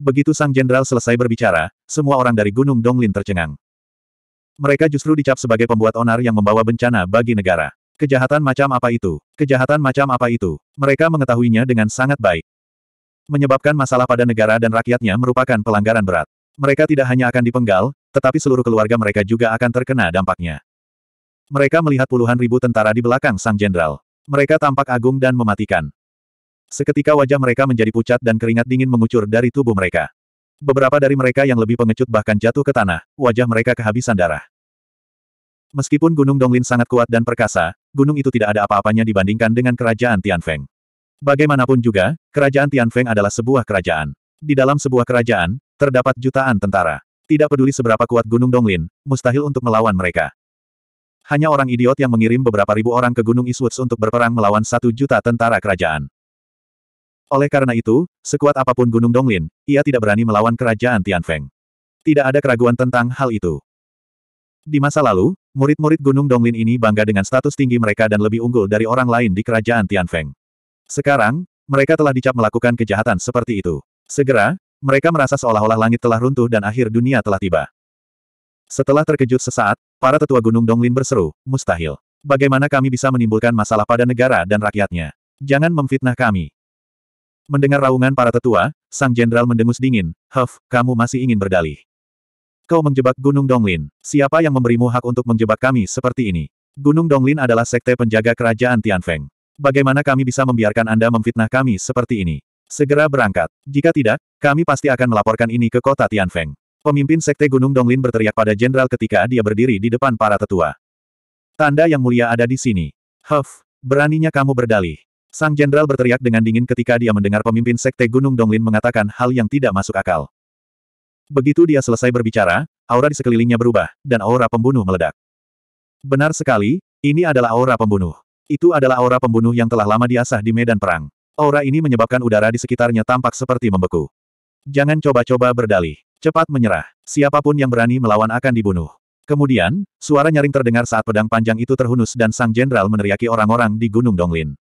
Begitu sang jenderal selesai berbicara, semua orang dari Gunung Donglin tercengang. Mereka justru dicap sebagai pembuat onar yang membawa bencana bagi negara. Kejahatan macam apa itu? Kejahatan macam apa itu? Mereka mengetahuinya dengan sangat baik. Menyebabkan masalah pada negara dan rakyatnya merupakan pelanggaran berat. Mereka tidak hanya akan dipenggal, tetapi seluruh keluarga mereka juga akan terkena dampaknya. Mereka melihat puluhan ribu tentara di belakang sang jenderal. Mereka tampak agung dan mematikan. Seketika wajah mereka menjadi pucat dan keringat dingin mengucur dari tubuh mereka. Beberapa dari mereka yang lebih pengecut bahkan jatuh ke tanah, wajah mereka kehabisan darah. Meskipun Gunung Donglin sangat kuat dan perkasa, gunung itu tidak ada apa-apanya dibandingkan dengan kerajaan Tianfeng. Bagaimanapun juga, kerajaan Tianfeng adalah sebuah kerajaan. Di dalam sebuah kerajaan, terdapat jutaan tentara. Tidak peduli seberapa kuat Gunung Donglin, mustahil untuk melawan mereka. Hanya orang idiot yang mengirim beberapa ribu orang ke Gunung Iswoods untuk berperang melawan satu juta tentara kerajaan. Oleh karena itu, sekuat apapun Gunung Donglin, ia tidak berani melawan kerajaan Tianfeng. Tidak ada keraguan tentang hal itu. Di masa lalu, murid-murid Gunung Donglin ini bangga dengan status tinggi mereka dan lebih unggul dari orang lain di kerajaan Tianfeng. Sekarang, mereka telah dicap melakukan kejahatan seperti itu. Segera, mereka merasa seolah-olah langit telah runtuh dan akhir dunia telah tiba. Setelah terkejut sesaat, para tetua Gunung Donglin berseru, mustahil. Bagaimana kami bisa menimbulkan masalah pada negara dan rakyatnya? Jangan memfitnah kami. Mendengar raungan para tetua, sang jenderal mendengus dingin, Huff, kamu masih ingin berdalih. Kau menjebak Gunung Donglin. Siapa yang memberimu hak untuk menjebak kami seperti ini? Gunung Donglin adalah sekte penjaga kerajaan Tianfeng. Bagaimana kami bisa membiarkan Anda memfitnah kami seperti ini? Segera berangkat. Jika tidak, kami pasti akan melaporkan ini ke kota Tianfeng. Pemimpin sekte Gunung Donglin berteriak pada jenderal ketika dia berdiri di depan para tetua. Tanda yang mulia ada di sini. Huff, beraninya kamu berdalih. Sang jenderal berteriak dengan dingin ketika dia mendengar pemimpin Sekte Gunung Donglin mengatakan hal yang tidak masuk akal. Begitu dia selesai berbicara, aura di sekelilingnya berubah, dan aura pembunuh meledak. Benar sekali, ini adalah aura pembunuh. Itu adalah aura pembunuh yang telah lama diasah di medan perang. Aura ini menyebabkan udara di sekitarnya tampak seperti membeku. Jangan coba-coba berdalih. Cepat menyerah. Siapapun yang berani melawan akan dibunuh. Kemudian, suara nyaring terdengar saat pedang panjang itu terhunus dan sang jenderal meneriaki orang-orang di Gunung Donglin.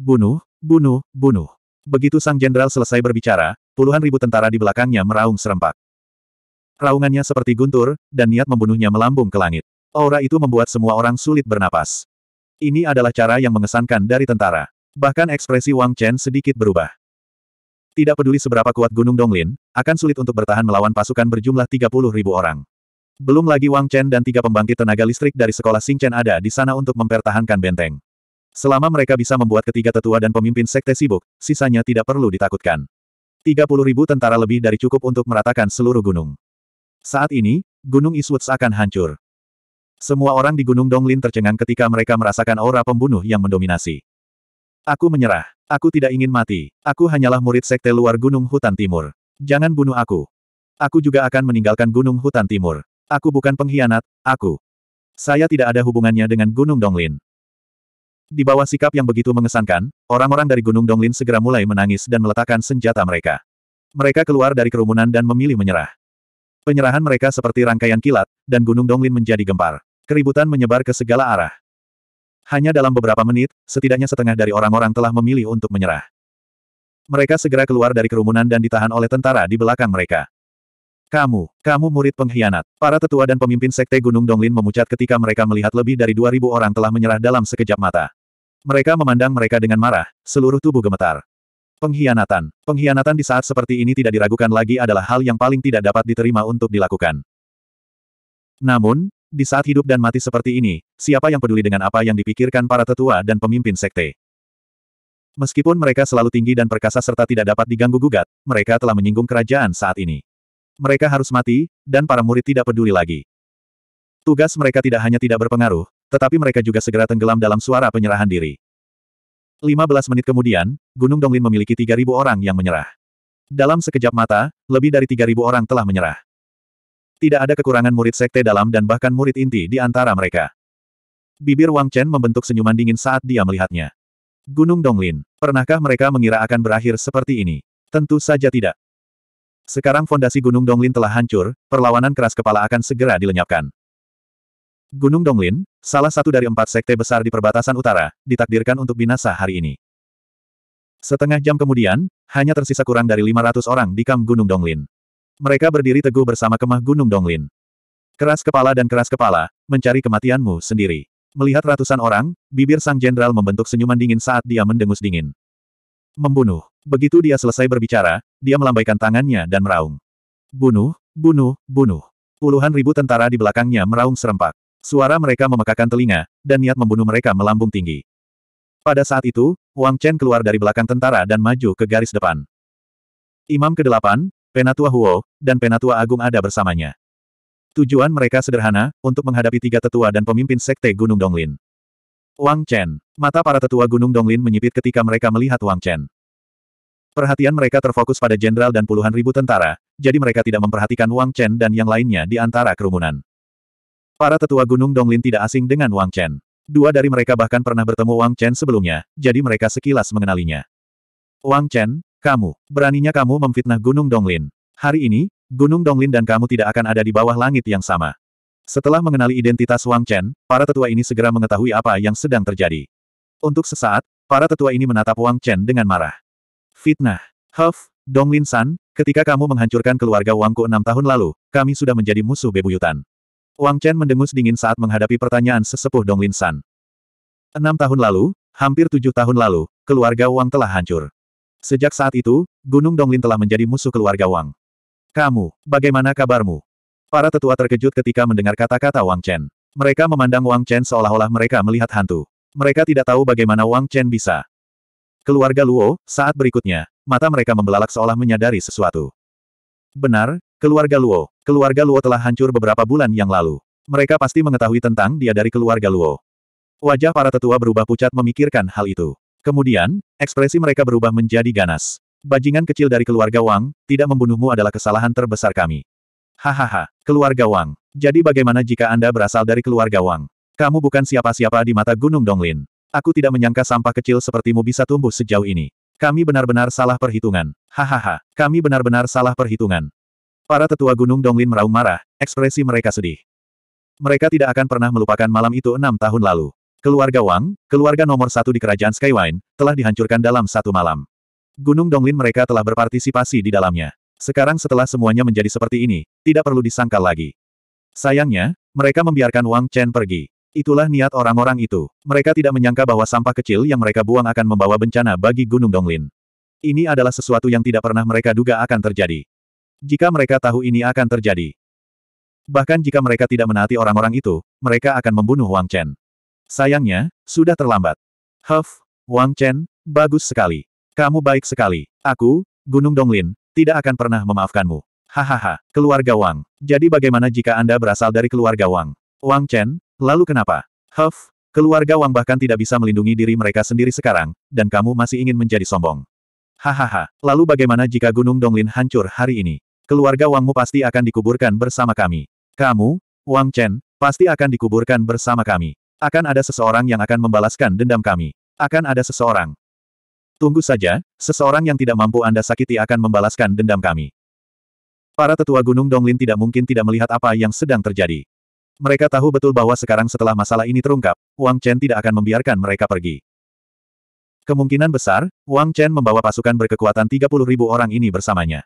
Bunuh, bunuh, bunuh. Begitu sang jenderal selesai berbicara, puluhan ribu tentara di belakangnya meraung serempak. Raungannya seperti guntur, dan niat membunuhnya melambung ke langit. Aura itu membuat semua orang sulit bernapas. Ini adalah cara yang mengesankan dari tentara. Bahkan ekspresi Wang Chen sedikit berubah. Tidak peduli seberapa kuat Gunung Donglin, akan sulit untuk bertahan melawan pasukan berjumlah 30 ribu orang. Belum lagi Wang Chen dan tiga pembangkit tenaga listrik dari sekolah Xingchen ada di sana untuk mempertahankan benteng. Selama mereka bisa membuat ketiga tetua dan pemimpin sekte sibuk, sisanya tidak perlu ditakutkan. 30 ribu tentara lebih dari cukup untuk meratakan seluruh gunung. Saat ini, Gunung Eastwoods akan hancur. Semua orang di Gunung Donglin tercengang ketika mereka merasakan aura pembunuh yang mendominasi. Aku menyerah. Aku tidak ingin mati. Aku hanyalah murid sekte luar Gunung Hutan Timur. Jangan bunuh aku. Aku juga akan meninggalkan Gunung Hutan Timur. Aku bukan pengkhianat, aku. Saya tidak ada hubungannya dengan Gunung Donglin. Di bawah sikap yang begitu mengesankan, orang-orang dari Gunung Donglin segera mulai menangis dan meletakkan senjata mereka. Mereka keluar dari kerumunan dan memilih menyerah. Penyerahan mereka seperti rangkaian kilat, dan Gunung Donglin menjadi gempar. Keributan menyebar ke segala arah. Hanya dalam beberapa menit, setidaknya setengah dari orang-orang telah memilih untuk menyerah. Mereka segera keluar dari kerumunan dan ditahan oleh tentara di belakang mereka. Kamu, kamu murid pengkhianat. Para tetua dan pemimpin Sekte Gunung Donglin memucat ketika mereka melihat lebih dari 2.000 orang telah menyerah dalam sekejap mata. Mereka memandang mereka dengan marah, seluruh tubuh gemetar. Pengkhianatan. Pengkhianatan di saat seperti ini tidak diragukan lagi adalah hal yang paling tidak dapat diterima untuk dilakukan. Namun, di saat hidup dan mati seperti ini, siapa yang peduli dengan apa yang dipikirkan para tetua dan pemimpin sekte? Meskipun mereka selalu tinggi dan perkasa serta tidak dapat diganggu-gugat, mereka telah menyinggung kerajaan saat ini. Mereka harus mati, dan para murid tidak peduli lagi. Tugas mereka tidak hanya tidak berpengaruh, tetapi mereka juga segera tenggelam dalam suara penyerahan diri. 15 menit kemudian, Gunung Donglin memiliki 3.000 orang yang menyerah. Dalam sekejap mata, lebih dari 3.000 orang telah menyerah. Tidak ada kekurangan murid sekte dalam dan bahkan murid inti di antara mereka. Bibir Wang Chen membentuk senyuman dingin saat dia melihatnya. Gunung Donglin, pernahkah mereka mengira akan berakhir seperti ini? Tentu saja tidak. Sekarang fondasi Gunung Donglin telah hancur, perlawanan keras kepala akan segera dilenyapkan. Gunung Donglin, salah satu dari empat sekte besar di perbatasan utara, ditakdirkan untuk binasa hari ini. Setengah jam kemudian, hanya tersisa kurang dari 500 orang di kam Gunung Donglin. Mereka berdiri teguh bersama kemah Gunung Donglin. Keras kepala dan keras kepala, mencari kematianmu sendiri. Melihat ratusan orang, bibir sang jenderal membentuk senyuman dingin saat dia mendengus dingin. Membunuh. Begitu dia selesai berbicara, dia melambaikan tangannya dan meraung. Bunuh, bunuh, bunuh. Puluhan ribu tentara di belakangnya meraung serempak. Suara mereka memekakan telinga, dan niat membunuh mereka melambung tinggi. Pada saat itu, Wang Chen keluar dari belakang tentara dan maju ke garis depan. Imam ke-8, Penatua Huo, dan Penatua Agung ada bersamanya. Tujuan mereka sederhana, untuk menghadapi tiga tetua dan pemimpin sekte Gunung Donglin. Wang Chen. Mata para tetua Gunung Donglin menyipit ketika mereka melihat Wang Chen. Perhatian mereka terfokus pada jenderal dan puluhan ribu tentara, jadi mereka tidak memperhatikan Wang Chen dan yang lainnya di antara kerumunan. Para tetua Gunung Donglin tidak asing dengan Wang Chen. Dua dari mereka bahkan pernah bertemu Wang Chen sebelumnya, jadi mereka sekilas mengenalinya. Wang Chen, kamu, beraninya kamu memfitnah Gunung Donglin. Hari ini, Gunung Donglin dan kamu tidak akan ada di bawah langit yang sama. Setelah mengenali identitas Wang Chen, para tetua ini segera mengetahui apa yang sedang terjadi. Untuk sesaat, para tetua ini menatap Wang Chen dengan marah. Fitnah. Huff, Donglin San, ketika kamu menghancurkan keluarga Wangku enam tahun lalu, kami sudah menjadi musuh bebuyutan. Wang Chen mendengus dingin saat menghadapi pertanyaan sesepuh Dong Lin San. Enam tahun lalu, hampir tujuh tahun lalu, keluarga Wang telah hancur. Sejak saat itu, Gunung Dong Lin telah menjadi musuh keluarga Wang. Kamu, bagaimana kabarmu? Para tetua terkejut ketika mendengar kata-kata Wang Chen. Mereka memandang Wang Chen seolah-olah mereka melihat hantu. Mereka tidak tahu bagaimana Wang Chen bisa. Keluarga Luo, saat berikutnya, mata mereka membelalak seolah menyadari sesuatu. Benar, Keluarga Luo. Keluarga Luo telah hancur beberapa bulan yang lalu. Mereka pasti mengetahui tentang dia dari keluarga Luo. Wajah para tetua berubah pucat memikirkan hal itu. Kemudian, ekspresi mereka berubah menjadi ganas. Bajingan kecil dari keluarga Wang, tidak membunuhmu adalah kesalahan terbesar kami. Hahaha, keluarga Wang. Jadi bagaimana jika Anda berasal dari keluarga Wang? Kamu bukan siapa-siapa di mata Gunung Donglin. Aku tidak menyangka sampah kecil sepertimu bisa tumbuh sejauh ini. Kami benar-benar salah perhitungan. Hahaha, kami benar-benar salah perhitungan. Para tetua Gunung Donglin meraung marah, ekspresi mereka sedih. Mereka tidak akan pernah melupakan malam itu enam tahun lalu. Keluarga Wang, keluarga nomor satu di kerajaan Skywine, telah dihancurkan dalam satu malam. Gunung Donglin mereka telah berpartisipasi di dalamnya. Sekarang setelah semuanya menjadi seperti ini, tidak perlu disangkal lagi. Sayangnya, mereka membiarkan Wang Chen pergi. Itulah niat orang-orang itu. Mereka tidak menyangka bahwa sampah kecil yang mereka buang akan membawa bencana bagi Gunung Donglin. Ini adalah sesuatu yang tidak pernah mereka duga akan terjadi. Jika mereka tahu ini akan terjadi. Bahkan jika mereka tidak menaati orang-orang itu, mereka akan membunuh Wang Chen. Sayangnya, sudah terlambat. Huff, Wang Chen, bagus sekali. Kamu baik sekali. Aku, Gunung Donglin, tidak akan pernah memaafkanmu. Hahaha, keluarga Wang. Jadi bagaimana jika Anda berasal dari keluarga Wang? Wang Chen, lalu kenapa? Huff, keluarga Wang bahkan tidak bisa melindungi diri mereka sendiri sekarang, dan kamu masih ingin menjadi sombong. Hahaha, lalu bagaimana jika Gunung Donglin hancur hari ini? Keluarga Wangmu pasti akan dikuburkan bersama kami. Kamu, Wang Chen, pasti akan dikuburkan bersama kami. Akan ada seseorang yang akan membalaskan dendam kami. Akan ada seseorang. Tunggu saja, seseorang yang tidak mampu Anda sakiti akan membalaskan dendam kami. Para tetua Gunung Donglin tidak mungkin tidak melihat apa yang sedang terjadi. Mereka tahu betul bahwa sekarang setelah masalah ini terungkap, Wang Chen tidak akan membiarkan mereka pergi. Kemungkinan besar, Wang Chen membawa pasukan berkekuatan 30.000 orang ini bersamanya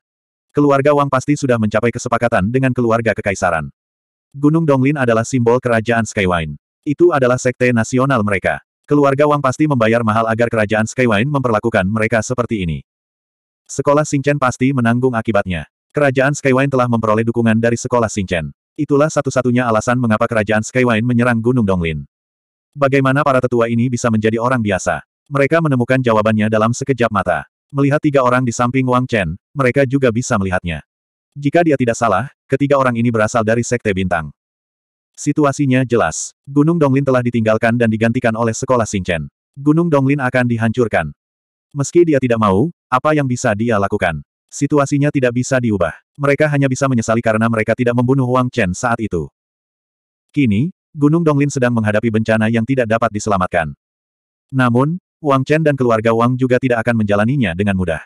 keluarga Wang pasti sudah mencapai kesepakatan dengan keluarga kekaisaran. Gunung Donglin adalah simbol kerajaan Skywine. Itu adalah sekte nasional mereka. Keluarga Wang pasti membayar mahal agar kerajaan Skywine memperlakukan mereka seperti ini. Sekolah Singchen pasti menanggung akibatnya. Kerajaan Skywine telah memperoleh dukungan dari sekolah Singchen. Itulah satu-satunya alasan mengapa kerajaan Skywine menyerang Gunung Donglin. Bagaimana para tetua ini bisa menjadi orang biasa? Mereka menemukan jawabannya dalam sekejap mata. Melihat tiga orang di samping Wang Chen, mereka juga bisa melihatnya. Jika dia tidak salah, ketiga orang ini berasal dari Sekte Bintang. Situasinya jelas. Gunung Donglin telah ditinggalkan dan digantikan oleh sekolah Xingchen. Gunung Donglin akan dihancurkan. Meski dia tidak mau, apa yang bisa dia lakukan? Situasinya tidak bisa diubah. Mereka hanya bisa menyesali karena mereka tidak membunuh Wang Chen saat itu. Kini, Gunung Donglin sedang menghadapi bencana yang tidak dapat diselamatkan. Namun, Wang Chen dan keluarga Wang juga tidak akan menjalaninya dengan mudah.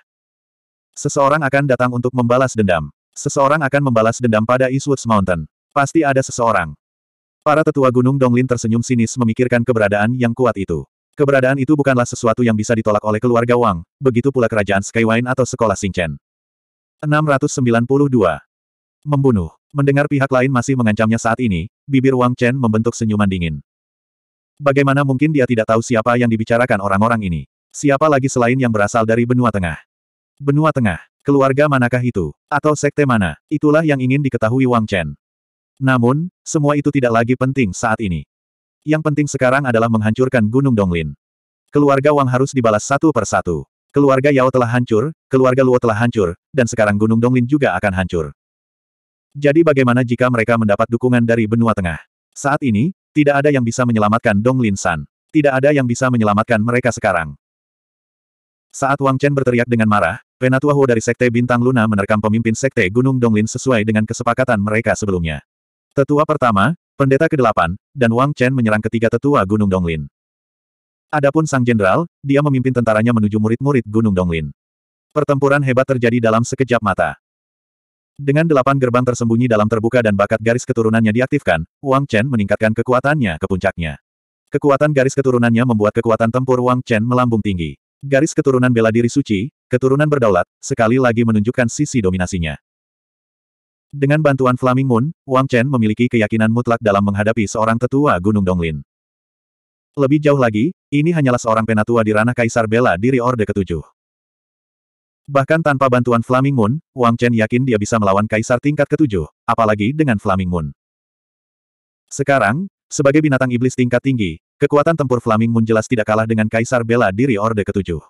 Seseorang akan datang untuk membalas dendam. Seseorang akan membalas dendam pada Eastwoods Mountain. Pasti ada seseorang. Para tetua gunung Donglin tersenyum sinis memikirkan keberadaan yang kuat itu. Keberadaan itu bukanlah sesuatu yang bisa ditolak oleh keluarga Wang, begitu pula kerajaan Skywine atau sekolah Singchen. 692. Membunuh. Mendengar pihak lain masih mengancamnya saat ini, bibir Wang Chen membentuk senyuman dingin. Bagaimana mungkin dia tidak tahu siapa yang dibicarakan orang-orang ini? Siapa lagi selain yang berasal dari benua tengah? Benua tengah, keluarga manakah itu? Atau sekte mana? Itulah yang ingin diketahui Wang Chen. Namun, semua itu tidak lagi penting saat ini. Yang penting sekarang adalah menghancurkan Gunung Donglin. Keluarga Wang harus dibalas satu per satu. Keluarga Yao telah hancur, keluarga Luo telah hancur, dan sekarang Gunung Donglin juga akan hancur. Jadi bagaimana jika mereka mendapat dukungan dari benua tengah? Saat ini, tidak ada yang bisa menyelamatkan Dong Lin San. Tidak ada yang bisa menyelamatkan mereka sekarang. Saat Wang Chen berteriak dengan marah, Penatua Huo dari Sekte Bintang Luna menerkam pemimpin Sekte Gunung Donglin sesuai dengan kesepakatan mereka sebelumnya. Tetua pertama, Pendeta ke-8, dan Wang Chen menyerang ketiga tetua Gunung Donglin. Adapun Sang Jenderal, dia memimpin tentaranya menuju murid-murid Gunung Donglin. Pertempuran hebat terjadi dalam sekejap mata. Dengan delapan gerbang tersembunyi dalam terbuka dan bakat garis keturunannya diaktifkan, Wang Chen meningkatkan kekuatannya ke puncaknya. Kekuatan garis keturunannya membuat kekuatan tempur Wang Chen melambung tinggi. Garis keturunan bela diri suci, keturunan berdaulat, sekali lagi menunjukkan sisi dominasinya. Dengan bantuan Flaming Moon, Wang Chen memiliki keyakinan mutlak dalam menghadapi seorang tetua Gunung Donglin. Lebih jauh lagi, ini hanyalah seorang penatua di ranah Kaisar Bela Diri Orde Ketujuh. Bahkan tanpa bantuan Flaming Moon, Wang Chen yakin dia bisa melawan kaisar tingkat ketujuh, apalagi dengan Flaming Moon. Sekarang, sebagai binatang iblis tingkat tinggi, kekuatan tempur Flaming Moon jelas tidak kalah dengan kaisar bela diri Orde Ketujuh.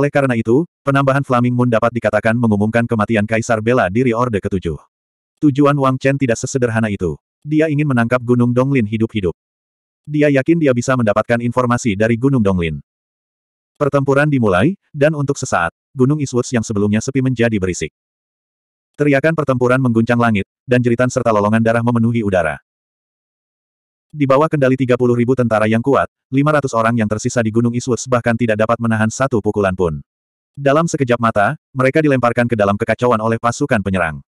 Oleh karena itu, penambahan Flaming Moon dapat dikatakan mengumumkan kematian kaisar bela diri Orde Ketujuh. Tujuan Wang Chen tidak sesederhana itu. Dia ingin menangkap Gunung Donglin hidup-hidup. Dia yakin dia bisa mendapatkan informasi dari Gunung Donglin. Pertempuran dimulai, dan untuk sesaat, Gunung Eastwoods yang sebelumnya sepi menjadi berisik. Teriakan pertempuran mengguncang langit, dan jeritan serta lolongan darah memenuhi udara. Di bawah kendali ribu tentara yang kuat, 500 orang yang tersisa di Gunung Eastwoods bahkan tidak dapat menahan satu pukulan pun. Dalam sekejap mata, mereka dilemparkan ke dalam kekacauan oleh pasukan penyerang.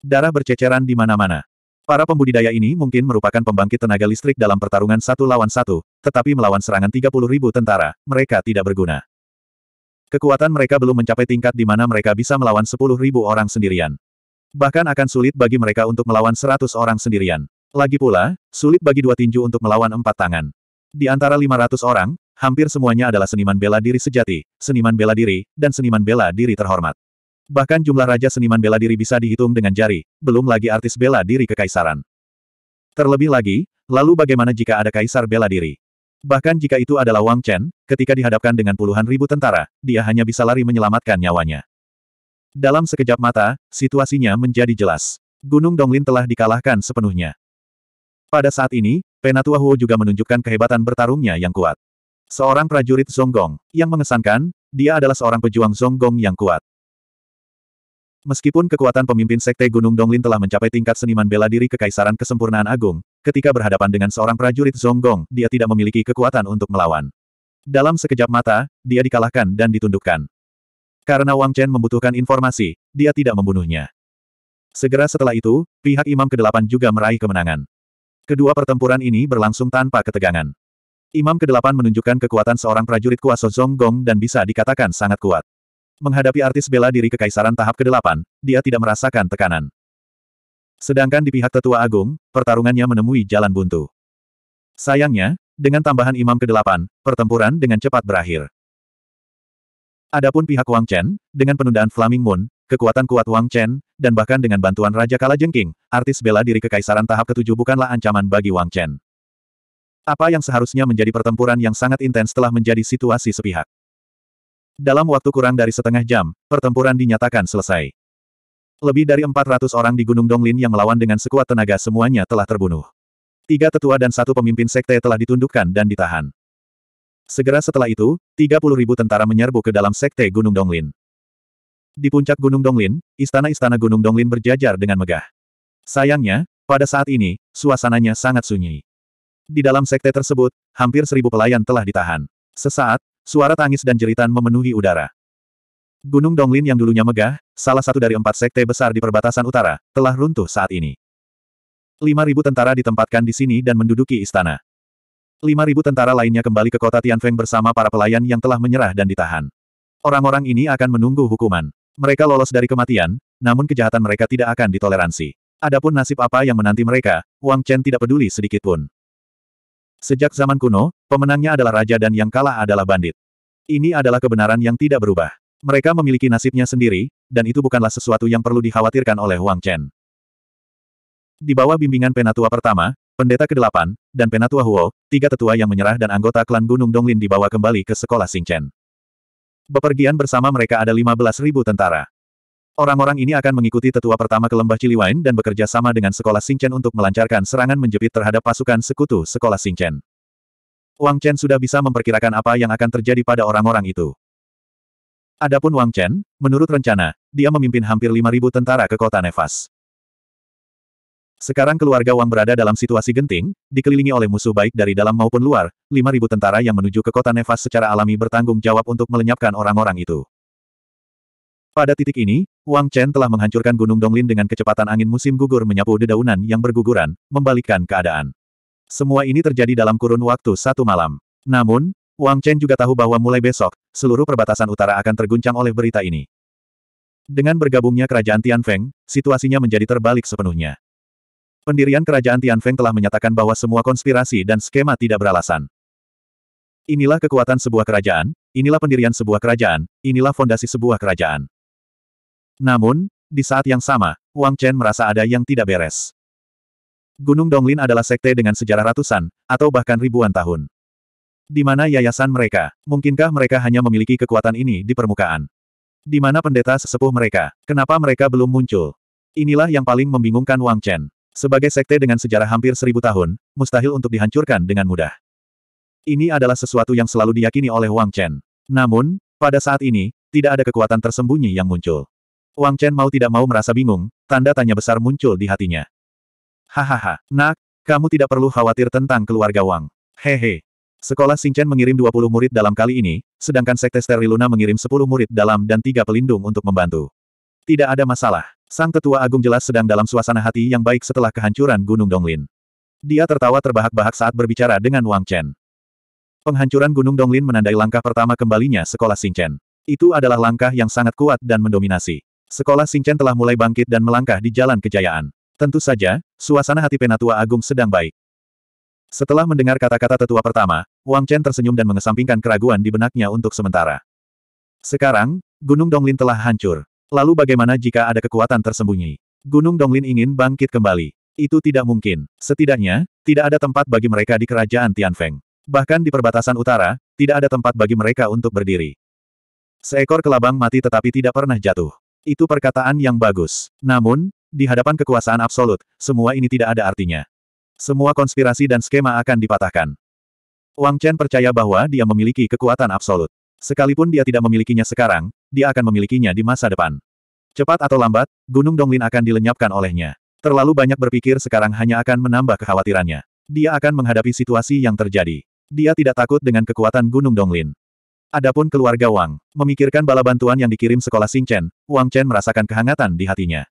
Darah berceceran di mana-mana. Para pembudidaya ini mungkin merupakan pembangkit tenaga listrik dalam pertarungan satu lawan satu, tetapi melawan serangan 30 ribu tentara, mereka tidak berguna. Kekuatan mereka belum mencapai tingkat di mana mereka bisa melawan 10 ribu orang sendirian. Bahkan akan sulit bagi mereka untuk melawan 100 orang sendirian. Lagi pula, sulit bagi dua tinju untuk melawan empat tangan. Di antara 500 orang, hampir semuanya adalah seniman bela diri sejati, seniman bela diri, dan seniman bela diri terhormat. Bahkan jumlah raja seniman bela diri bisa dihitung dengan jari, belum lagi artis bela diri kekaisaran. Terlebih lagi, lalu bagaimana jika ada kaisar bela diri? Bahkan jika itu adalah Wang Chen, ketika dihadapkan dengan puluhan ribu tentara, dia hanya bisa lari menyelamatkan nyawanya. Dalam sekejap mata, situasinya menjadi jelas. Gunung Donglin telah dikalahkan sepenuhnya. Pada saat ini, Penatua Huo juga menunjukkan kehebatan bertarungnya yang kuat. Seorang prajurit Zonggong, yang mengesankan, dia adalah seorang pejuang Zonggong yang kuat. Meskipun kekuatan pemimpin Sekte Gunung Donglin telah mencapai tingkat seniman bela diri Kekaisaran Kesempurnaan Agung, ketika berhadapan dengan seorang prajurit Zonggong, dia tidak memiliki kekuatan untuk melawan. Dalam sekejap mata, dia dikalahkan dan ditundukkan. Karena Wang Chen membutuhkan informasi, dia tidak membunuhnya. Segera setelah itu, pihak Imam ke-8 juga meraih kemenangan. Kedua pertempuran ini berlangsung tanpa ketegangan. Imam ke-8 menunjukkan kekuatan seorang prajurit kuasa Zonggong dan bisa dikatakan sangat kuat. Menghadapi artis bela diri kekaisaran tahap ke-8, dia tidak merasakan tekanan. Sedangkan di pihak tetua agung, pertarungannya menemui jalan buntu. Sayangnya, dengan tambahan imam ke-8, pertempuran dengan cepat berakhir. Adapun pihak Wang Chen, dengan penundaan Flaming Moon, kekuatan kuat Wang Chen, dan bahkan dengan bantuan Raja Kala Jengking, artis bela diri kekaisaran tahap ke-7 bukanlah ancaman bagi Wang Chen. Apa yang seharusnya menjadi pertempuran yang sangat intens telah menjadi situasi sepihak. Dalam waktu kurang dari setengah jam, pertempuran dinyatakan selesai. Lebih dari 400 orang di Gunung Donglin yang melawan dengan sekuat tenaga semuanya telah terbunuh. Tiga tetua dan satu pemimpin sekte telah ditundukkan dan ditahan. Segera setelah itu, 30 ribu tentara menyerbu ke dalam sekte Gunung Donglin. Di puncak Gunung Donglin, istana-istana Gunung Donglin berjajar dengan megah. Sayangnya, pada saat ini, suasananya sangat sunyi. Di dalam sekte tersebut, hampir seribu pelayan telah ditahan. Sesaat, Suara tangis dan jeritan memenuhi udara. Gunung Donglin yang dulunya megah, salah satu dari empat sekte besar di perbatasan utara, telah runtuh saat ini. 5.000 tentara ditempatkan di sini dan menduduki istana. 5.000 tentara lainnya kembali ke kota Tianfeng bersama para pelayan yang telah menyerah dan ditahan. Orang-orang ini akan menunggu hukuman. Mereka lolos dari kematian, namun kejahatan mereka tidak akan ditoleransi. Adapun nasib apa yang menanti mereka, Wang Chen tidak peduli sedikitpun. Sejak zaman kuno, pemenangnya adalah raja dan yang kalah adalah bandit. Ini adalah kebenaran yang tidak berubah. Mereka memiliki nasibnya sendiri, dan itu bukanlah sesuatu yang perlu dikhawatirkan oleh Wang Chen. Di bawah bimbingan penatua pertama, pendeta ke-8, dan penatua Huo, tiga tetua yang menyerah dan anggota klan Gunung Donglin dibawa kembali ke sekolah Singchen. Bepergian bersama mereka ada 15.000 tentara. Orang-orang ini akan mengikuti tetua pertama ke lembah Ciliwain dan bekerja sama dengan sekolah Singchen untuk melancarkan serangan menjepit terhadap pasukan sekutu sekolah Singchen. Wang Chen sudah bisa memperkirakan apa yang akan terjadi pada orang-orang itu. Adapun Wang Chen, menurut rencana, dia memimpin hampir 5.000 tentara ke kota Nevas. Sekarang keluarga Wang berada dalam situasi genting, dikelilingi oleh musuh baik dari dalam maupun luar, 5.000 tentara yang menuju ke kota Nevas secara alami bertanggung jawab untuk melenyapkan orang-orang itu. Pada titik ini, Wang Chen telah menghancurkan Gunung Donglin dengan kecepatan angin musim gugur menyapu dedaunan yang berguguran, membalikkan keadaan. Semua ini terjadi dalam kurun waktu satu malam. Namun, Wang Chen juga tahu bahwa mulai besok, seluruh perbatasan utara akan terguncang oleh berita ini. Dengan bergabungnya kerajaan Tianfeng, situasinya menjadi terbalik sepenuhnya. Pendirian kerajaan Tianfeng telah menyatakan bahwa semua konspirasi dan skema tidak beralasan. Inilah kekuatan sebuah kerajaan, inilah pendirian sebuah kerajaan, inilah fondasi sebuah kerajaan. Namun, di saat yang sama, Wang Chen merasa ada yang tidak beres. Gunung Donglin adalah sekte dengan sejarah ratusan, atau bahkan ribuan tahun. Di mana yayasan mereka? Mungkinkah mereka hanya memiliki kekuatan ini di permukaan? Di mana pendeta sesepuh mereka? Kenapa mereka belum muncul? Inilah yang paling membingungkan Wang Chen. Sebagai sekte dengan sejarah hampir seribu tahun, mustahil untuk dihancurkan dengan mudah. Ini adalah sesuatu yang selalu diyakini oleh Wang Chen. Namun, pada saat ini, tidak ada kekuatan tersembunyi yang muncul. Wang Chen mau tidak mau merasa bingung, tanda tanya besar muncul di hatinya. Hahaha, nak, kamu tidak perlu khawatir tentang keluarga Wang. Hehe. Sekolah Chen mengirim 20 murid dalam kali ini, sedangkan Sekte Steriluna mengirim 10 murid dalam dan tiga pelindung untuk membantu. Tidak ada masalah. Sang Tetua Agung jelas sedang dalam suasana hati yang baik setelah kehancuran Gunung Donglin. Dia tertawa terbahak-bahak saat berbicara dengan Wang Chen. Penghancuran Gunung Donglin menandai langkah pertama kembalinya sekolah Chen. Itu adalah langkah yang sangat kuat dan mendominasi. Sekolah Singchen telah mulai bangkit dan melangkah di jalan kejayaan. Tentu saja, suasana hati Penatua Agung sedang baik. Setelah mendengar kata-kata tetua pertama, Wang Chen tersenyum dan mengesampingkan keraguan di benaknya untuk sementara. Sekarang, Gunung Donglin telah hancur. Lalu bagaimana jika ada kekuatan tersembunyi? Gunung Donglin ingin bangkit kembali. Itu tidak mungkin. Setidaknya, tidak ada tempat bagi mereka di kerajaan Tianfeng. Bahkan di perbatasan utara, tidak ada tempat bagi mereka untuk berdiri. Seekor kelabang mati tetapi tidak pernah jatuh. Itu perkataan yang bagus. Namun, di hadapan kekuasaan absolut, semua ini tidak ada artinya. Semua konspirasi dan skema akan dipatahkan. Wang Chen percaya bahwa dia memiliki kekuatan absolut. Sekalipun dia tidak memilikinya sekarang, dia akan memilikinya di masa depan. Cepat atau lambat, Gunung Donglin akan dilenyapkan olehnya. Terlalu banyak berpikir sekarang hanya akan menambah kekhawatirannya. Dia akan menghadapi situasi yang terjadi. Dia tidak takut dengan kekuatan Gunung Donglin. Adapun keluarga Wang, memikirkan bala bantuan yang dikirim sekolah Chen, Wang Chen merasakan kehangatan di hatinya.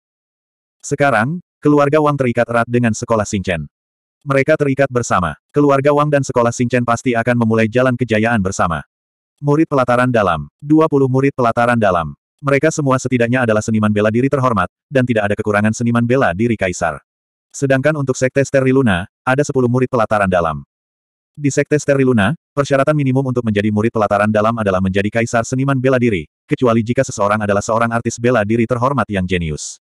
Sekarang, keluarga Wang terikat erat dengan sekolah Chen. Mereka terikat bersama. Keluarga Wang dan sekolah Chen pasti akan memulai jalan kejayaan bersama. Murid pelataran dalam. 20 murid pelataran dalam. Mereka semua setidaknya adalah seniman bela diri terhormat, dan tidak ada kekurangan seniman bela diri kaisar. Sedangkan untuk Sekte Steriluna, ada 10 murid pelataran dalam. Di Sekte Steriluna, persyaratan minimum untuk menjadi murid pelataran dalam adalah menjadi kaisar seniman bela diri, kecuali jika seseorang adalah seorang artis bela diri terhormat yang jenius.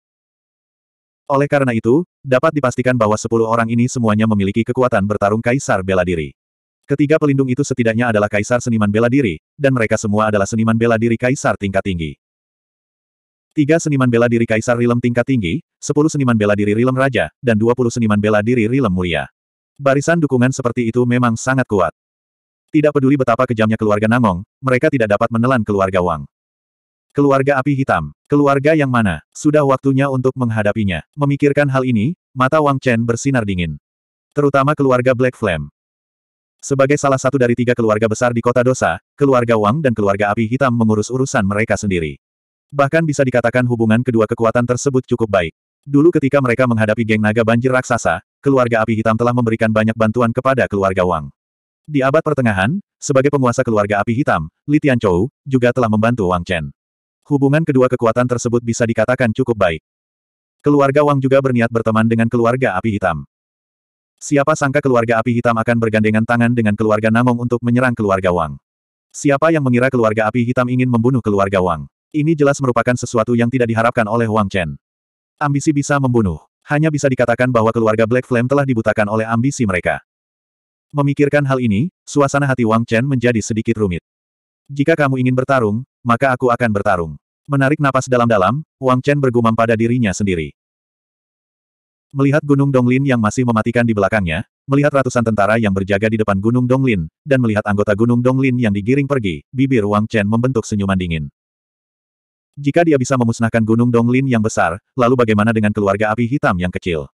Oleh karena itu, dapat dipastikan bahwa sepuluh orang ini semuanya memiliki kekuatan bertarung kaisar bela diri. Ketiga pelindung itu setidaknya adalah kaisar seniman bela diri, dan mereka semua adalah seniman bela diri kaisar tingkat tinggi. Tiga seniman bela diri kaisar rilem tingkat tinggi, sepuluh seniman bela diri rilem raja, dan dua puluh seniman bela diri rilem mulia. Barisan dukungan seperti itu memang sangat kuat. Tidak peduli betapa kejamnya keluarga Nangong, mereka tidak dapat menelan keluarga Wang. Keluarga api hitam, keluarga yang mana, sudah waktunya untuk menghadapinya. Memikirkan hal ini, mata Wang Chen bersinar dingin. Terutama keluarga Black Flame. Sebagai salah satu dari tiga keluarga besar di kota dosa, keluarga Wang dan keluarga api hitam mengurus urusan mereka sendiri. Bahkan bisa dikatakan hubungan kedua kekuatan tersebut cukup baik. Dulu ketika mereka menghadapi geng naga banjir raksasa, keluarga api hitam telah memberikan banyak bantuan kepada keluarga Wang. Di abad pertengahan, sebagai penguasa keluarga api hitam, Li Tianchou juga telah membantu Wang Chen. Hubungan kedua kekuatan tersebut bisa dikatakan cukup baik. Keluarga Wang juga berniat berteman dengan keluarga api hitam. Siapa sangka keluarga api hitam akan bergandengan tangan dengan keluarga Namong untuk menyerang keluarga Wang. Siapa yang mengira keluarga api hitam ingin membunuh keluarga Wang? Ini jelas merupakan sesuatu yang tidak diharapkan oleh Wang Chen. Ambisi bisa membunuh hanya bisa dikatakan bahwa keluarga Black Flame telah dibutakan oleh ambisi mereka. Memikirkan hal ini, suasana hati Wang Chen menjadi sedikit rumit. Jika kamu ingin bertarung, maka aku akan bertarung. Menarik napas dalam-dalam, Wang Chen bergumam pada dirinya sendiri. Melihat Gunung Donglin yang masih mematikan di belakangnya, melihat ratusan tentara yang berjaga di depan Gunung Donglin, dan melihat anggota Gunung Donglin yang digiring pergi, bibir Wang Chen membentuk senyuman dingin. Jika dia bisa memusnahkan Gunung Donglin yang besar, lalu bagaimana dengan keluarga api hitam yang kecil?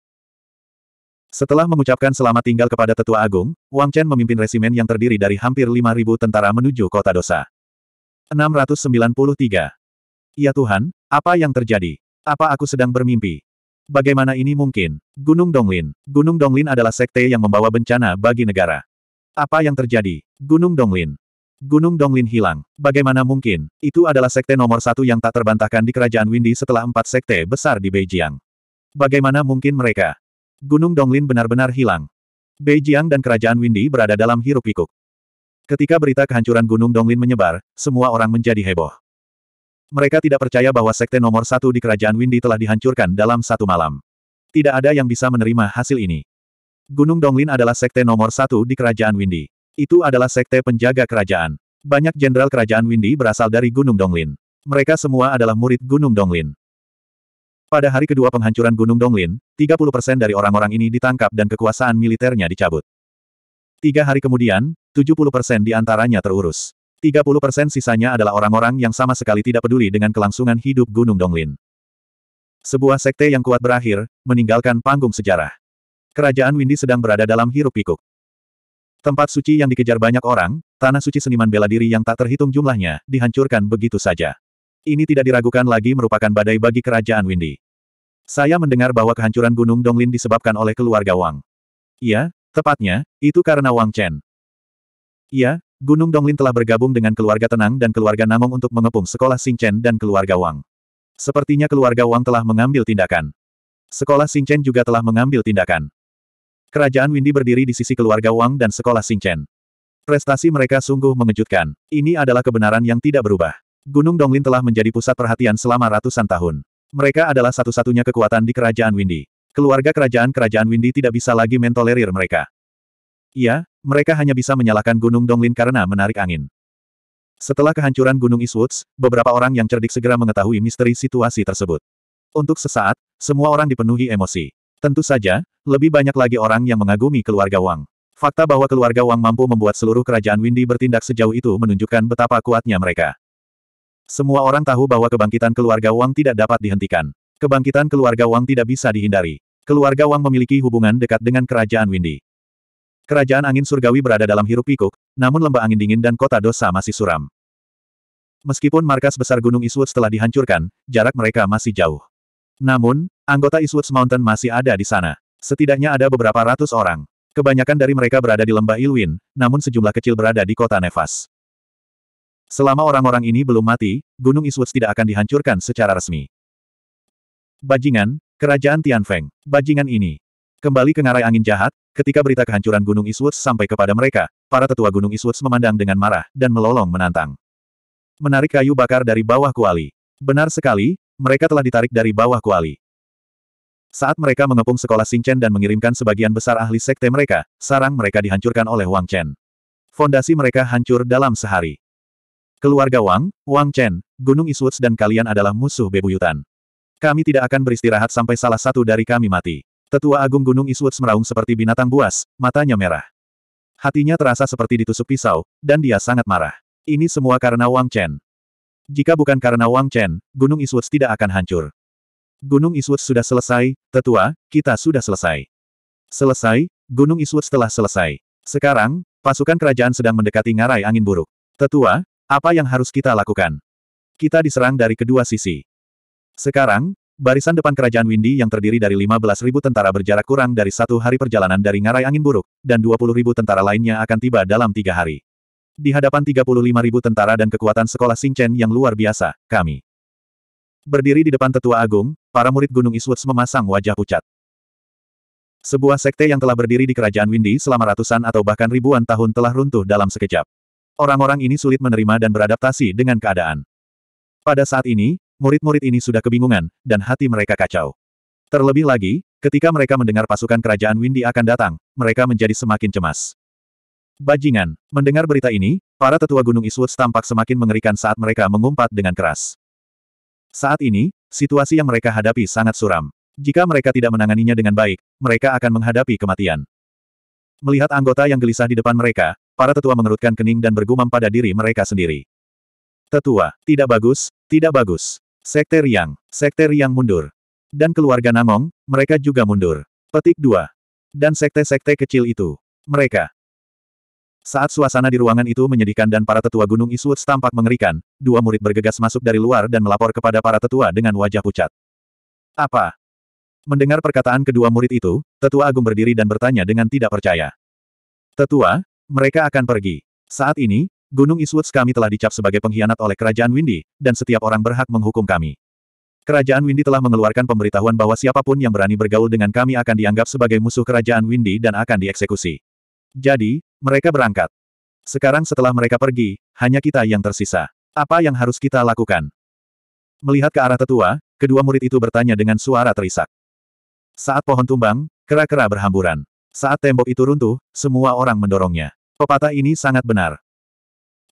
Setelah mengucapkan selamat tinggal kepada Tetua Agung, Wang Chen memimpin resimen yang terdiri dari hampir 5.000 tentara menuju kota dosa. 693. Ya Tuhan, apa yang terjadi? Apa aku sedang bermimpi? Bagaimana ini mungkin? Gunung Donglin. Gunung Donglin adalah sekte yang membawa bencana bagi negara. Apa yang terjadi? Gunung Donglin. Gunung Donglin hilang. Bagaimana mungkin? Itu adalah sekte nomor satu yang tak terbantahkan di kerajaan Windy setelah empat sekte besar di Beijing. Bagaimana mungkin mereka? Gunung Donglin benar-benar hilang. Beijing dan kerajaan Windy berada dalam hiruk pikuk. Ketika berita kehancuran Gunung Donglin menyebar, semua orang menjadi heboh. Mereka tidak percaya bahwa sekte nomor satu di kerajaan Windy telah dihancurkan dalam satu malam. Tidak ada yang bisa menerima hasil ini. Gunung Donglin adalah sekte nomor satu di kerajaan Windy. Itu adalah sekte penjaga kerajaan. Banyak jenderal kerajaan Windy berasal dari Gunung Donglin. Mereka semua adalah murid Gunung Donglin. Pada hari kedua penghancuran Gunung Donglin, 30% dari orang-orang ini ditangkap dan kekuasaan militernya dicabut. Tiga hari kemudian, 70% di antaranya terurus. 30% sisanya adalah orang-orang yang sama sekali tidak peduli dengan kelangsungan hidup Gunung Donglin. Sebuah sekte yang kuat berakhir, meninggalkan panggung sejarah. Kerajaan Windy sedang berada dalam hiruk pikuk. Tempat suci yang dikejar banyak orang, tanah suci seniman bela diri yang tak terhitung jumlahnya, dihancurkan begitu saja. Ini tidak diragukan lagi merupakan badai bagi kerajaan Windy. Saya mendengar bahwa kehancuran Gunung Donglin disebabkan oleh keluarga Wang. Iya, tepatnya, itu karena Wang Chen. Iya, Gunung Donglin telah bergabung dengan keluarga Tenang dan keluarga Namong untuk mengepung sekolah Chen dan keluarga Wang. Sepertinya keluarga Wang telah mengambil tindakan. Sekolah Chen juga telah mengambil tindakan. Kerajaan Windy berdiri di sisi keluarga Wang dan sekolah Xingchen. Prestasi mereka sungguh mengejutkan. Ini adalah kebenaran yang tidak berubah. Gunung Donglin telah menjadi pusat perhatian selama ratusan tahun. Mereka adalah satu-satunya kekuatan di kerajaan Windy. Keluarga kerajaan-kerajaan Windy tidak bisa lagi mentolerir mereka. Iya, mereka hanya bisa menyalahkan Gunung Donglin karena menarik angin. Setelah kehancuran Gunung Eastwoods, beberapa orang yang cerdik segera mengetahui misteri situasi tersebut. Untuk sesaat, semua orang dipenuhi emosi. Tentu saja, lebih banyak lagi orang yang mengagumi keluarga Wang. Fakta bahwa keluarga Wang mampu membuat seluruh kerajaan Windy bertindak sejauh itu menunjukkan betapa kuatnya mereka. Semua orang tahu bahwa kebangkitan keluarga Wang tidak dapat dihentikan. Kebangkitan keluarga Wang tidak bisa dihindari. Keluarga Wang memiliki hubungan dekat dengan kerajaan Windy. Kerajaan angin surgawi berada dalam hirup pikuk, namun lembah angin dingin dan kota dosa masih suram. Meskipun markas besar Gunung Eastwood telah dihancurkan, jarak mereka masih jauh. Namun, anggota Eastwood Mountain masih ada di sana. Setidaknya ada beberapa ratus orang. Kebanyakan dari mereka berada di lembah Ilwin, namun sejumlah kecil berada di kota Nevas. Selama orang-orang ini belum mati, Gunung Iswuts tidak akan dihancurkan secara resmi. Bajingan, Kerajaan Tianfeng, bajingan ini. Kembali ke ngarai angin jahat, ketika berita kehancuran Gunung Iswuts sampai kepada mereka, para tetua Gunung Iswuts memandang dengan marah, dan melolong menantang. Menarik kayu bakar dari bawah kuali. Benar sekali, mereka telah ditarik dari bawah kuali. Saat mereka mengepung sekolah Sing Chen dan mengirimkan sebagian besar ahli sekte mereka, sarang mereka dihancurkan oleh Wang Chen. Fondasi mereka hancur dalam sehari. Keluarga Wang, Wang Chen, Gunung Iswuts dan kalian adalah musuh bebuyutan. Kami tidak akan beristirahat sampai salah satu dari kami mati. Tetua Agung Gunung Iswuts meraung seperti binatang buas, matanya merah. Hatinya terasa seperti ditusuk pisau, dan dia sangat marah. Ini semua karena Wang Chen. Jika bukan karena Wang Chen, Gunung Iswuts tidak akan hancur. Gunung Iswut sudah selesai, tetua, kita sudah selesai. Selesai, Gunung Iswut telah selesai. Sekarang, pasukan kerajaan sedang mendekati ngarai angin buruk. Tetua, apa yang harus kita lakukan? Kita diserang dari kedua sisi. Sekarang, barisan depan kerajaan Windy yang terdiri dari 15.000 tentara berjarak kurang dari satu hari perjalanan dari ngarai angin buruk, dan 20.000 tentara lainnya akan tiba dalam tiga hari. Di hadapan 35.000 tentara dan kekuatan sekolah Singchen yang luar biasa, kami berdiri di depan tetua agung, Para murid Gunung Iswuts memasang wajah pucat. Sebuah sekte yang telah berdiri di kerajaan Windy selama ratusan atau bahkan ribuan tahun telah runtuh dalam sekejap. Orang-orang ini sulit menerima dan beradaptasi dengan keadaan. Pada saat ini, murid-murid ini sudah kebingungan, dan hati mereka kacau. Terlebih lagi, ketika mereka mendengar pasukan kerajaan Windy akan datang, mereka menjadi semakin cemas. Bajingan, mendengar berita ini, para tetua Gunung Iswuts tampak semakin mengerikan saat mereka mengumpat dengan keras. Saat ini, situasi yang mereka hadapi sangat suram. Jika mereka tidak menanganinya dengan baik, mereka akan menghadapi kematian. Melihat anggota yang gelisah di depan mereka, para tetua mengerutkan kening dan bergumam pada diri mereka sendiri. Tetua, tidak bagus, tidak bagus. Sekte Riang, Sekte Riang mundur. Dan keluarga Namong, mereka juga mundur. Petik 2. Dan sekte-sekte kecil itu. Mereka saat suasana di ruangan itu menyedihkan dan para tetua Gunung Iswut tampak mengerikan, dua murid bergegas masuk dari luar dan melapor kepada para tetua dengan wajah pucat. Apa? Mendengar perkataan kedua murid itu, tetua agung berdiri dan bertanya dengan tidak percaya. Tetua, mereka akan pergi. Saat ini, Gunung Iswut kami telah dicap sebagai pengkhianat oleh Kerajaan Windy, dan setiap orang berhak menghukum kami. Kerajaan Windy telah mengeluarkan pemberitahuan bahwa siapapun yang berani bergaul dengan kami akan dianggap sebagai musuh Kerajaan Windy dan akan dieksekusi. Jadi, mereka berangkat. Sekarang setelah mereka pergi, hanya kita yang tersisa. Apa yang harus kita lakukan? Melihat ke arah tetua, kedua murid itu bertanya dengan suara terisak. Saat pohon tumbang, kera-kera berhamburan. Saat tembok itu runtuh, semua orang mendorongnya. Pepatah ini sangat benar.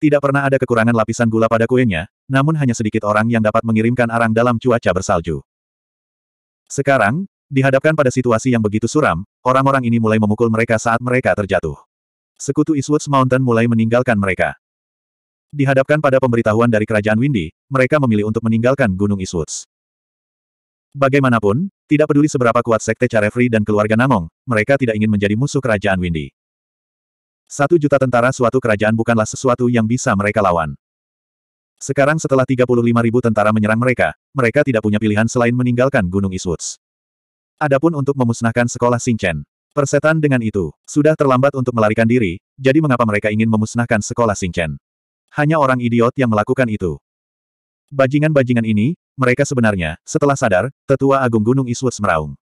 Tidak pernah ada kekurangan lapisan gula pada kuenya, namun hanya sedikit orang yang dapat mengirimkan arang dalam cuaca bersalju. Sekarang, dihadapkan pada situasi yang begitu suram, orang-orang ini mulai memukul mereka saat mereka terjatuh sekutu Eastwoods Mountain mulai meninggalkan mereka. Dihadapkan pada pemberitahuan dari kerajaan Windy, mereka memilih untuk meninggalkan Gunung Eastwoods. Bagaimanapun, tidak peduli seberapa kuat Sekte Carefree dan keluarga Namong, mereka tidak ingin menjadi musuh kerajaan Windy. Satu juta tentara suatu kerajaan bukanlah sesuatu yang bisa mereka lawan. Sekarang setelah 35 ribu tentara menyerang mereka, mereka tidak punya pilihan selain meninggalkan Gunung Eastwoods. Adapun untuk memusnahkan sekolah Singchen, Persetan dengan itu, sudah terlambat untuk melarikan diri, jadi mengapa mereka ingin memusnahkan sekolah Singchen? Hanya orang idiot yang melakukan itu. Bajingan-bajingan ini, mereka sebenarnya, setelah sadar, Tetua Agung Gunung Iswus meraung.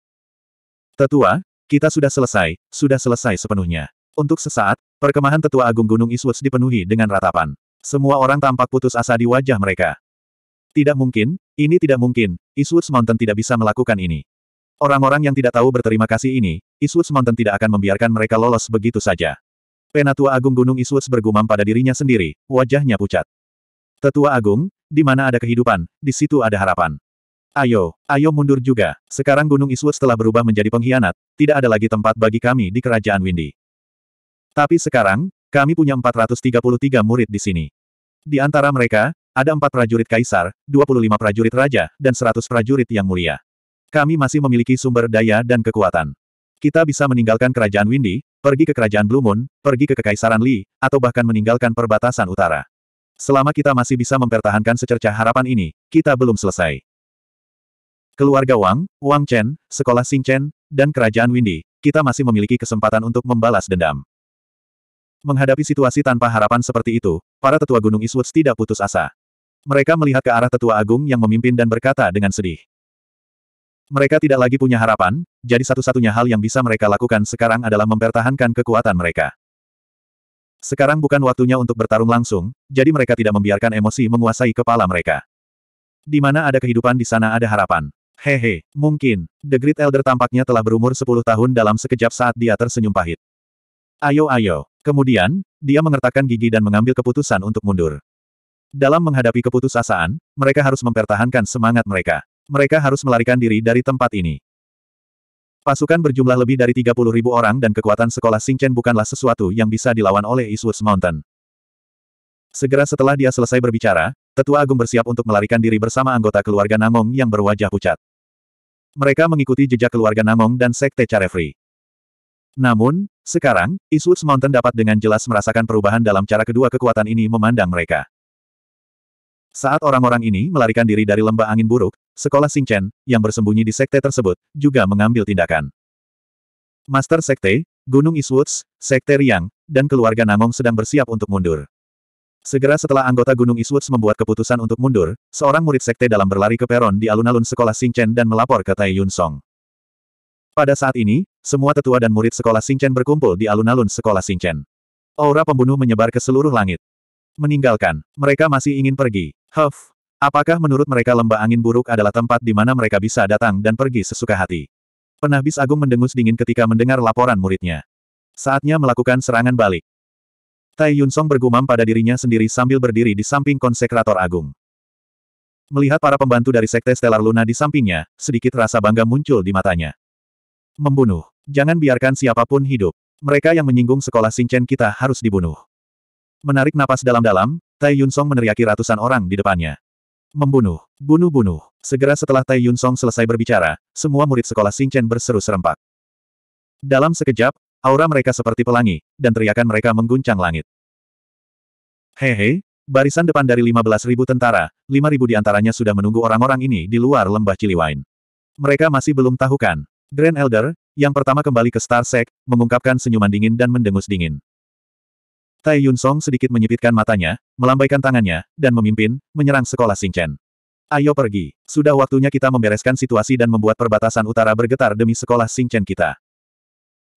Tetua, kita sudah selesai, sudah selesai sepenuhnya. Untuk sesaat, perkemahan Tetua Agung Gunung Iswus dipenuhi dengan ratapan. Semua orang tampak putus asa di wajah mereka. Tidak mungkin, ini tidak mungkin, Iswoods Mountain tidak bisa melakukan ini. Orang-orang yang tidak tahu berterima kasih ini, Iswoods Mountain tidak akan membiarkan mereka lolos begitu saja. Penatua Agung Gunung Iswoods bergumam pada dirinya sendiri, wajahnya pucat. Tetua Agung, di mana ada kehidupan, di situ ada harapan. Ayo, ayo mundur juga. Sekarang Gunung Iswoods telah berubah menjadi pengkhianat, tidak ada lagi tempat bagi kami di Kerajaan Windy. Tapi sekarang, kami punya 433 murid di sini. Di antara mereka, ada empat prajurit kaisar, 25 prajurit raja, dan 100 prajurit yang mulia. Kami masih memiliki sumber daya dan kekuatan. Kita bisa meninggalkan kerajaan Windy, pergi ke kerajaan Blue Moon, pergi ke kekaisaran Li, atau bahkan meninggalkan perbatasan utara. Selama kita masih bisa mempertahankan secercah harapan ini, kita belum selesai. Keluarga Wang, Wang Chen, sekolah Xing Chen, dan kerajaan Windy, kita masih memiliki kesempatan untuk membalas dendam. Menghadapi situasi tanpa harapan seperti itu, para tetua Gunung Iswoods tidak putus asa. Mereka melihat ke arah tetua agung yang memimpin dan berkata dengan sedih. Mereka tidak lagi punya harapan, jadi satu-satunya hal yang bisa mereka lakukan sekarang adalah mempertahankan kekuatan mereka. Sekarang bukan waktunya untuk bertarung langsung, jadi mereka tidak membiarkan emosi menguasai kepala mereka. Di mana ada kehidupan di sana ada harapan. Hehe, mungkin, The Great Elder tampaknya telah berumur 10 tahun dalam sekejap saat dia tersenyum pahit. Ayo ayo. Kemudian, dia mengertakkan gigi dan mengambil keputusan untuk mundur. Dalam menghadapi keputusasaan, mereka harus mempertahankan semangat mereka mereka harus melarikan diri dari tempat ini. Pasukan berjumlah lebih dari 30 ribu orang dan kekuatan sekolah Singchen bukanlah sesuatu yang bisa dilawan oleh Eastwoods Mountain. Segera setelah dia selesai berbicara, Tetua Agung bersiap untuk melarikan diri bersama anggota keluarga Namong yang berwajah pucat. Mereka mengikuti jejak keluarga Namong dan Sekte Carefree. Namun, sekarang, Eastwoods Mountain dapat dengan jelas merasakan perubahan dalam cara kedua kekuatan ini memandang mereka. Saat orang-orang ini melarikan diri dari lembah angin buruk, Sekolah Singchen, yang bersembunyi di sekte tersebut, juga mengambil tindakan. Master Sekte, Gunung Eastwoods, Sekte Riang, dan keluarga Namong sedang bersiap untuk mundur. Segera setelah anggota Gunung Eastwoods membuat keputusan untuk mundur, seorang murid sekte dalam berlari ke peron di alun-alun sekolah Singchen dan melapor ke Tai Yun Song. Pada saat ini, semua tetua dan murid sekolah Singchen berkumpul di alun-alun sekolah Singchen. Aura pembunuh menyebar ke seluruh langit. Meninggalkan, mereka masih ingin pergi. Huff, Apakah menurut mereka lembah angin buruk adalah tempat di mana mereka bisa datang dan pergi sesuka hati? Penahbis Agung mendengus dingin ketika mendengar laporan muridnya. Saatnya melakukan serangan balik. Tai Yun Song bergumam pada dirinya sendiri sambil berdiri di samping konsekrator agung. Melihat para pembantu dari Sekte Stellar Luna di sampingnya, sedikit rasa bangga muncul di matanya. Membunuh. Jangan biarkan siapapun hidup. Mereka yang menyinggung sekolah Singchen kita harus dibunuh. Menarik napas dalam-dalam, Tai Yun Song meneriaki ratusan orang di depannya. Membunuh. Bunuh-bunuh. Segera setelah Tai Yun Song selesai berbicara, semua murid sekolah Chen berseru serempak. Dalam sekejap, aura mereka seperti pelangi, dan teriakan mereka mengguncang langit. Hehe, barisan depan dari ribu tentara, ribu di antaranya sudah menunggu orang-orang ini di luar lembah Ciliwain. Mereka masih belum tahu kan. Grand Elder, yang pertama kembali ke Star mengungkapkan senyuman dingin dan mendengus dingin. Tai Yun Song sedikit menyipitkan matanya, melambaikan tangannya, dan memimpin, menyerang sekolah Xingchen. Ayo pergi. Sudah waktunya kita membereskan situasi dan membuat perbatasan utara bergetar demi sekolah Xingchen kita.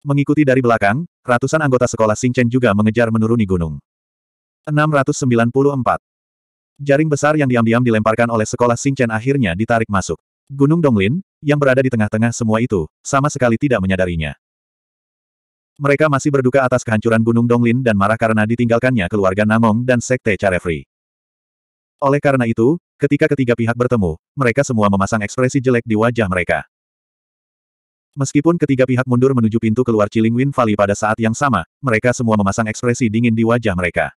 Mengikuti dari belakang, ratusan anggota sekolah Xingchen juga mengejar menuruni gunung. 694. Jaring besar yang diam-diam dilemparkan oleh sekolah Xingchen akhirnya ditarik masuk. Gunung Donglin, yang berada di tengah-tengah semua itu, sama sekali tidak menyadarinya. Mereka masih berduka atas kehancuran Gunung Donglin dan marah karena ditinggalkannya keluarga Namong dan Sekte Carefree. Oleh karena itu, ketika ketiga pihak bertemu, mereka semua memasang ekspresi jelek di wajah mereka. Meskipun ketiga pihak mundur menuju pintu keluar Wind Valley pada saat yang sama, mereka semua memasang ekspresi dingin di wajah mereka.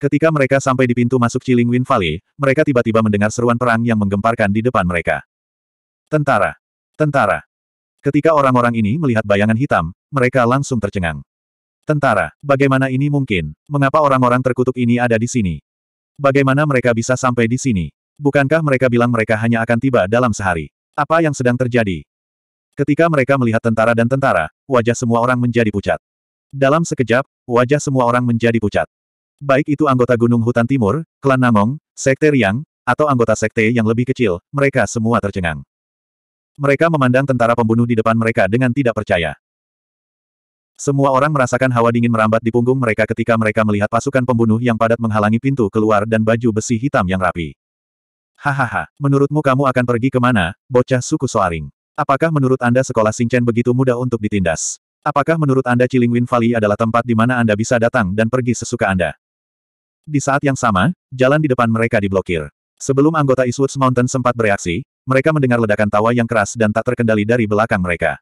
Ketika mereka sampai di pintu masuk Wind Valley, mereka tiba-tiba mendengar seruan perang yang menggemparkan di depan mereka. Tentara! Tentara! Ketika orang-orang ini melihat bayangan hitam, mereka langsung tercengang. Tentara, bagaimana ini mungkin? Mengapa orang-orang terkutuk ini ada di sini? Bagaimana mereka bisa sampai di sini? Bukankah mereka bilang mereka hanya akan tiba dalam sehari? Apa yang sedang terjadi? Ketika mereka melihat tentara dan tentara, wajah semua orang menjadi pucat. Dalam sekejap, wajah semua orang menjadi pucat. Baik itu anggota Gunung Hutan Timur, Klan Namong, Sekte Riang, atau anggota Sekte yang lebih kecil, mereka semua tercengang. Mereka memandang tentara pembunuh di depan mereka dengan tidak percaya. Semua orang merasakan hawa dingin merambat di punggung mereka ketika mereka melihat pasukan pembunuh yang padat menghalangi pintu keluar dan baju besi hitam yang rapi. Hahaha, menurutmu kamu akan pergi kemana, bocah suku Soaring? Apakah menurut Anda sekolah Singchen begitu mudah untuk ditindas? Apakah menurut Anda Chilingwin Valley adalah tempat di mana Anda bisa datang dan pergi sesuka Anda? Di saat yang sama, jalan di depan mereka diblokir. Sebelum anggota Eastwoods Mountain sempat bereaksi, mereka mendengar ledakan tawa yang keras dan tak terkendali dari belakang mereka.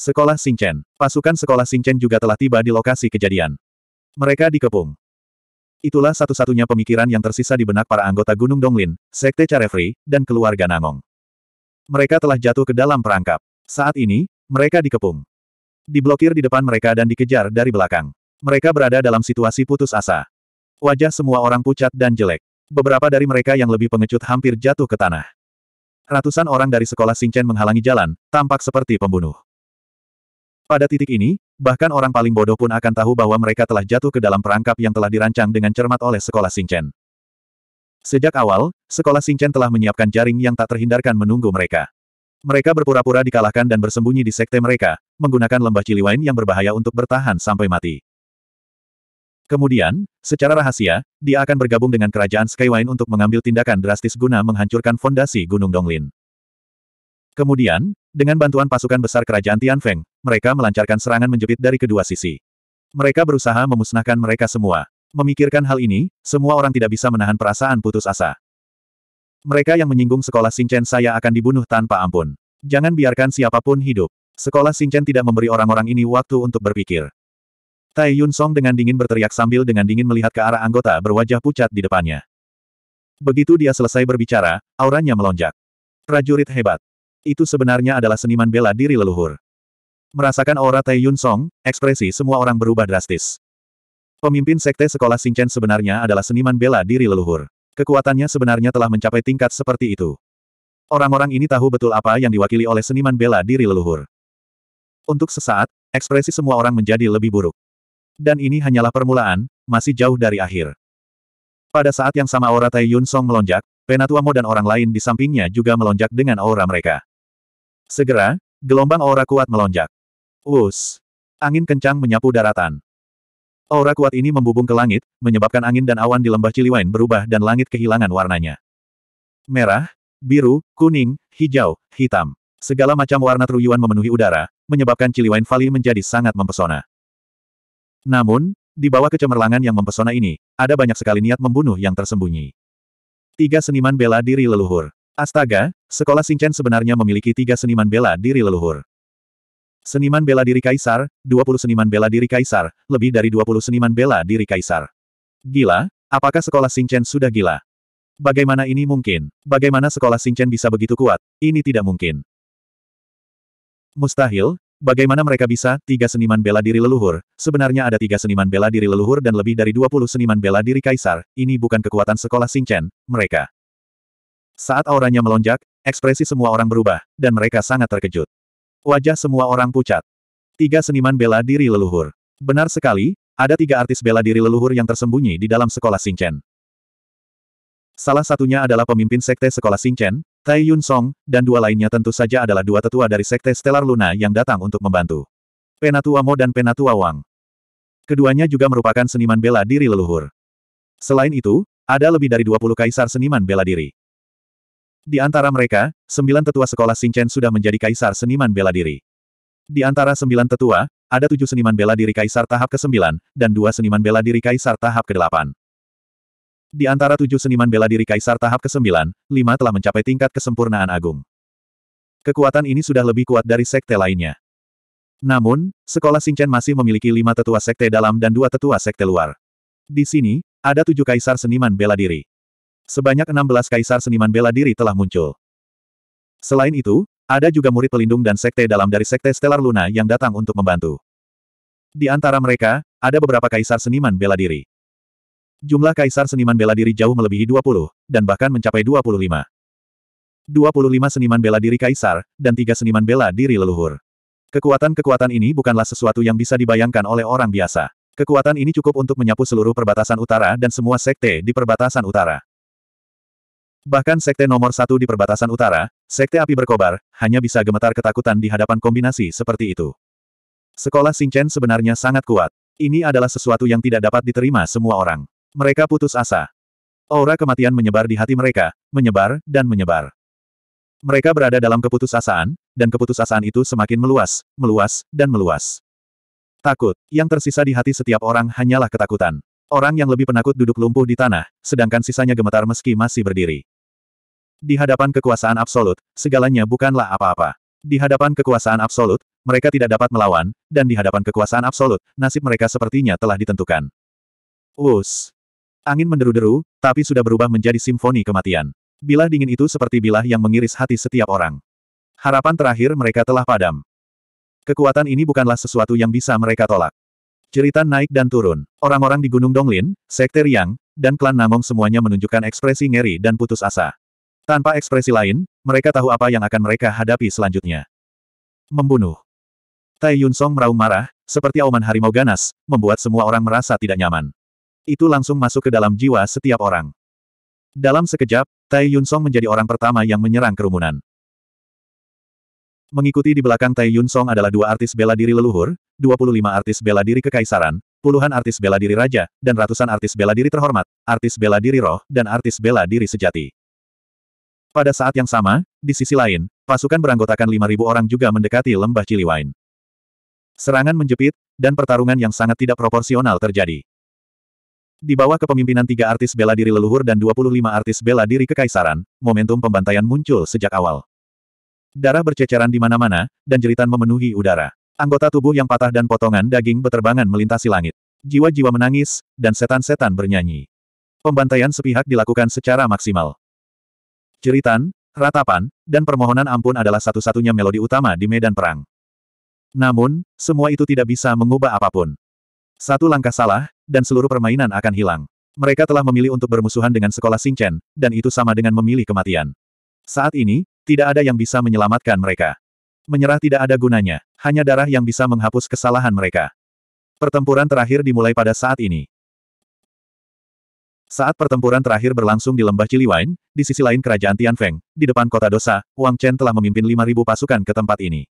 Sekolah Singchen. Pasukan sekolah Singchen juga telah tiba di lokasi kejadian. Mereka dikepung. Itulah satu-satunya pemikiran yang tersisa di benak para anggota Gunung Donglin, Sekte Carefree, dan keluarga Nangong. Mereka telah jatuh ke dalam perangkap. Saat ini, mereka dikepung. Diblokir di depan mereka dan dikejar dari belakang. Mereka berada dalam situasi putus asa. Wajah semua orang pucat dan jelek. Beberapa dari mereka yang lebih pengecut hampir jatuh ke tanah. Ratusan orang dari sekolah Singchen menghalangi jalan, tampak seperti pembunuh. Pada titik ini, bahkan orang paling bodoh pun akan tahu bahwa mereka telah jatuh ke dalam perangkap yang telah dirancang dengan cermat oleh sekolah Singchen. Sejak awal, sekolah Singchen telah menyiapkan jaring yang tak terhindarkan menunggu mereka. Mereka berpura-pura dikalahkan dan bersembunyi di sekte mereka, menggunakan lembah Ciliwain yang berbahaya untuk bertahan sampai mati. Kemudian, secara rahasia, dia akan bergabung dengan kerajaan Skywine untuk mengambil tindakan drastis guna menghancurkan fondasi Gunung Donglin. Kemudian, dengan bantuan pasukan besar kerajaan Tianfeng, mereka melancarkan serangan menjepit dari kedua sisi. Mereka berusaha memusnahkan mereka semua. Memikirkan hal ini, semua orang tidak bisa menahan perasaan putus asa. Mereka yang menyinggung sekolah Singchen saya akan dibunuh tanpa ampun. Jangan biarkan siapapun hidup. Sekolah Singchen tidak memberi orang-orang ini waktu untuk berpikir. Tai Yun Song dengan dingin berteriak sambil dengan dingin melihat ke arah anggota berwajah pucat di depannya. Begitu dia selesai berbicara, auranya melonjak. Prajurit hebat. Itu sebenarnya adalah seniman bela diri leluhur. Merasakan aura Tai Yun Song, ekspresi semua orang berubah drastis. Pemimpin sekte sekolah Chen sebenarnya adalah seniman bela diri leluhur. Kekuatannya sebenarnya telah mencapai tingkat seperti itu. Orang-orang ini tahu betul apa yang diwakili oleh seniman bela diri leluhur. Untuk sesaat, ekspresi semua orang menjadi lebih buruk. Dan ini hanyalah permulaan, masih jauh dari akhir. Pada saat yang sama aura Tai Yun Song melonjak, Mo dan orang lain di sampingnya juga melonjak dengan aura mereka. Segera, gelombang aura kuat melonjak. Us! Angin kencang menyapu daratan. Aura kuat ini membubung ke langit, menyebabkan angin dan awan di lembah Ciliwain berubah dan langit kehilangan warnanya. Merah, biru, kuning, hijau, hitam. Segala macam warna truyuan memenuhi udara, menyebabkan Ciliwain Valley menjadi sangat mempesona. Namun, di bawah kecemerlangan yang mempesona ini, ada banyak sekali niat membunuh yang tersembunyi. Tiga seniman bela diri leluhur. Astaga, sekolah Sinchen sebenarnya memiliki tiga seniman bela diri leluhur. Seniman bela diri kaisar, 20 seniman bela diri kaisar, lebih dari 20 seniman bela diri kaisar. Gila, apakah sekolah Sinchen sudah gila? Bagaimana ini mungkin? Bagaimana sekolah Sinchen bisa begitu kuat? Ini tidak mungkin. Mustahil, Bagaimana mereka bisa, tiga seniman bela diri leluhur, sebenarnya ada tiga seniman bela diri leluhur dan lebih dari 20 seniman bela diri kaisar, ini bukan kekuatan sekolah Singchen, mereka. Saat auranya melonjak, ekspresi semua orang berubah, dan mereka sangat terkejut. Wajah semua orang pucat. Tiga seniman bela diri leluhur. Benar sekali, ada tiga artis bela diri leluhur yang tersembunyi di dalam sekolah Singchen. Salah satunya adalah pemimpin sekte sekolah Singchen, Tai Yun Song, dan dua lainnya tentu saja adalah dua tetua dari Sekte Stellar Luna yang datang untuk membantu. Penatua Mo dan Penatua Wang. Keduanya juga merupakan seniman bela diri leluhur. Selain itu, ada lebih dari 20 kaisar seniman bela diri. Di antara mereka, sembilan tetua sekolah Xingchen sudah menjadi kaisar seniman bela diri. Di antara sembilan tetua, ada tujuh seniman bela diri kaisar tahap ke-9, dan dua seniman bela diri kaisar tahap ke-8. Di antara tujuh seniman bela diri kaisar tahap ke-9, lima telah mencapai tingkat kesempurnaan agung. Kekuatan ini sudah lebih kuat dari sekte lainnya. Namun, sekolah Singchen masih memiliki lima tetua sekte dalam dan dua tetua sekte luar. Di sini, ada tujuh kaisar seniman bela diri. Sebanyak enam belas kaisar seniman bela diri telah muncul. Selain itu, ada juga murid pelindung dan sekte dalam dari sekte Stellar Luna yang datang untuk membantu. Di antara mereka, ada beberapa kaisar seniman bela diri. Jumlah kaisar seniman bela diri jauh melebihi 20, dan bahkan mencapai 25. 25 seniman bela diri kaisar, dan tiga seniman bela diri leluhur. Kekuatan-kekuatan ini bukanlah sesuatu yang bisa dibayangkan oleh orang biasa. Kekuatan ini cukup untuk menyapu seluruh perbatasan utara dan semua sekte di perbatasan utara. Bahkan sekte nomor satu di perbatasan utara, sekte api berkobar, hanya bisa gemetar ketakutan di hadapan kombinasi seperti itu. Sekolah Singchen sebenarnya sangat kuat. Ini adalah sesuatu yang tidak dapat diterima semua orang. Mereka putus asa. Aura kematian menyebar di hati mereka, menyebar, dan menyebar. Mereka berada dalam keputusasaan, dan keputusasaan itu semakin meluas, meluas, dan meluas. Takut, yang tersisa di hati setiap orang hanyalah ketakutan. Orang yang lebih penakut duduk lumpuh di tanah, sedangkan sisanya gemetar meski masih berdiri. Di hadapan kekuasaan absolut, segalanya bukanlah apa-apa. Di hadapan kekuasaan absolut, mereka tidak dapat melawan, dan di hadapan kekuasaan absolut, nasib mereka sepertinya telah ditentukan. Us. Angin menderu-deru, tapi sudah berubah menjadi simfoni kematian. Bilah dingin itu seperti bilah yang mengiris hati setiap orang. Harapan terakhir mereka telah padam. Kekuatan ini bukanlah sesuatu yang bisa mereka tolak. Cerita naik dan turun. Orang-orang di Gunung Donglin, Sekte Riang, dan klan Namong semuanya menunjukkan ekspresi ngeri dan putus asa. Tanpa ekspresi lain, mereka tahu apa yang akan mereka hadapi selanjutnya. Membunuh. Tai Yun Song meraung marah, seperti auman harimau ganas, membuat semua orang merasa tidak nyaman. Itu langsung masuk ke dalam jiwa setiap orang. Dalam sekejap, Tai Yun Song menjadi orang pertama yang menyerang kerumunan. Mengikuti di belakang Tai Yun Song adalah dua artis bela diri leluhur, 25 artis bela diri kekaisaran, puluhan artis bela diri raja, dan ratusan artis bela diri terhormat, artis bela diri roh, dan artis bela diri sejati. Pada saat yang sama, di sisi lain, pasukan beranggotakan 5.000 orang juga mendekati lembah Ciliwain. Serangan menjepit, dan pertarungan yang sangat tidak proporsional terjadi. Di bawah kepemimpinan tiga artis bela diri leluhur dan 25 artis bela diri kekaisaran, momentum pembantaian muncul sejak awal. Darah berceceran di mana-mana, dan jeritan memenuhi udara. Anggota tubuh yang patah dan potongan daging beterbangan melintasi langit. Jiwa-jiwa menangis, dan setan-setan bernyanyi. Pembantaian sepihak dilakukan secara maksimal. Jeritan, ratapan, dan permohonan ampun adalah satu-satunya melodi utama di medan perang. Namun, semua itu tidak bisa mengubah apapun. Satu langkah salah, dan seluruh permainan akan hilang. Mereka telah memilih untuk bermusuhan dengan sekolah Singchen, dan itu sama dengan memilih kematian. Saat ini, tidak ada yang bisa menyelamatkan mereka. Menyerah tidak ada gunanya, hanya darah yang bisa menghapus kesalahan mereka. Pertempuran terakhir dimulai pada saat ini. Saat pertempuran terakhir berlangsung di Lembah Ciliwain, di sisi lain kerajaan Tianfeng, di depan kota dosa, Wang Chen telah memimpin 5.000 pasukan ke tempat ini.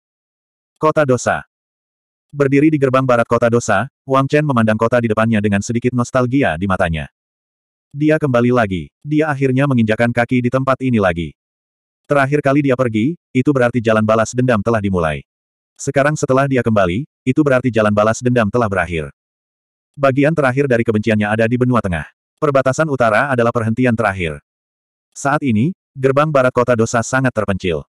Kota dosa. Berdiri di gerbang barat kota dosa, Wang Chen memandang kota di depannya dengan sedikit nostalgia di matanya. Dia kembali lagi. Dia akhirnya menginjakan kaki di tempat ini lagi. Terakhir kali dia pergi, itu berarti jalan balas dendam telah dimulai. Sekarang setelah dia kembali, itu berarti jalan balas dendam telah berakhir. Bagian terakhir dari kebenciannya ada di benua tengah. Perbatasan utara adalah perhentian terakhir. Saat ini, gerbang barat kota dosa sangat terpencil.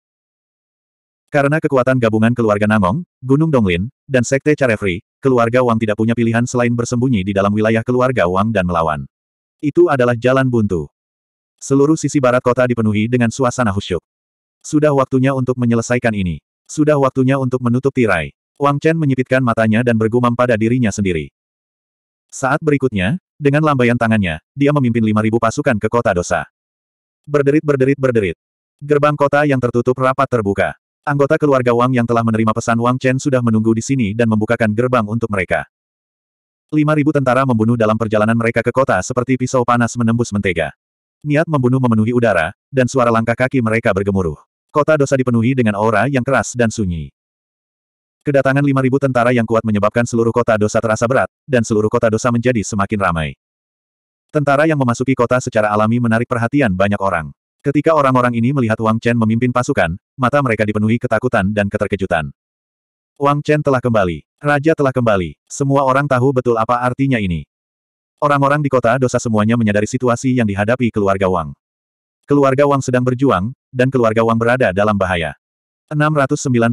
Karena kekuatan gabungan keluarga Nangong, Gunung Donglin, dan Sekte Carefree, keluarga Wang tidak punya pilihan selain bersembunyi di dalam wilayah keluarga Wang dan melawan. Itu adalah jalan buntu. Seluruh sisi barat kota dipenuhi dengan suasana khusyuk. Sudah waktunya untuk menyelesaikan ini. Sudah waktunya untuk menutup tirai. Wang Chen menyipitkan matanya dan bergumam pada dirinya sendiri. Saat berikutnya, dengan lambaian tangannya, dia memimpin 5.000 pasukan ke kota dosa. Berderit berderit berderit. Gerbang kota yang tertutup rapat terbuka. Anggota keluarga Wang yang telah menerima pesan Wang Chen sudah menunggu di sini dan membukakan gerbang untuk mereka. 5.000 tentara membunuh dalam perjalanan mereka ke kota seperti pisau panas menembus mentega. Niat membunuh memenuhi udara, dan suara langkah kaki mereka bergemuruh. Kota dosa dipenuhi dengan aura yang keras dan sunyi. Kedatangan 5.000 tentara yang kuat menyebabkan seluruh kota dosa terasa berat, dan seluruh kota dosa menjadi semakin ramai. Tentara yang memasuki kota secara alami menarik perhatian banyak orang. Ketika orang-orang ini melihat Wang Chen memimpin pasukan, mata mereka dipenuhi ketakutan dan keterkejutan. Wang Chen telah kembali. Raja telah kembali. Semua orang tahu betul apa artinya ini. Orang-orang di kota dosa semuanya menyadari situasi yang dihadapi keluarga Wang. Keluarga Wang sedang berjuang, dan keluarga Wang berada dalam bahaya. 695.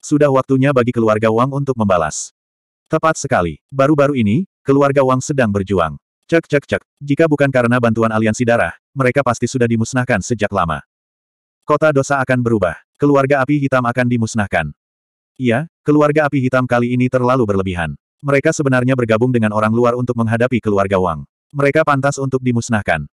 Sudah waktunya bagi keluarga Wang untuk membalas. Tepat sekali. Baru-baru ini, keluarga Wang sedang berjuang. Cek cek cek, jika bukan karena bantuan aliansi darah, mereka pasti sudah dimusnahkan sejak lama. Kota dosa akan berubah. Keluarga api hitam akan dimusnahkan. Iya, keluarga api hitam kali ini terlalu berlebihan. Mereka sebenarnya bergabung dengan orang luar untuk menghadapi keluarga Wang. Mereka pantas untuk dimusnahkan.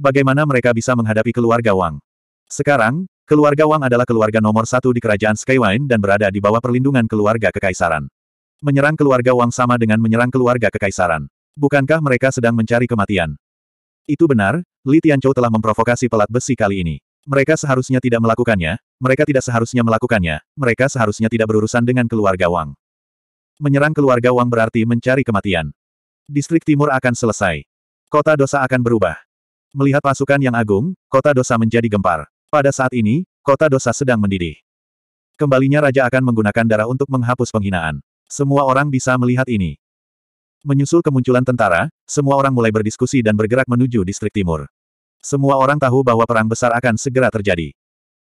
Bagaimana mereka bisa menghadapi keluarga Wang? Sekarang, keluarga Wang adalah keluarga nomor satu di kerajaan Skywine dan berada di bawah perlindungan keluarga kekaisaran. Menyerang keluarga Wang sama dengan menyerang keluarga kekaisaran. Bukankah mereka sedang mencari kematian? Itu benar, Li Tianchou telah memprovokasi pelat besi kali ini. Mereka seharusnya tidak melakukannya, mereka tidak seharusnya melakukannya, mereka seharusnya tidak berurusan dengan keluarga Wang. Menyerang keluarga Wang berarti mencari kematian. Distrik Timur akan selesai. Kota dosa akan berubah. Melihat pasukan yang agung, kota dosa menjadi gempar. Pada saat ini, kota dosa sedang mendidih. Kembalinya raja akan menggunakan darah untuk menghapus penghinaan. Semua orang bisa melihat ini. Menyusul kemunculan tentara, semua orang mulai berdiskusi dan bergerak menuju distrik timur. Semua orang tahu bahwa perang besar akan segera terjadi.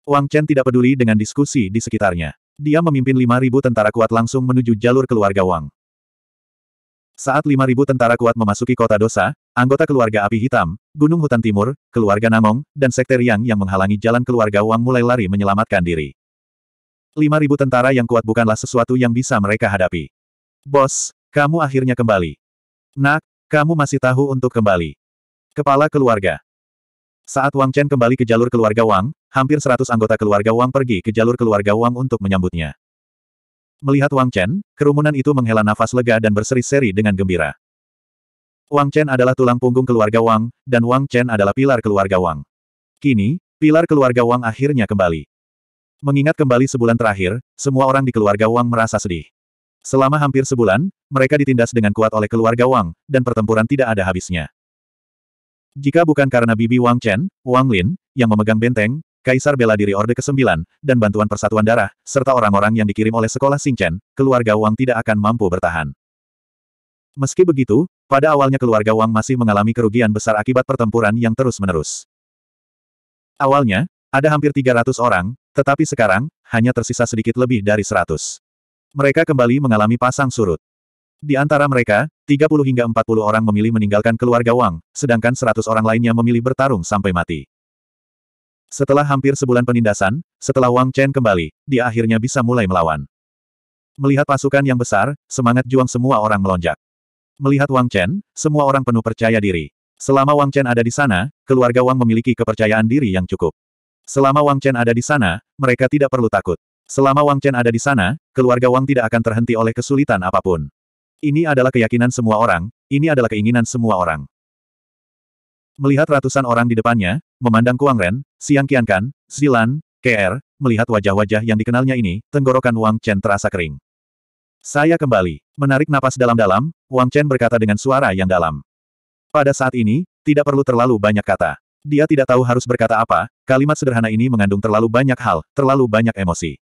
Wang Chen tidak peduli dengan diskusi di sekitarnya. Dia memimpin 5.000 tentara kuat langsung menuju jalur keluarga Wang. Saat 5.000 tentara kuat memasuki kota dosa, anggota keluarga api hitam, gunung hutan timur, keluarga Namong, dan sekte Riang yang menghalangi jalan keluarga Wang mulai lari menyelamatkan diri. 5.000 tentara yang kuat bukanlah sesuatu yang bisa mereka hadapi. Bos, kamu akhirnya kembali. Nak, kamu masih tahu untuk kembali. Kepala keluarga. Saat Wang Chen kembali ke jalur keluarga Wang, hampir seratus anggota keluarga Wang pergi ke jalur keluarga Wang untuk menyambutnya. Melihat Wang Chen, kerumunan itu menghela nafas lega dan berseri-seri dengan gembira. Wang Chen adalah tulang punggung keluarga Wang, dan Wang Chen adalah pilar keluarga Wang. Kini, pilar keluarga Wang akhirnya kembali. Mengingat kembali sebulan terakhir, semua orang di keluarga Wang merasa sedih. Selama hampir sebulan, mereka ditindas dengan kuat oleh keluarga Wang, dan pertempuran tidak ada habisnya. Jika bukan karena Bibi Wang Chen, Wang Lin, yang memegang benteng, Kaisar bela diri Orde ke-9, dan bantuan Persatuan Darah, serta orang-orang yang dikirim oleh sekolah Chen, keluarga Wang tidak akan mampu bertahan. Meski begitu, pada awalnya keluarga Wang masih mengalami kerugian besar akibat pertempuran yang terus-menerus. Awalnya, ada hampir 300 orang, tetapi sekarang, hanya tersisa sedikit lebih dari 100. Mereka kembali mengalami pasang surut. Di antara mereka, 30 hingga 40 orang memilih meninggalkan keluarga Wang, sedangkan 100 orang lainnya memilih bertarung sampai mati. Setelah hampir sebulan penindasan, setelah Wang Chen kembali, dia akhirnya bisa mulai melawan. Melihat pasukan yang besar, semangat juang semua orang melonjak. Melihat Wang Chen, semua orang penuh percaya diri. Selama Wang Chen ada di sana, keluarga Wang memiliki kepercayaan diri yang cukup. Selama Wang Chen ada di sana, mereka tidak perlu takut. Selama Wang Chen ada di sana, keluarga Wang tidak akan terhenti oleh kesulitan apapun. Ini adalah keyakinan semua orang, ini adalah keinginan semua orang. Melihat ratusan orang di depannya, memandang Kuang Ren, Siang Qiankan, Zilan, KR, melihat wajah-wajah yang dikenalnya ini, tenggorokan Wang Chen terasa kering. Saya kembali. Menarik napas dalam-dalam, Wang Chen berkata dengan suara yang dalam. Pada saat ini, tidak perlu terlalu banyak kata. Dia tidak tahu harus berkata apa, kalimat sederhana ini mengandung terlalu banyak hal, terlalu banyak emosi.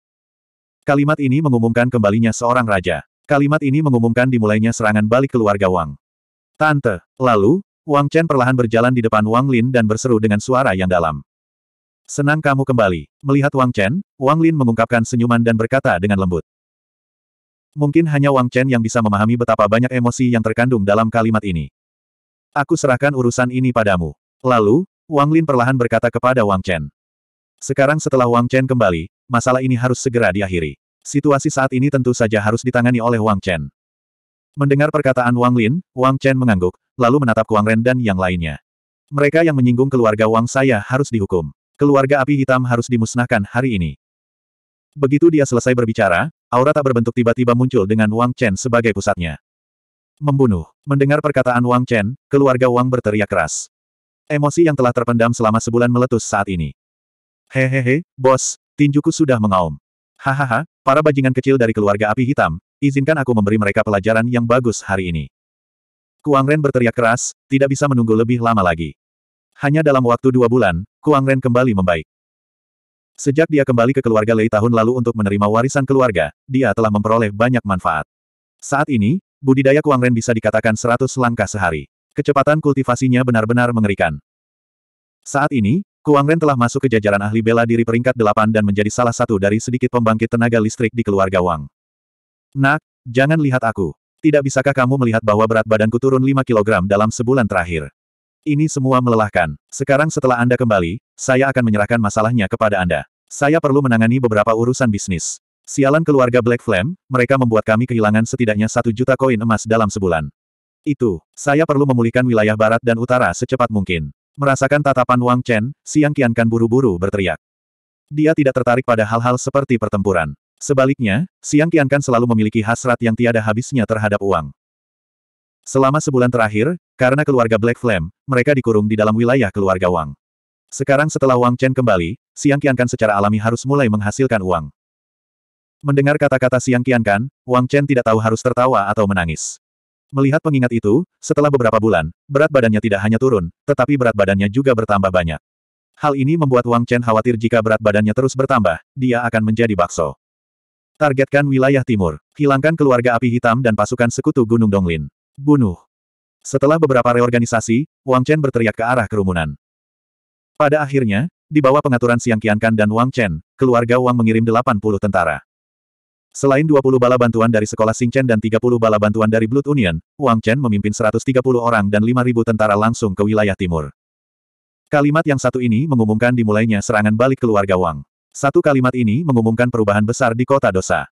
Kalimat ini mengumumkan kembalinya seorang raja. Kalimat ini mengumumkan dimulainya serangan balik keluarga Wang. Tante. Lalu, Wang Chen perlahan berjalan di depan Wang Lin dan berseru dengan suara yang dalam. Senang kamu kembali. Melihat Wang Chen, Wang Lin mengungkapkan senyuman dan berkata dengan lembut. Mungkin hanya Wang Chen yang bisa memahami betapa banyak emosi yang terkandung dalam kalimat ini. Aku serahkan urusan ini padamu. Lalu, Wang Lin perlahan berkata kepada Wang Chen. Sekarang setelah Wang Chen kembali, masalah ini harus segera diakhiri. Situasi saat ini tentu saja harus ditangani oleh Wang Chen. Mendengar perkataan Wang Lin, Wang Chen mengangguk, lalu menatap Wang Ren dan yang lainnya. Mereka yang menyinggung keluarga Wang saya harus dihukum. Keluarga api hitam harus dimusnahkan hari ini. Begitu dia selesai berbicara, aura tak berbentuk tiba-tiba muncul dengan Wang Chen sebagai pusatnya. Membunuh. Mendengar perkataan Wang Chen, keluarga Wang berteriak keras. Emosi yang telah terpendam selama sebulan meletus saat ini. Hehehe, bos, Tinjuku sudah mengaum. Hahaha, para bajingan kecil dari keluarga api hitam, izinkan aku memberi mereka pelajaran yang bagus hari ini. Kuang Ren berteriak keras, tidak bisa menunggu lebih lama lagi. Hanya dalam waktu dua bulan, Kuang Ren kembali membaik. Sejak dia kembali ke keluarga Lei tahun lalu untuk menerima warisan keluarga, dia telah memperoleh banyak manfaat. Saat ini, budidaya Kuang Ren bisa dikatakan 100 langkah sehari. Kecepatan kultivasinya benar-benar mengerikan. Saat ini, Kuang Ren telah masuk ke jajaran ahli bela diri peringkat delapan dan menjadi salah satu dari sedikit pembangkit tenaga listrik di keluarga Wang. Nak, jangan lihat aku. Tidak bisakah kamu melihat bahwa berat badanku turun 5 kg dalam sebulan terakhir? Ini semua melelahkan. Sekarang setelah Anda kembali, saya akan menyerahkan masalahnya kepada Anda. Saya perlu menangani beberapa urusan bisnis. Sialan keluarga Black Flame, mereka membuat kami kehilangan setidaknya satu juta koin emas dalam sebulan. Itu, saya perlu memulihkan wilayah barat dan utara secepat mungkin. Merasakan tatapan Wang Chen, Siang Kian Kan buru-buru berteriak. Dia tidak tertarik pada hal-hal seperti pertempuran. Sebaliknya, Siang Kian Kan selalu memiliki hasrat yang tiada habisnya terhadap uang. Selama sebulan terakhir, karena keluarga Black Flame, mereka dikurung di dalam wilayah keluarga Wang. Sekarang setelah Wang Chen kembali, Siang Kian Kan secara alami harus mulai menghasilkan uang. Mendengar kata-kata Siang Kian Kan, Wang Chen tidak tahu harus tertawa atau menangis. Melihat pengingat itu, setelah beberapa bulan, berat badannya tidak hanya turun, tetapi berat badannya juga bertambah banyak. Hal ini membuat Wang Chen khawatir jika berat badannya terus bertambah, dia akan menjadi bakso. Targetkan wilayah timur. Hilangkan keluarga api hitam dan pasukan sekutu Gunung Donglin. Bunuh. Setelah beberapa reorganisasi, Wang Chen berteriak ke arah kerumunan. Pada akhirnya, di bawah pengaturan Siang Qiankan dan Wang Chen, keluarga Wang mengirim 80 tentara. Selain 20 bala bantuan dari sekolah Singchen dan 30 bala bantuan dari Blood Union, Wang Chen memimpin 130 orang dan 5.000 tentara langsung ke wilayah timur. Kalimat yang satu ini mengumumkan dimulainya serangan balik keluarga Wang. Satu kalimat ini mengumumkan perubahan besar di kota dosa.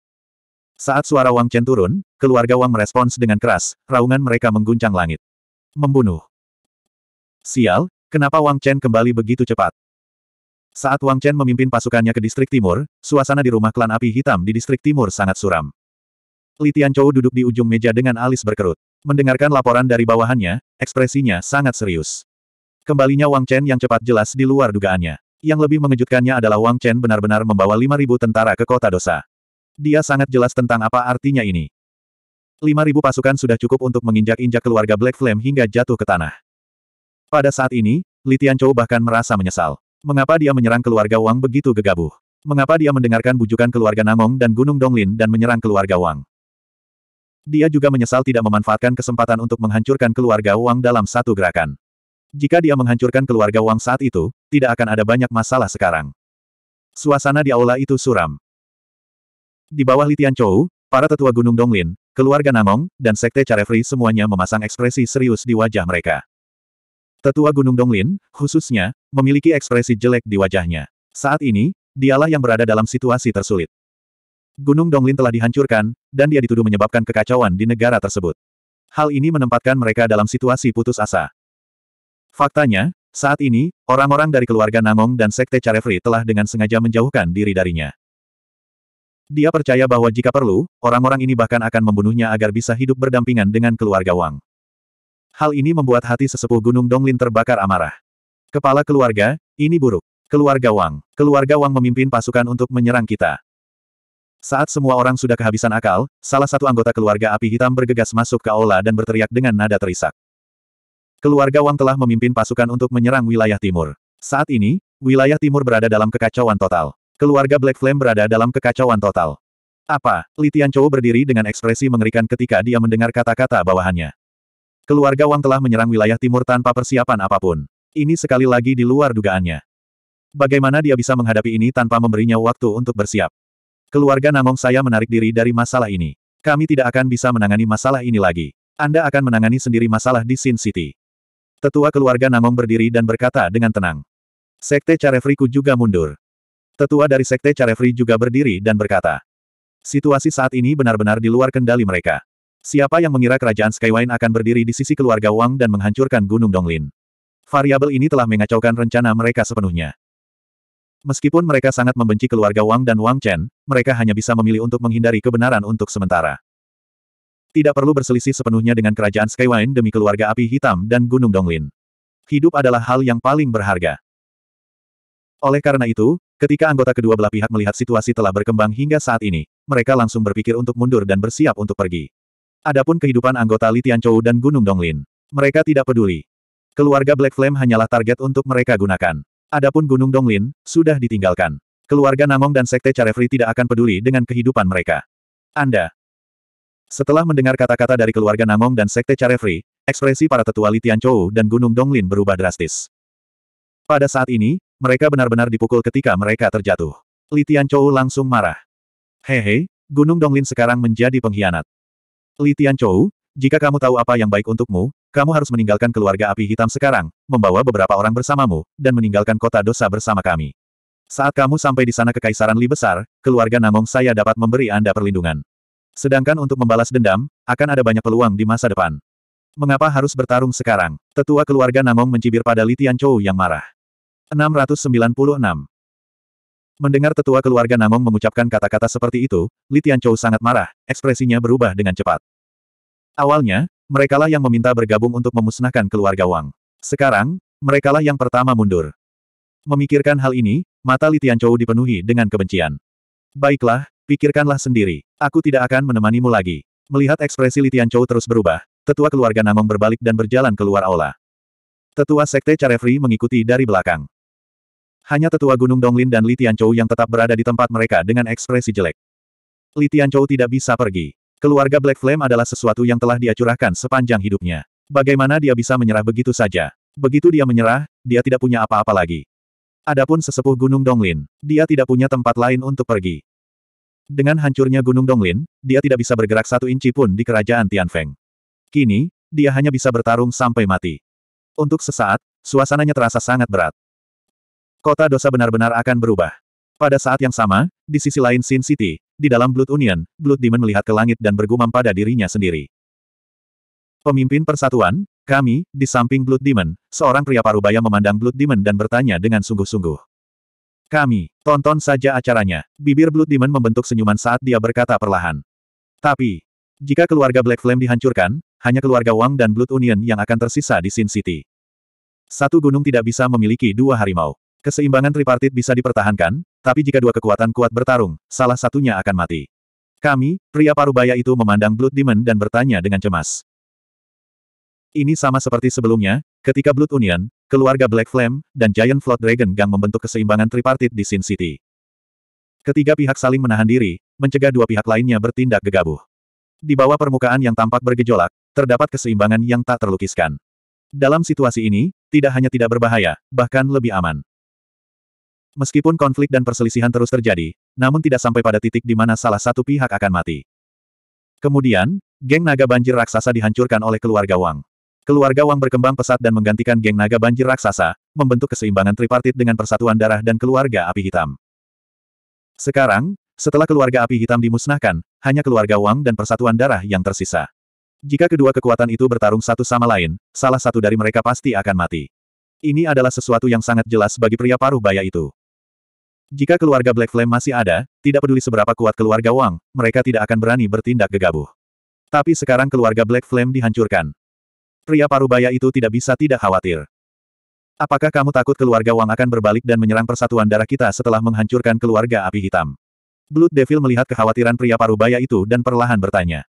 Saat suara Wang Chen turun, keluarga Wang merespons dengan keras, raungan mereka mengguncang langit. Membunuh. Sial, kenapa Wang Chen kembali begitu cepat? Saat Wang Chen memimpin pasukannya ke distrik timur, suasana di rumah klan api hitam di distrik timur sangat suram. Li Tianchou duduk di ujung meja dengan alis berkerut. Mendengarkan laporan dari bawahannya, ekspresinya sangat serius. Kembalinya Wang Chen yang cepat jelas di luar dugaannya. Yang lebih mengejutkannya adalah Wang Chen benar-benar membawa 5.000 tentara ke kota dosa. Dia sangat jelas tentang apa artinya ini. 5.000 pasukan sudah cukup untuk menginjak-injak keluarga Black Flame hingga jatuh ke tanah. Pada saat ini, Li Tianchou bahkan merasa menyesal. Mengapa dia menyerang keluarga Wang begitu gegabah? Mengapa dia mendengarkan bujukan keluarga Namong dan Gunung Donglin dan menyerang keluarga Wang? Dia juga menyesal tidak memanfaatkan kesempatan untuk menghancurkan keluarga Wang dalam satu gerakan. Jika dia menghancurkan keluarga Wang saat itu, tidak akan ada banyak masalah sekarang. Suasana di aula itu suram. Di bawah Litian Chou, para tetua Gunung Donglin, keluarga Namong, dan Sekte Carefree semuanya memasang ekspresi serius di wajah mereka. Tetua Gunung Donglin, khususnya, memiliki ekspresi jelek di wajahnya. Saat ini, dialah yang berada dalam situasi tersulit. Gunung Donglin telah dihancurkan, dan dia dituduh menyebabkan kekacauan di negara tersebut. Hal ini menempatkan mereka dalam situasi putus asa. Faktanya, saat ini, orang-orang dari keluarga Nangong dan Sekte Carefree telah dengan sengaja menjauhkan diri darinya. Dia percaya bahwa jika perlu, orang-orang ini bahkan akan membunuhnya agar bisa hidup berdampingan dengan keluarga Wang. Hal ini membuat hati sesepuh Gunung Donglin terbakar amarah. Kepala keluarga, ini buruk. Keluarga Wang. Keluarga Wang memimpin pasukan untuk menyerang kita. Saat semua orang sudah kehabisan akal, salah satu anggota keluarga api hitam bergegas masuk ke aula dan berteriak dengan nada terisak. Keluarga Wang telah memimpin pasukan untuk menyerang wilayah timur. Saat ini, wilayah timur berada dalam kekacauan total. Keluarga Black Flame berada dalam kekacauan total. Apa? Litian Chou berdiri dengan ekspresi mengerikan ketika dia mendengar kata-kata bawahannya. Keluarga Wang telah menyerang wilayah timur tanpa persiapan apapun. Ini sekali lagi di luar dugaannya. Bagaimana dia bisa menghadapi ini tanpa memberinya waktu untuk bersiap? Keluarga Namong saya menarik diri dari masalah ini. Kami tidak akan bisa menangani masalah ini lagi. Anda akan menangani sendiri masalah di Sin City. Tetua keluarga Namong berdiri dan berkata dengan tenang. Sekte Carefriku juga mundur. Tetua dari Sekte Carefree juga berdiri dan berkata. Situasi saat ini benar-benar di luar kendali mereka. Siapa yang mengira kerajaan Skywine akan berdiri di sisi keluarga Wang dan menghancurkan Gunung Donglin? Variabel ini telah mengacaukan rencana mereka sepenuhnya. Meskipun mereka sangat membenci keluarga Wang dan Wang Chen, mereka hanya bisa memilih untuk menghindari kebenaran untuk sementara. Tidak perlu berselisih sepenuhnya dengan kerajaan Skywine demi keluarga api hitam dan Gunung Donglin. Hidup adalah hal yang paling berharga. Oleh karena itu, ketika anggota kedua belah pihak melihat situasi telah berkembang hingga saat ini, mereka langsung berpikir untuk mundur dan bersiap untuk pergi. Adapun kehidupan anggota Li Tianchou dan Gunung Donglin. Mereka tidak peduli. Keluarga Black Flame hanyalah target untuk mereka gunakan. Adapun Gunung Donglin, sudah ditinggalkan. Keluarga Namong dan Sekte Carefree tidak akan peduli dengan kehidupan mereka. Anda. Setelah mendengar kata-kata dari keluarga Namong dan Sekte Carefree, ekspresi para tetua Li Tianchou dan Gunung Donglin berubah drastis. Pada saat ini, mereka benar-benar dipukul ketika mereka terjatuh. Li Tianchou langsung marah. Hehe, Gunung Donglin sekarang menjadi pengkhianat. Li Chou, jika kamu tahu apa yang baik untukmu, kamu harus meninggalkan keluarga api hitam sekarang, membawa beberapa orang bersamamu, dan meninggalkan kota dosa bersama kami. Saat kamu sampai di sana kekaisaran Li besar, keluarga Namong saya dapat memberi Anda perlindungan. Sedangkan untuk membalas dendam, akan ada banyak peluang di masa depan. Mengapa harus bertarung sekarang? Tetua keluarga Namong mencibir pada Li Chou yang marah. 696 Mendengar tetua keluarga Namong mengucapkan kata-kata seperti itu, Li Chou sangat marah, ekspresinya berubah dengan cepat. Awalnya, merekalah yang meminta bergabung untuk memusnahkan keluarga Wang. Sekarang, merekalah yang pertama mundur. Memikirkan hal ini, mata Li Tianchou dipenuhi dengan kebencian. Baiklah, pikirkanlah sendiri. Aku tidak akan menemanimu lagi. Melihat ekspresi Li Tianchou terus berubah, tetua keluarga Namong berbalik dan berjalan keluar aula. Tetua Sekte Carefree mengikuti dari belakang. Hanya tetua Gunung Donglin dan Li Tianchou yang tetap berada di tempat mereka dengan ekspresi jelek. Li Tianchou tidak bisa pergi. Keluarga Black Flame adalah sesuatu yang telah dia curahkan sepanjang hidupnya. Bagaimana dia bisa menyerah begitu saja? Begitu dia menyerah, dia tidak punya apa-apa lagi. Adapun sesepuh Gunung Donglin, dia tidak punya tempat lain untuk pergi. Dengan hancurnya Gunung Donglin, dia tidak bisa bergerak satu inci pun di kerajaan Tianfeng. Kini, dia hanya bisa bertarung sampai mati. Untuk sesaat, suasananya terasa sangat berat. Kota dosa benar-benar akan berubah. Pada saat yang sama, di sisi lain Sin City, di dalam Blood Union, Blood Demon melihat ke langit dan bergumam pada dirinya sendiri. Pemimpin persatuan, kami, di samping Blood Demon, seorang pria parubaya memandang Blood Demon dan bertanya dengan sungguh-sungguh. Kami, tonton saja acaranya. Bibir Blood Demon membentuk senyuman saat dia berkata perlahan. Tapi, jika keluarga Black Flame dihancurkan, hanya keluarga Wang dan Blood Union yang akan tersisa di Sin City. Satu gunung tidak bisa memiliki dua harimau. Keseimbangan tripartit bisa dipertahankan, tapi jika dua kekuatan kuat bertarung, salah satunya akan mati. Kami, pria parubaya itu memandang Blood Demon dan bertanya dengan cemas. Ini sama seperti sebelumnya, ketika Blood Union, keluarga Black Flame, dan Giant Flood Dragon Gang membentuk keseimbangan tripartit di Sin City. Ketiga pihak saling menahan diri, mencegah dua pihak lainnya bertindak gegabah. Di bawah permukaan yang tampak bergejolak, terdapat keseimbangan yang tak terlukiskan. Dalam situasi ini, tidak hanya tidak berbahaya, bahkan lebih aman. Meskipun konflik dan perselisihan terus terjadi, namun tidak sampai pada titik di mana salah satu pihak akan mati. Kemudian, geng naga banjir raksasa dihancurkan oleh keluarga Wang. Keluarga Wang berkembang pesat dan menggantikan geng naga banjir raksasa, membentuk keseimbangan tripartit dengan persatuan darah dan keluarga api hitam. Sekarang, setelah keluarga api hitam dimusnahkan, hanya keluarga Wang dan persatuan darah yang tersisa. Jika kedua kekuatan itu bertarung satu sama lain, salah satu dari mereka pasti akan mati. Ini adalah sesuatu yang sangat jelas bagi pria paruh baya itu. Jika keluarga Black Flame masih ada, tidak peduli seberapa kuat keluarga Wang, mereka tidak akan berani bertindak gegabah. Tapi sekarang keluarga Black Flame dihancurkan. Pria parubaya itu tidak bisa tidak khawatir. Apakah kamu takut keluarga Wang akan berbalik dan menyerang persatuan darah kita setelah menghancurkan keluarga api hitam? Blood Devil melihat kekhawatiran pria parubaya itu dan perlahan bertanya.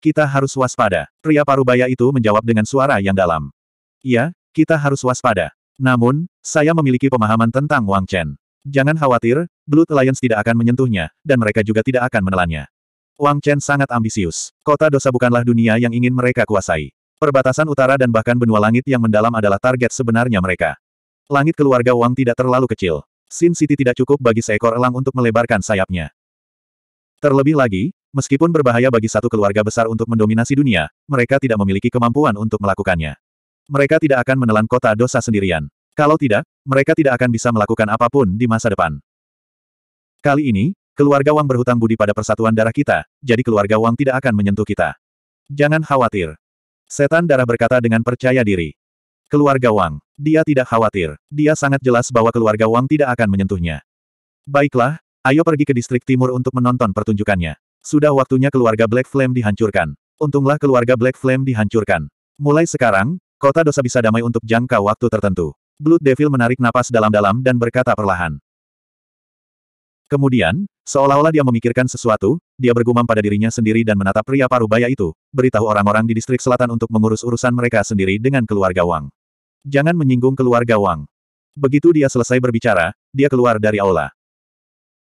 Kita harus waspada. Pria parubaya itu menjawab dengan suara yang dalam. Iya, kita harus waspada. Namun, saya memiliki pemahaman tentang Wang Chen. Jangan khawatir, Blood Alliance tidak akan menyentuhnya, dan mereka juga tidak akan menelannya. Wang Chen sangat ambisius. Kota dosa bukanlah dunia yang ingin mereka kuasai. Perbatasan utara dan bahkan benua langit yang mendalam adalah target sebenarnya mereka. Langit keluarga Wang tidak terlalu kecil. Sin City tidak cukup bagi seekor elang untuk melebarkan sayapnya. Terlebih lagi, meskipun berbahaya bagi satu keluarga besar untuk mendominasi dunia, mereka tidak memiliki kemampuan untuk melakukannya. Mereka tidak akan menelan kota dosa sendirian. Kalau tidak, mereka tidak akan bisa melakukan apapun di masa depan. Kali ini, keluarga Wang berhutang budi pada persatuan darah kita, jadi keluarga Wang tidak akan menyentuh kita. Jangan khawatir. Setan darah berkata dengan percaya diri. Keluarga Wang. Dia tidak khawatir. Dia sangat jelas bahwa keluarga Wang tidak akan menyentuhnya. Baiklah, ayo pergi ke distrik timur untuk menonton pertunjukannya. Sudah waktunya keluarga Black Flame dihancurkan. Untunglah keluarga Black Flame dihancurkan. Mulai sekarang, kota dosa bisa damai untuk jangka waktu tertentu. Blood Devil menarik napas dalam-dalam dan berkata perlahan. Kemudian, seolah-olah dia memikirkan sesuatu, dia bergumam pada dirinya sendiri dan menatap pria parubaya itu, beritahu orang-orang di distrik selatan untuk mengurus urusan mereka sendiri dengan keluarga Wang. Jangan menyinggung keluarga Wang. Begitu dia selesai berbicara, dia keluar dari aula.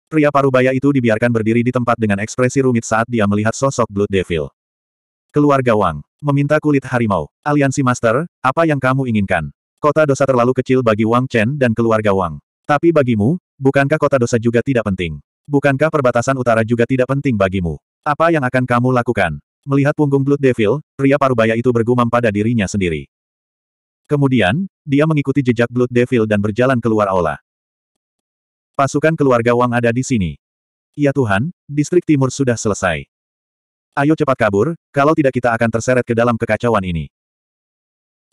Pria parubaya itu dibiarkan berdiri di tempat dengan ekspresi rumit saat dia melihat sosok Blood Devil. Keluarga Wang, meminta kulit harimau. Aliansi Master, apa yang kamu inginkan? Kota dosa terlalu kecil bagi Wang Chen dan keluarga Wang. Tapi bagimu, bukankah kota dosa juga tidak penting? Bukankah perbatasan utara juga tidak penting bagimu? Apa yang akan kamu lakukan? Melihat punggung Blood Devil, pria parubaya itu bergumam pada dirinya sendiri. Kemudian, dia mengikuti jejak Blood Devil dan berjalan keluar aula. Pasukan keluarga Wang ada di sini. Ya Tuhan, distrik timur sudah selesai. Ayo cepat kabur, kalau tidak kita akan terseret ke dalam kekacauan ini.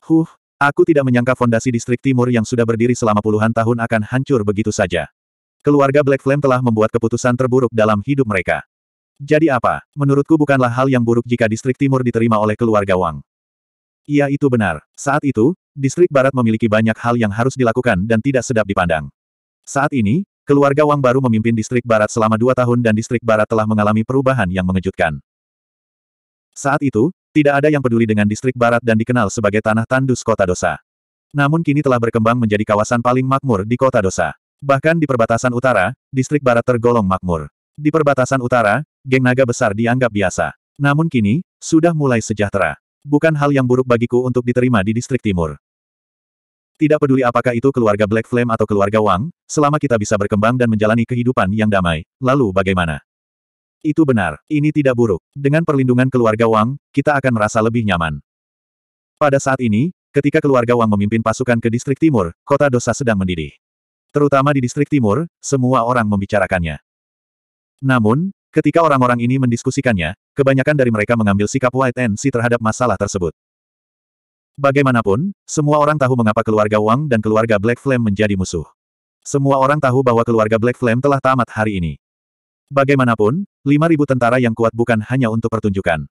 Huh, Aku tidak menyangka fondasi distrik timur yang sudah berdiri selama puluhan tahun akan hancur begitu saja. Keluarga Black Flame telah membuat keputusan terburuk dalam hidup mereka. Jadi apa? Menurutku bukanlah hal yang buruk jika distrik timur diterima oleh keluarga Wang. Iya itu benar. Saat itu, distrik barat memiliki banyak hal yang harus dilakukan dan tidak sedap dipandang. Saat ini, keluarga Wang baru memimpin distrik barat selama dua tahun dan distrik barat telah mengalami perubahan yang mengejutkan. Saat itu, tidak ada yang peduli dengan distrik barat dan dikenal sebagai tanah tandus kota dosa. Namun kini telah berkembang menjadi kawasan paling makmur di kota dosa. Bahkan di perbatasan utara, distrik barat tergolong makmur. Di perbatasan utara, geng naga besar dianggap biasa. Namun kini, sudah mulai sejahtera. Bukan hal yang buruk bagiku untuk diterima di distrik timur. Tidak peduli apakah itu keluarga Black Flame atau keluarga Wang, selama kita bisa berkembang dan menjalani kehidupan yang damai, lalu bagaimana? Itu benar, ini tidak buruk. Dengan perlindungan keluarga Wang, kita akan merasa lebih nyaman. Pada saat ini, ketika keluarga Wang memimpin pasukan ke distrik timur, kota dosa sedang mendidih. Terutama di distrik timur, semua orang membicarakannya. Namun, ketika orang-orang ini mendiskusikannya, kebanyakan dari mereka mengambil sikap white and see terhadap masalah tersebut. Bagaimanapun, semua orang tahu mengapa keluarga Wang dan keluarga Black Flame menjadi musuh. Semua orang tahu bahwa keluarga Black Flame telah tamat hari ini. Bagaimanapun, 5.000 tentara yang kuat bukan hanya untuk pertunjukan.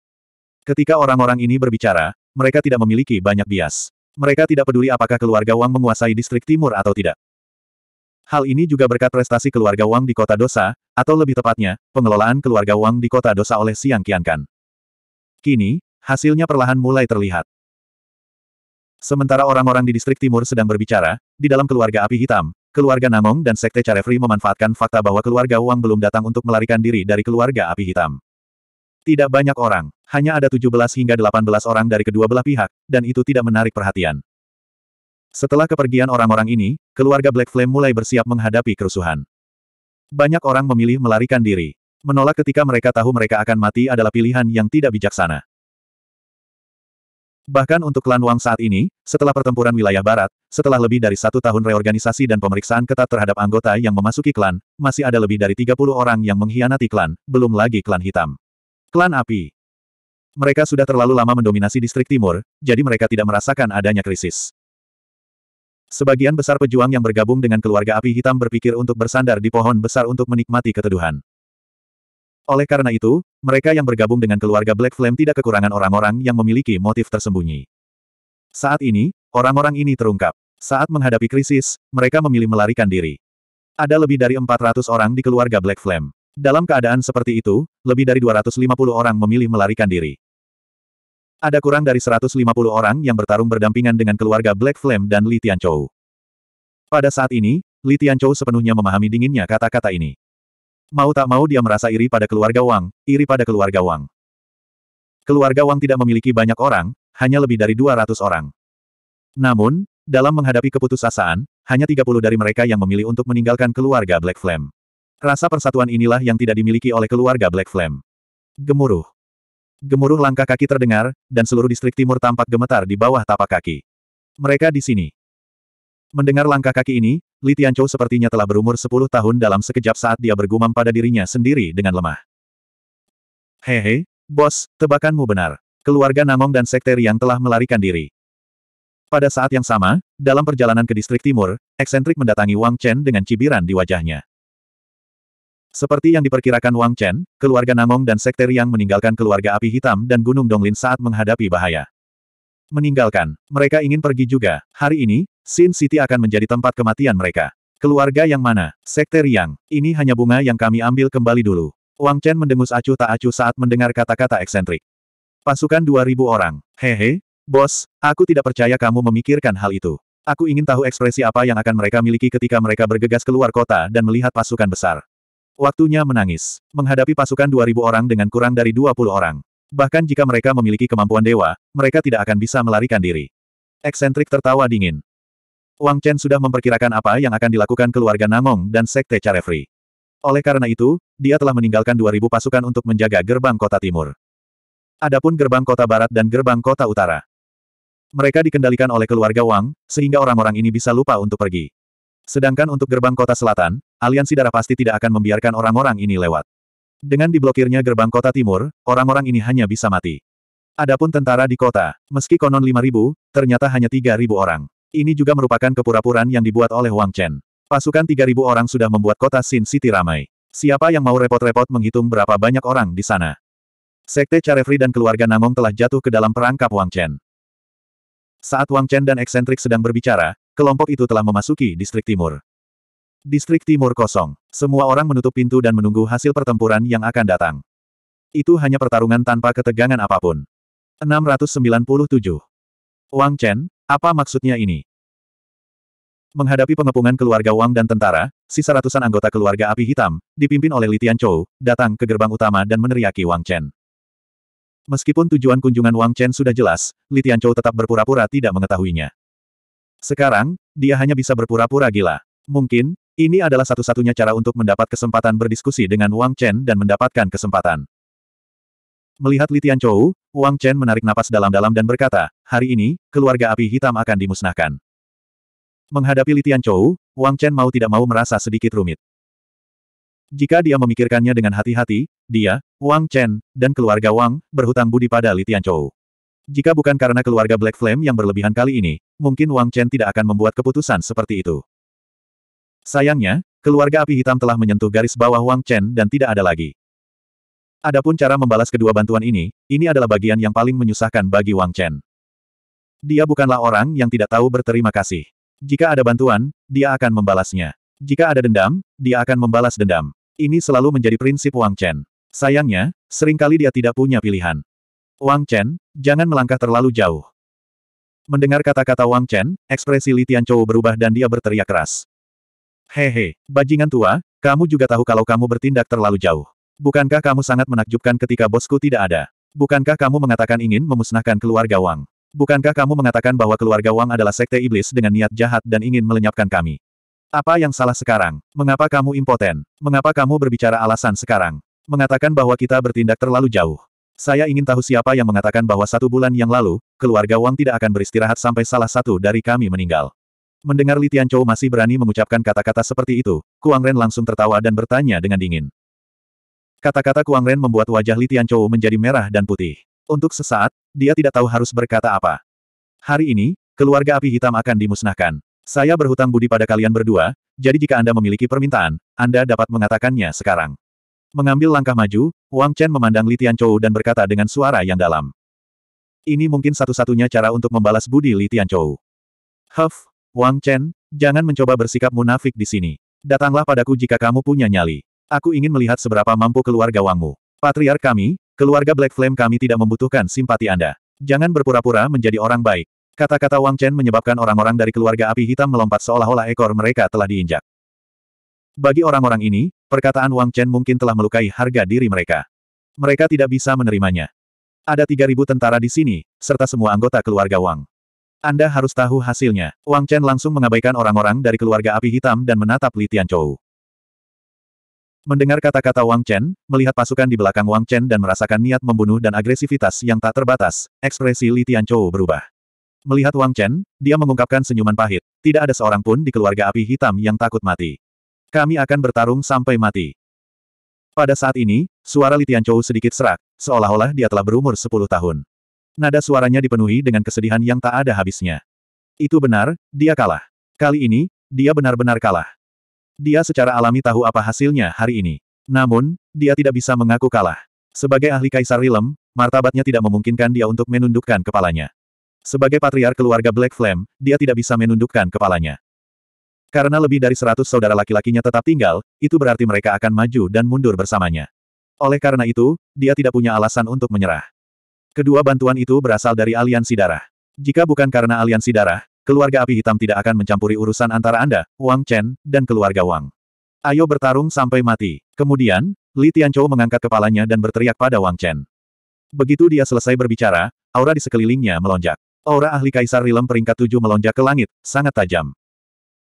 Ketika orang-orang ini berbicara, mereka tidak memiliki banyak bias. Mereka tidak peduli apakah keluarga Wang menguasai distrik timur atau tidak. Hal ini juga berkat prestasi keluarga Wang di kota dosa, atau lebih tepatnya, pengelolaan keluarga Wang di kota dosa oleh Siang Kiankan. Kini, hasilnya perlahan mulai terlihat. Sementara orang-orang di distrik timur sedang berbicara, di dalam keluarga api hitam, Keluarga Namong dan Sekte Carefree memanfaatkan fakta bahwa keluarga Wang belum datang untuk melarikan diri dari keluarga api hitam. Tidak banyak orang, hanya ada 17 hingga 18 orang dari kedua belah pihak, dan itu tidak menarik perhatian. Setelah kepergian orang-orang ini, keluarga Black Flame mulai bersiap menghadapi kerusuhan. Banyak orang memilih melarikan diri. Menolak ketika mereka tahu mereka akan mati adalah pilihan yang tidak bijaksana. Bahkan untuk klan Wang saat ini, setelah pertempuran wilayah barat, setelah lebih dari satu tahun reorganisasi dan pemeriksaan ketat terhadap anggota yang memasuki klan, masih ada lebih dari 30 orang yang mengkhianati klan, belum lagi klan hitam. Klan api. Mereka sudah terlalu lama mendominasi distrik timur, jadi mereka tidak merasakan adanya krisis. Sebagian besar pejuang yang bergabung dengan keluarga api hitam berpikir untuk bersandar di pohon besar untuk menikmati keteduhan. Oleh karena itu, mereka yang bergabung dengan keluarga Black Flame tidak kekurangan orang-orang yang memiliki motif tersembunyi. Saat ini, orang-orang ini terungkap. Saat menghadapi krisis, mereka memilih melarikan diri. Ada lebih dari 400 orang di keluarga Black Flame. Dalam keadaan seperti itu, lebih dari 250 orang memilih melarikan diri. Ada kurang dari 150 orang yang bertarung berdampingan dengan keluarga Black Flame dan Li Tianchou. Pada saat ini, Li Tianchou sepenuhnya memahami dinginnya kata-kata ini. Mau tak mau dia merasa iri pada keluarga Wang, iri pada keluarga Wang. Keluarga Wang tidak memiliki banyak orang, hanya lebih dari 200 orang. Namun, dalam menghadapi keputusasaan, hanya 30 dari mereka yang memilih untuk meninggalkan keluarga Black Flame. Rasa persatuan inilah yang tidak dimiliki oleh keluarga Black Flame. Gemuruh. Gemuruh langkah kaki terdengar, dan seluruh distrik timur tampak gemetar di bawah tapak kaki. Mereka di sini. Mendengar langkah kaki ini, Li Tianchou sepertinya telah berumur 10 tahun dalam sekejap saat dia bergumam pada dirinya sendiri dengan lemah. Hehe, bos, tebakanmu benar. Keluarga Namong dan Sekte yang telah melarikan diri. Pada saat yang sama, dalam perjalanan ke distrik timur, eksentrik mendatangi Wang Chen dengan cibiran di wajahnya. Seperti yang diperkirakan Wang Chen, keluarga Namong dan Sekte yang meninggalkan keluarga api hitam dan Gunung Donglin saat menghadapi bahaya meninggalkan. Mereka ingin pergi juga. Hari ini, Sin City akan menjadi tempat kematian mereka. Keluarga yang mana? Sekte Riang. Ini hanya bunga yang kami ambil kembali dulu. Wang Chen mendengus acuh tak acuh saat mendengar kata-kata eksentrik. Pasukan 2000 orang. Hehe, bos, aku tidak percaya kamu memikirkan hal itu. Aku ingin tahu ekspresi apa yang akan mereka miliki ketika mereka bergegas keluar kota dan melihat pasukan besar. Waktunya menangis. Menghadapi pasukan 2000 orang dengan kurang dari 20 orang. Bahkan jika mereka memiliki kemampuan dewa, mereka tidak akan bisa melarikan diri. Eksentrik tertawa dingin. Wang Chen sudah memperkirakan apa yang akan dilakukan keluarga Namong dan Sekte Charefri. Oleh karena itu, dia telah meninggalkan 2.000 pasukan untuk menjaga gerbang kota timur. Adapun gerbang kota barat dan gerbang kota utara. Mereka dikendalikan oleh keluarga Wang, sehingga orang-orang ini bisa lupa untuk pergi. Sedangkan untuk gerbang kota selatan, aliansi darah pasti tidak akan membiarkan orang-orang ini lewat. Dengan diblokirnya gerbang kota timur, orang-orang ini hanya bisa mati. Adapun tentara di kota, meski konon 5.000, ternyata hanya 3.000 orang. Ini juga merupakan kepura-puraan yang dibuat oleh Wang Chen. Pasukan 3.000 orang sudah membuat kota Sin City ramai. Siapa yang mau repot-repot menghitung berapa banyak orang di sana? Sekte Carefree dan keluarga Namong telah jatuh ke dalam perangkap Wang Chen. Saat Wang Chen dan eksentrik sedang berbicara, kelompok itu telah memasuki distrik timur. Distrik Timur kosong. Semua orang menutup pintu dan menunggu hasil pertempuran yang akan datang. Itu hanya pertarungan tanpa ketegangan apapun. 697. Wang Chen, apa maksudnya ini? Menghadapi pengepungan keluarga Wang dan tentara, sisa ratusan anggota keluarga api hitam, dipimpin oleh Litian Chou, datang ke gerbang utama dan meneriaki Wang Chen. Meskipun tujuan kunjungan Wang Chen sudah jelas, Litian Chou tetap berpura-pura tidak mengetahuinya. Sekarang, dia hanya bisa berpura-pura gila. Mungkin, ini adalah satu-satunya cara untuk mendapat kesempatan berdiskusi dengan Wang Chen dan mendapatkan kesempatan. Melihat Litian Chou, Wang Chen menarik napas dalam-dalam dan berkata, hari ini, keluarga api hitam akan dimusnahkan. Menghadapi Litian Chou, Wang Chen mau tidak mau merasa sedikit rumit. Jika dia memikirkannya dengan hati-hati, dia, Wang Chen, dan keluarga Wang, berhutang budi pada Litian Chou. Jika bukan karena keluarga Black Flame yang berlebihan kali ini, mungkin Wang Chen tidak akan membuat keputusan seperti itu. Sayangnya, keluarga api hitam telah menyentuh garis bawah Wang Chen dan tidak ada lagi. Adapun cara membalas kedua bantuan ini, ini adalah bagian yang paling menyusahkan bagi Wang Chen. Dia bukanlah orang yang tidak tahu berterima kasih. Jika ada bantuan, dia akan membalasnya. Jika ada dendam, dia akan membalas dendam. Ini selalu menjadi prinsip Wang Chen. Sayangnya, seringkali dia tidak punya pilihan. Wang Chen, jangan melangkah terlalu jauh. Mendengar kata-kata Wang Chen, ekspresi Li Tianchou berubah dan dia berteriak keras. Hehe, bajingan tua, kamu juga tahu kalau kamu bertindak terlalu jauh. Bukankah kamu sangat menakjubkan ketika bosku tidak ada? Bukankah kamu mengatakan ingin memusnahkan keluarga Wang? Bukankah kamu mengatakan bahwa keluarga Wang adalah sekte iblis dengan niat jahat dan ingin melenyapkan kami? Apa yang salah sekarang? Mengapa kamu impoten? Mengapa kamu berbicara alasan sekarang? Mengatakan bahwa kita bertindak terlalu jauh. Saya ingin tahu siapa yang mengatakan bahwa satu bulan yang lalu, keluarga Wang tidak akan beristirahat sampai salah satu dari kami meninggal. Mendengar Li Tianchou masih berani mengucapkan kata-kata seperti itu, Kuang Ren langsung tertawa dan bertanya dengan dingin. Kata-kata Kuang Ren membuat wajah Li Tianchou menjadi merah dan putih. Untuk sesaat, dia tidak tahu harus berkata apa. Hari ini, keluarga api hitam akan dimusnahkan. Saya berhutang budi pada kalian berdua, jadi jika Anda memiliki permintaan, Anda dapat mengatakannya sekarang. Mengambil langkah maju, Wang Chen memandang Li Tianchou dan berkata dengan suara yang dalam. Ini mungkin satu-satunya cara untuk membalas budi Li Tianchou. Huff, Wang Chen, jangan mencoba bersikap munafik di sini. Datanglah padaku jika kamu punya nyali. Aku ingin melihat seberapa mampu keluarga Wangmu. Patriark kami, keluarga Black Flame kami tidak membutuhkan simpati Anda. Jangan berpura-pura menjadi orang baik. Kata-kata Wang Chen menyebabkan orang-orang dari keluarga api hitam melompat seolah-olah ekor mereka telah diinjak. Bagi orang-orang ini, perkataan Wang Chen mungkin telah melukai harga diri mereka. Mereka tidak bisa menerimanya. Ada 3.000 tentara di sini, serta semua anggota keluarga Wang. Anda harus tahu hasilnya. Wang Chen langsung mengabaikan orang-orang dari keluarga api hitam dan menatap Li Tianchou. Mendengar kata-kata Wang Chen, melihat pasukan di belakang Wang Chen dan merasakan niat membunuh dan agresivitas yang tak terbatas, ekspresi Li Tianchou berubah. Melihat Wang Chen, dia mengungkapkan senyuman pahit. Tidak ada seorang pun di keluarga api hitam yang takut mati. Kami akan bertarung sampai mati. Pada saat ini, suara Li Tianchou sedikit serak, seolah-olah dia telah berumur 10 tahun. Nada suaranya dipenuhi dengan kesedihan yang tak ada habisnya. Itu benar, dia kalah. Kali ini, dia benar-benar kalah. Dia secara alami tahu apa hasilnya hari ini. Namun, dia tidak bisa mengaku kalah. Sebagai ahli kaisar Rilem, martabatnya tidak memungkinkan dia untuk menundukkan kepalanya. Sebagai patriar keluarga Black Flame, dia tidak bisa menundukkan kepalanya. Karena lebih dari seratus saudara laki-lakinya tetap tinggal, itu berarti mereka akan maju dan mundur bersamanya. Oleh karena itu, dia tidak punya alasan untuk menyerah. Kedua bantuan itu berasal dari aliansi darah. Jika bukan karena aliansi darah, keluarga api hitam tidak akan mencampuri urusan antara Anda, Wang Chen, dan keluarga Wang. Ayo bertarung sampai mati. Kemudian, Li Tianchou mengangkat kepalanya dan berteriak pada Wang Chen. Begitu dia selesai berbicara, aura di sekelilingnya melonjak. Aura ahli kaisar Rilem peringkat tujuh melonjak ke langit, sangat tajam.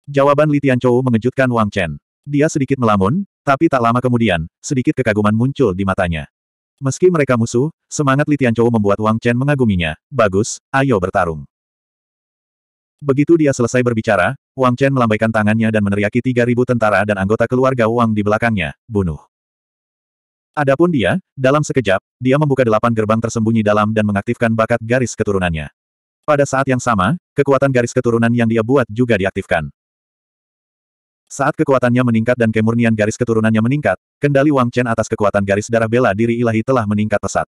Jawaban Li Tianchou mengejutkan Wang Chen. Dia sedikit melamun, tapi tak lama kemudian, sedikit kekaguman muncul di matanya. Meski mereka musuh, semangat Li Tianchou membuat Wang Chen mengaguminya. Bagus, ayo bertarung. Begitu dia selesai berbicara, Wang Chen melambaikan tangannya dan meneriaki 3.000 tentara dan anggota keluarga Wang di belakangnya, bunuh. Adapun dia, dalam sekejap, dia membuka delapan gerbang tersembunyi dalam dan mengaktifkan bakat garis keturunannya. Pada saat yang sama, kekuatan garis keturunan yang dia buat juga diaktifkan. Saat kekuatannya meningkat dan kemurnian garis keturunannya meningkat, Kendali Wang Chen atas kekuatan garis darah bela diri ilahi telah meningkat pesat.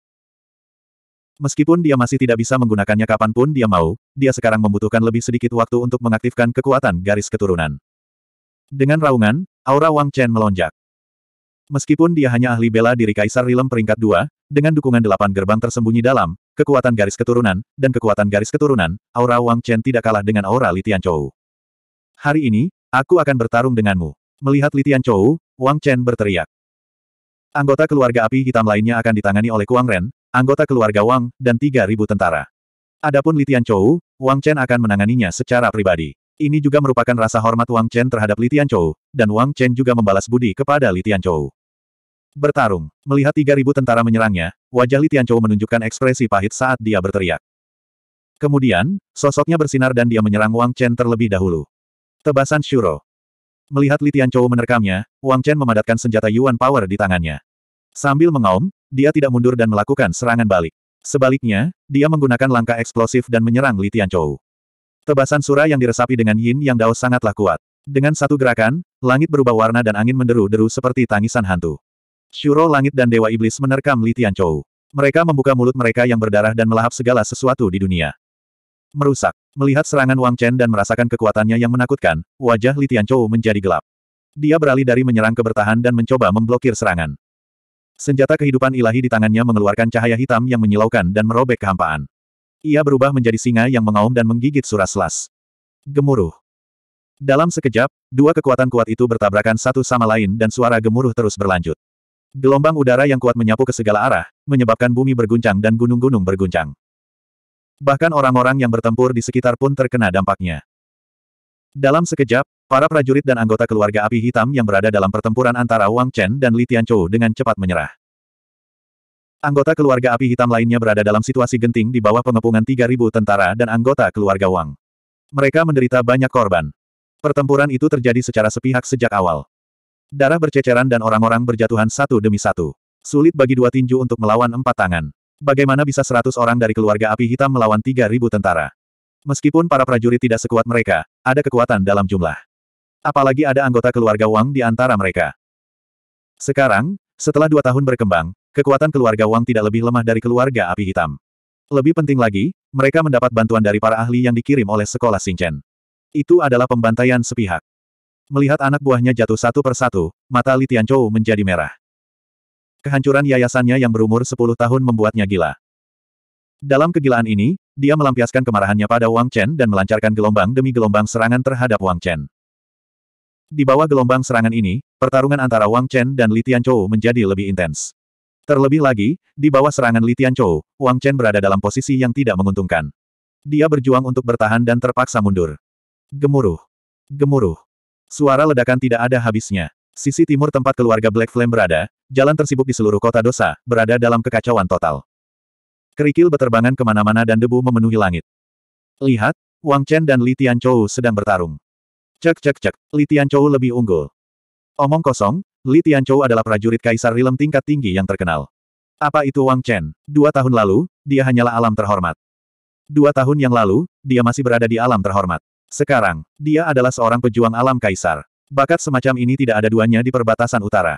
Meskipun dia masih tidak bisa menggunakannya kapanpun dia mau, dia sekarang membutuhkan lebih sedikit waktu untuk mengaktifkan kekuatan garis keturunan. Dengan raungan, aura Wang Chen melonjak. Meskipun dia hanya ahli bela diri Kaisar Rilem peringkat 2, dengan dukungan delapan gerbang tersembunyi dalam, kekuatan garis keturunan, dan kekuatan garis keturunan, aura Wang Chen tidak kalah dengan aura Litian Chou. Hari ini, aku akan bertarung denganmu. Melihat Litian Chou, Wang Chen berteriak. Anggota keluarga api hitam lainnya akan ditangani oleh Kuang Ren, anggota keluarga Wang, dan 3.000 tentara. Adapun Litian Chou, Wang Chen akan menanganinya secara pribadi. Ini juga merupakan rasa hormat Wang Chen terhadap Litian Chou, dan Wang Chen juga membalas budi kepada Litian Chou. Bertarung. Melihat 3.000 tentara menyerangnya, wajah Litian Chou menunjukkan ekspresi pahit saat dia berteriak. Kemudian, sosoknya bersinar dan dia menyerang Wang Chen terlebih dahulu. Tebasan Shuro. Melihat Litian Chou menerkamnya, Wang Chen memadatkan senjata Yuan Power di tangannya. Sambil mengaum, dia tidak mundur dan melakukan serangan balik. Sebaliknya, dia menggunakan langkah eksplosif dan menyerang Litian Chou. Tebasan sura yang diresapi dengan yin yang dao sangatlah kuat. Dengan satu gerakan, langit berubah warna dan angin menderu-deru seperti tangisan hantu. Syuro langit dan dewa iblis menerkam Litian Chou. Mereka membuka mulut mereka yang berdarah dan melahap segala sesuatu di dunia. Merusak. Melihat serangan Wang Chen dan merasakan kekuatannya yang menakutkan, wajah Li Tianchou menjadi gelap. Dia beralih dari menyerang ke bertahan dan mencoba memblokir serangan. Senjata kehidupan ilahi di tangannya mengeluarkan cahaya hitam yang menyilaukan dan merobek kehampaan. Ia berubah menjadi singa yang mengaum dan menggigit suras selas. Gemuruh. Dalam sekejap, dua kekuatan kuat itu bertabrakan satu sama lain dan suara gemuruh terus berlanjut. Gelombang udara yang kuat menyapu ke segala arah, menyebabkan bumi berguncang dan gunung-gunung berguncang. Bahkan orang-orang yang bertempur di sekitar pun terkena dampaknya. Dalam sekejap, para prajurit dan anggota keluarga api hitam yang berada dalam pertempuran antara Wang Chen dan Li Tianchou dengan cepat menyerah. Anggota keluarga api hitam lainnya berada dalam situasi genting di bawah pengepungan 3.000 tentara dan anggota keluarga Wang. Mereka menderita banyak korban. Pertempuran itu terjadi secara sepihak sejak awal. Darah berceceran dan orang-orang berjatuhan satu demi satu. Sulit bagi dua tinju untuk melawan empat tangan. Bagaimana bisa seratus orang dari keluarga api hitam melawan tiga ribu tentara? Meskipun para prajurit tidak sekuat mereka, ada kekuatan dalam jumlah. Apalagi ada anggota keluarga Wang di antara mereka. Sekarang, setelah dua tahun berkembang, kekuatan keluarga Wang tidak lebih lemah dari keluarga api hitam. Lebih penting lagi, mereka mendapat bantuan dari para ahli yang dikirim oleh sekolah Xingchen. Itu adalah pembantaian sepihak. Melihat anak buahnya jatuh satu persatu, mata Li Tianchou menjadi merah. Kehancuran yayasannya yang berumur 10 tahun membuatnya gila. Dalam kegilaan ini, dia melampiaskan kemarahannya pada Wang Chen dan melancarkan gelombang demi gelombang serangan terhadap Wang Chen. Di bawah gelombang serangan ini, pertarungan antara Wang Chen dan Li Chou menjadi lebih intens. Terlebih lagi, di bawah serangan Li Chou, Wang Chen berada dalam posisi yang tidak menguntungkan. Dia berjuang untuk bertahan dan terpaksa mundur. Gemuruh. Gemuruh. Suara ledakan tidak ada habisnya. Sisi timur tempat keluarga Black Flame berada, jalan tersibuk di seluruh kota dosa, berada dalam kekacauan total. Kerikil beterbangan kemana-mana dan debu memenuhi langit. Lihat, Wang Chen dan Li Tianchou sedang bertarung. Cek cek cek, Li Tianchou lebih unggul. Omong kosong, Li Tianchou adalah prajurit kaisar rilem tingkat tinggi yang terkenal. Apa itu Wang Chen? Dua tahun lalu, dia hanyalah alam terhormat. Dua tahun yang lalu, dia masih berada di alam terhormat. Sekarang, dia adalah seorang pejuang alam kaisar. Bakat semacam ini tidak ada duanya di perbatasan utara.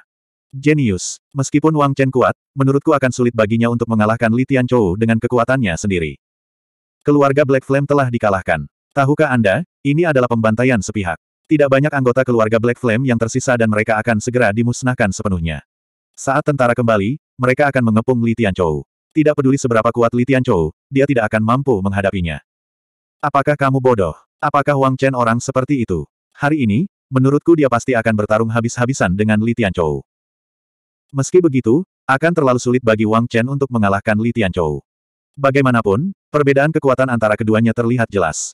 Genius. Meskipun Wang Chen kuat, menurutku akan sulit baginya untuk mengalahkan Li Chou dengan kekuatannya sendiri. Keluarga Black Flame telah dikalahkan. Tahukah Anda, ini adalah pembantaian sepihak. Tidak banyak anggota keluarga Black Flame yang tersisa dan mereka akan segera dimusnahkan sepenuhnya. Saat tentara kembali, mereka akan mengepung Li Chou. Tidak peduli seberapa kuat Li Chou, dia tidak akan mampu menghadapinya. Apakah kamu bodoh? Apakah Wang Chen orang seperti itu? Hari ini, menurutku dia pasti akan bertarung habis-habisan dengan Li Chou. Meski begitu, akan terlalu sulit bagi Wang Chen untuk mengalahkan Li Tianchou. Bagaimanapun, perbedaan kekuatan antara keduanya terlihat jelas.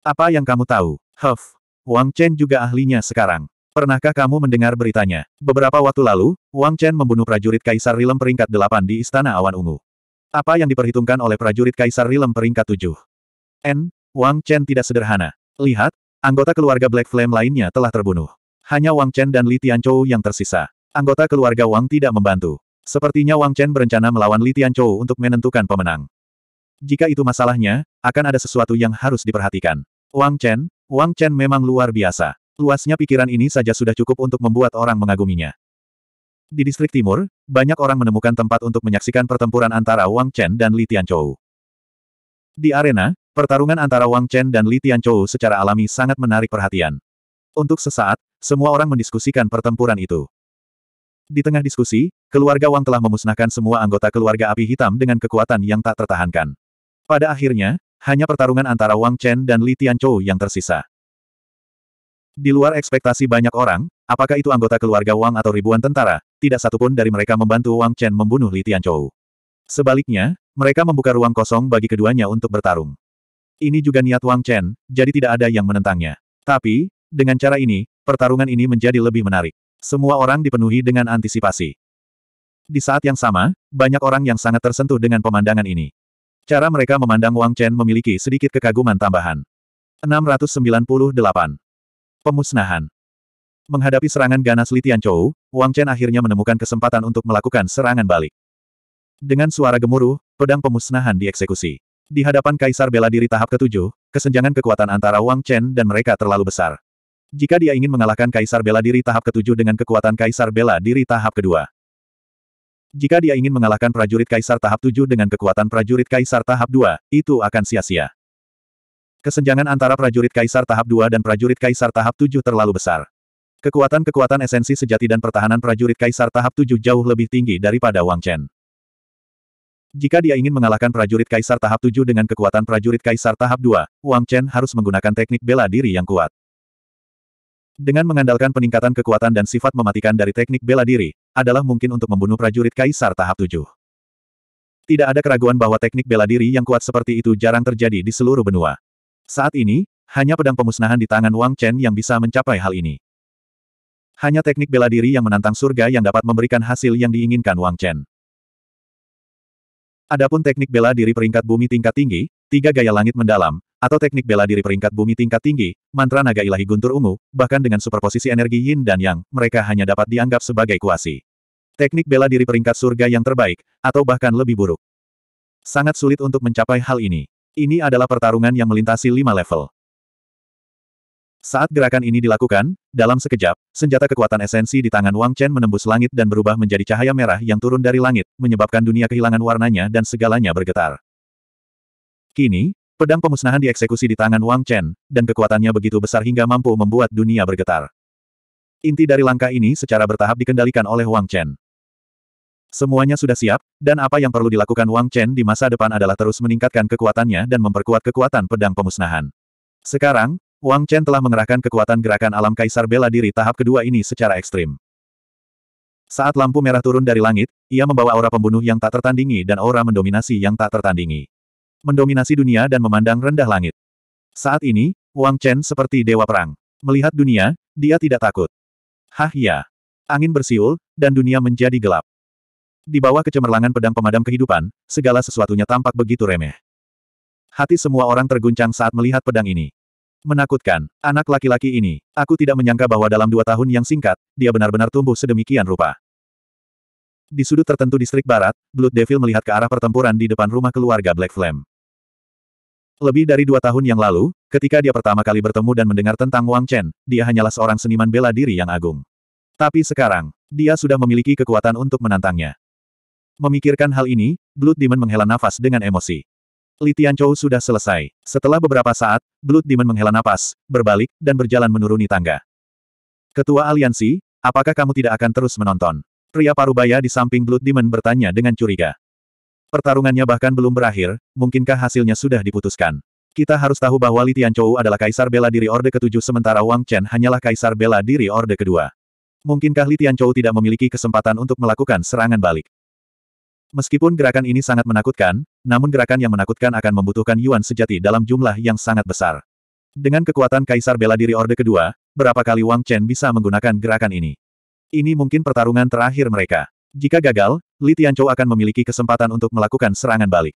Apa yang kamu tahu? Huff. Wang Chen juga ahlinya sekarang. Pernahkah kamu mendengar beritanya? Beberapa waktu lalu, Wang Chen membunuh prajurit Kaisar Rilem peringkat 8 di Istana Awan Ungu. Apa yang diperhitungkan oleh prajurit Kaisar Rilem peringkat 7? N. Wang Chen tidak sederhana. Lihat, anggota keluarga Black Flame lainnya telah terbunuh. Hanya Wang Chen dan Li Tianchou yang tersisa. Anggota keluarga Wang tidak membantu. Sepertinya Wang Chen berencana melawan Li Tianchou untuk menentukan pemenang. Jika itu masalahnya, akan ada sesuatu yang harus diperhatikan. Wang Chen, Wang Chen memang luar biasa. Luasnya pikiran ini saja sudah cukup untuk membuat orang mengaguminya. Di distrik timur, banyak orang menemukan tempat untuk menyaksikan pertempuran antara Wang Chen dan Li Tianchou. Di arena, pertarungan antara Wang Chen dan Li Tianchou secara alami sangat menarik perhatian. Untuk sesaat, semua orang mendiskusikan pertempuran itu. Di tengah diskusi, keluarga Wang telah memusnahkan semua anggota keluarga api hitam dengan kekuatan yang tak tertahankan. Pada akhirnya, hanya pertarungan antara Wang Chen dan Li Tianchou yang tersisa. Di luar ekspektasi banyak orang, apakah itu anggota keluarga Wang atau ribuan tentara, tidak satupun dari mereka membantu Wang Chen membunuh Li Tianchou. Sebaliknya, mereka membuka ruang kosong bagi keduanya untuk bertarung. Ini juga niat Wang Chen, jadi tidak ada yang menentangnya. Tapi, dengan cara ini, pertarungan ini menjadi lebih menarik. Semua orang dipenuhi dengan antisipasi. Di saat yang sama, banyak orang yang sangat tersentuh dengan pemandangan ini. Cara mereka memandang Wang Chen memiliki sedikit kekaguman tambahan. 698. Pemusnahan Menghadapi serangan ganas Li Tianchou, Wang Chen akhirnya menemukan kesempatan untuk melakukan serangan balik. Dengan suara gemuruh, pedang pemusnahan dieksekusi. Di hadapan Kaisar Bela Diri tahap ketujuh, kesenjangan kekuatan antara Wang Chen dan mereka terlalu besar. Jika dia ingin mengalahkan Kaisar Bela Diri tahap ketujuh dengan kekuatan Kaisar Bela Diri tahap kedua. Jika dia ingin mengalahkan prajurit Kaisar tahap tujuh dengan kekuatan prajurit Kaisar tahap dua, itu akan sia-sia. Kesenjangan antara prajurit Kaisar tahap dua dan prajurit Kaisar tahap tujuh terlalu besar. Kekuatan-kekuatan esensi sejati dan pertahanan prajurit Kaisar tahap 7 jauh lebih tinggi daripada Wang Chen. Jika dia ingin mengalahkan prajurit Kaisar tahap 7 dengan kekuatan prajurit Kaisar tahap 2, Wang Chen harus menggunakan teknik bela diri yang kuat. Dengan mengandalkan peningkatan kekuatan dan sifat mematikan dari teknik bela diri, adalah mungkin untuk membunuh prajurit Kaisar tahap 7. Tidak ada keraguan bahwa teknik bela diri yang kuat seperti itu jarang terjadi di seluruh benua. Saat ini, hanya pedang pemusnahan di tangan Wang Chen yang bisa mencapai hal ini. Hanya teknik bela diri yang menantang surga yang dapat memberikan hasil yang diinginkan Wang Chen. Adapun teknik bela diri peringkat bumi tingkat tinggi, tiga gaya langit mendalam, atau teknik bela diri peringkat bumi tingkat tinggi, mantra naga ilahi guntur ungu, bahkan dengan superposisi energi yin dan yang, mereka hanya dapat dianggap sebagai kuasi. Teknik bela diri peringkat surga yang terbaik, atau bahkan lebih buruk. Sangat sulit untuk mencapai hal ini. Ini adalah pertarungan yang melintasi lima level. Saat gerakan ini dilakukan, dalam sekejap, senjata kekuatan esensi di tangan Wang Chen menembus langit dan berubah menjadi cahaya merah yang turun dari langit, menyebabkan dunia kehilangan warnanya dan segalanya bergetar. Kini, Pedang pemusnahan dieksekusi di tangan Wang Chen, dan kekuatannya begitu besar hingga mampu membuat dunia bergetar. Inti dari langkah ini secara bertahap dikendalikan oleh Wang Chen. Semuanya sudah siap, dan apa yang perlu dilakukan Wang Chen di masa depan adalah terus meningkatkan kekuatannya dan memperkuat kekuatan pedang pemusnahan. Sekarang, Wang Chen telah mengerahkan kekuatan gerakan alam kaisar bela diri tahap kedua ini secara ekstrim. Saat lampu merah turun dari langit, ia membawa aura pembunuh yang tak tertandingi dan aura mendominasi yang tak tertandingi mendominasi dunia dan memandang rendah langit. Saat ini, Wang Chen seperti dewa perang. Melihat dunia, dia tidak takut. Hah ya. Angin bersiul, dan dunia menjadi gelap. Di bawah kecemerlangan pedang pemadam kehidupan, segala sesuatunya tampak begitu remeh. Hati semua orang terguncang saat melihat pedang ini. Menakutkan, anak laki-laki ini, aku tidak menyangka bahwa dalam dua tahun yang singkat, dia benar-benar tumbuh sedemikian rupa. Di sudut tertentu distrik barat, Blood Devil melihat ke arah pertempuran di depan rumah keluarga Black Flame. Lebih dari dua tahun yang lalu, ketika dia pertama kali bertemu dan mendengar tentang Wang Chen, dia hanyalah seorang seniman bela diri yang agung. Tapi sekarang, dia sudah memiliki kekuatan untuk menantangnya. Memikirkan hal ini, Blood Demon menghela nafas dengan emosi. Litian Tianchou sudah selesai. Setelah beberapa saat, Blood Demon menghela nafas, berbalik, dan berjalan menuruni tangga. Ketua aliansi, apakah kamu tidak akan terus menonton? Pria parubaya di samping Blood Demon bertanya dengan curiga. Pertarungannya bahkan belum berakhir, mungkinkah hasilnya sudah diputuskan? Kita harus tahu bahwa Li Tianchou adalah kaisar bela diri Orde Ketujuh sementara Wang Chen hanyalah kaisar bela diri Orde Kedua. Mungkinkah Li Tianchou tidak memiliki kesempatan untuk melakukan serangan balik? Meskipun gerakan ini sangat menakutkan, namun gerakan yang menakutkan akan membutuhkan Yuan sejati dalam jumlah yang sangat besar. Dengan kekuatan kaisar bela diri Orde Kedua, berapa kali Wang Chen bisa menggunakan gerakan ini? Ini mungkin pertarungan terakhir mereka. Jika gagal, Li Tianchou akan memiliki kesempatan untuk melakukan serangan balik.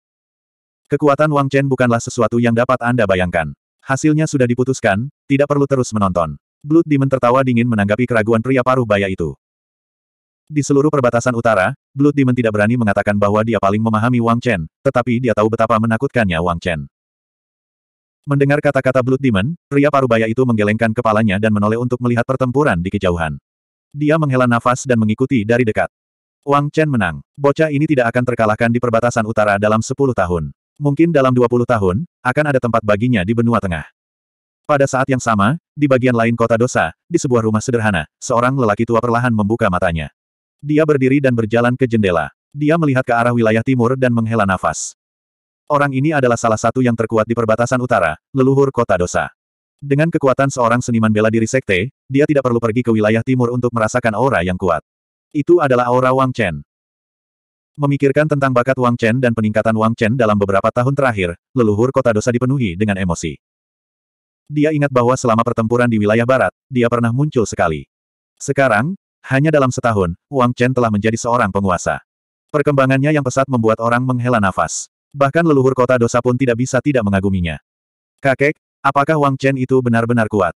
Kekuatan Wang Chen bukanlah sesuatu yang dapat Anda bayangkan. Hasilnya sudah diputuskan, tidak perlu terus menonton. Blood Demon tertawa dingin menanggapi keraguan pria paruh baya itu. Di seluruh perbatasan utara, Blood Demon tidak berani mengatakan bahwa dia paling memahami Wang Chen, tetapi dia tahu betapa menakutkannya Wang Chen. Mendengar kata-kata Blood Demon, pria paruh baya itu menggelengkan kepalanya dan menoleh untuk melihat pertempuran di kejauhan. Dia menghela nafas dan mengikuti dari dekat. Wang Chen menang. Bocah ini tidak akan terkalahkan di perbatasan utara dalam 10 tahun. Mungkin dalam 20 tahun, akan ada tempat baginya di benua tengah. Pada saat yang sama, di bagian lain kota dosa, di sebuah rumah sederhana, seorang lelaki tua perlahan membuka matanya. Dia berdiri dan berjalan ke jendela. Dia melihat ke arah wilayah timur dan menghela nafas. Orang ini adalah salah satu yang terkuat di perbatasan utara, leluhur kota dosa. Dengan kekuatan seorang seniman bela diri sekte, dia tidak perlu pergi ke wilayah timur untuk merasakan aura yang kuat. Itu adalah aura Wang Chen. Memikirkan tentang bakat Wang Chen dan peningkatan Wang Chen dalam beberapa tahun terakhir, leluhur kota dosa dipenuhi dengan emosi. Dia ingat bahwa selama pertempuran di wilayah barat, dia pernah muncul sekali. Sekarang, hanya dalam setahun, Wang Chen telah menjadi seorang penguasa. Perkembangannya yang pesat membuat orang menghela nafas. Bahkan leluhur kota dosa pun tidak bisa tidak mengaguminya. Kakek, apakah Wang Chen itu benar-benar kuat?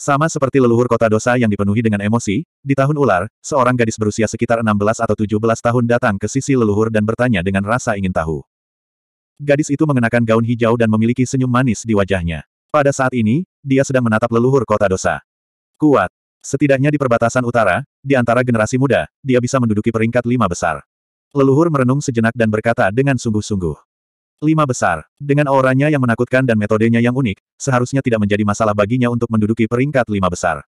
Sama seperti leluhur kota dosa yang dipenuhi dengan emosi, di tahun ular, seorang gadis berusia sekitar 16 atau 17 tahun datang ke sisi leluhur dan bertanya dengan rasa ingin tahu. Gadis itu mengenakan gaun hijau dan memiliki senyum manis di wajahnya. Pada saat ini, dia sedang menatap leluhur kota dosa. Kuat. Setidaknya di perbatasan utara, di antara generasi muda, dia bisa menduduki peringkat lima besar. Leluhur merenung sejenak dan berkata dengan sungguh-sungguh. Lima besar. Dengan auranya yang menakutkan dan metodenya yang unik, seharusnya tidak menjadi masalah baginya untuk menduduki peringkat lima besar.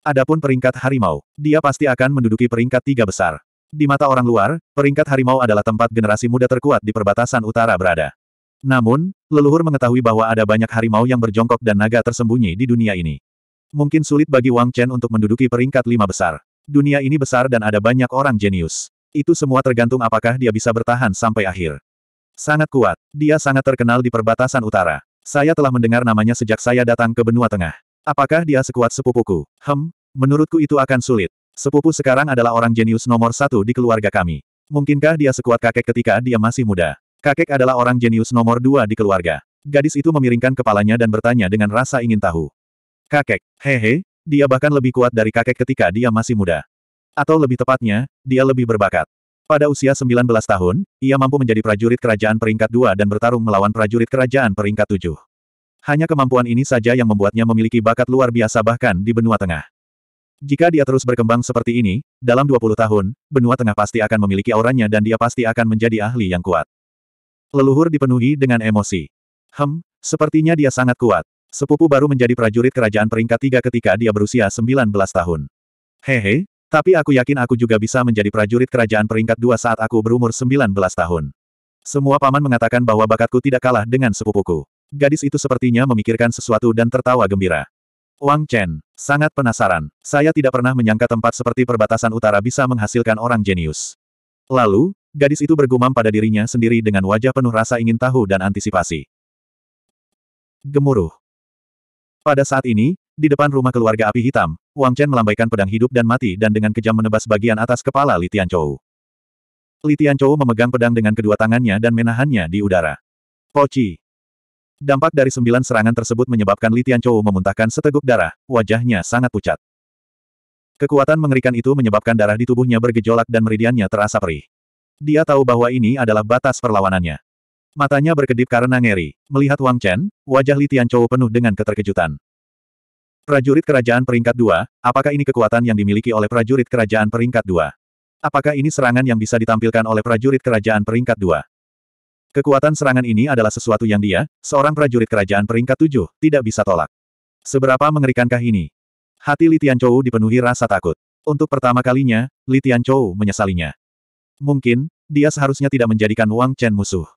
Adapun peringkat harimau, dia pasti akan menduduki peringkat tiga besar. Di mata orang luar, peringkat harimau adalah tempat generasi muda terkuat di perbatasan utara berada. Namun, leluhur mengetahui bahwa ada banyak harimau yang berjongkok dan naga tersembunyi di dunia ini. Mungkin sulit bagi Wang Chen untuk menduduki peringkat lima besar. Dunia ini besar dan ada banyak orang jenius. Itu semua tergantung apakah dia bisa bertahan sampai akhir. Sangat kuat. Dia sangat terkenal di perbatasan utara. Saya telah mendengar namanya sejak saya datang ke benua tengah. Apakah dia sekuat sepupuku? Hem, menurutku itu akan sulit. Sepupu sekarang adalah orang jenius nomor satu di keluarga kami. Mungkinkah dia sekuat kakek ketika dia masih muda? Kakek adalah orang jenius nomor dua di keluarga. Gadis itu memiringkan kepalanya dan bertanya dengan rasa ingin tahu. Kakek, hehe, dia bahkan lebih kuat dari kakek ketika dia masih muda. Atau lebih tepatnya, dia lebih berbakat. Pada usia 19 tahun, ia mampu menjadi prajurit kerajaan peringkat 2 dan bertarung melawan prajurit kerajaan peringkat 7. Hanya kemampuan ini saja yang membuatnya memiliki bakat luar biasa bahkan di benua tengah. Jika dia terus berkembang seperti ini, dalam 20 tahun, benua tengah pasti akan memiliki auranya dan dia pasti akan menjadi ahli yang kuat. Leluhur dipenuhi dengan emosi. Hem, sepertinya dia sangat kuat. Sepupu baru menjadi prajurit kerajaan peringkat 3 ketika dia berusia 19 tahun. Hehe, tapi aku yakin aku juga bisa menjadi prajurit kerajaan peringkat dua saat aku berumur 19 tahun. Semua paman mengatakan bahwa bakatku tidak kalah dengan sepupuku. Gadis itu sepertinya memikirkan sesuatu dan tertawa gembira. Wang Chen, sangat penasaran. Saya tidak pernah menyangka tempat seperti perbatasan utara bisa menghasilkan orang jenius. Lalu, gadis itu bergumam pada dirinya sendiri dengan wajah penuh rasa ingin tahu dan antisipasi. Gemuruh. Pada saat ini, di depan rumah keluarga api hitam, Wang Chen melambaikan pedang hidup dan mati dan dengan kejam menebas bagian atas kepala Li Tianchou. Li Tianchou memegang pedang dengan kedua tangannya dan menahannya di udara. Poci. Dampak dari sembilan serangan tersebut menyebabkan Li Tianchou memuntahkan seteguk darah, wajahnya sangat pucat. Kekuatan mengerikan itu menyebabkan darah di tubuhnya bergejolak dan meridiannya terasa perih. Dia tahu bahwa ini adalah batas perlawanannya. Matanya berkedip karena ngeri. Melihat Wang Chen, wajah Li Tianchou penuh dengan keterkejutan. Prajurit kerajaan peringkat 2, apakah ini kekuatan yang dimiliki oleh prajurit kerajaan peringkat 2? Apakah ini serangan yang bisa ditampilkan oleh prajurit kerajaan peringkat 2? Kekuatan serangan ini adalah sesuatu yang dia, seorang prajurit kerajaan peringkat 7, tidak bisa tolak. Seberapa mengerikankah ini? Hati Li Tianchou dipenuhi rasa takut. Untuk pertama kalinya, Li Tianchou menyesalinya. Mungkin, dia seharusnya tidak menjadikan Wang Chen musuh.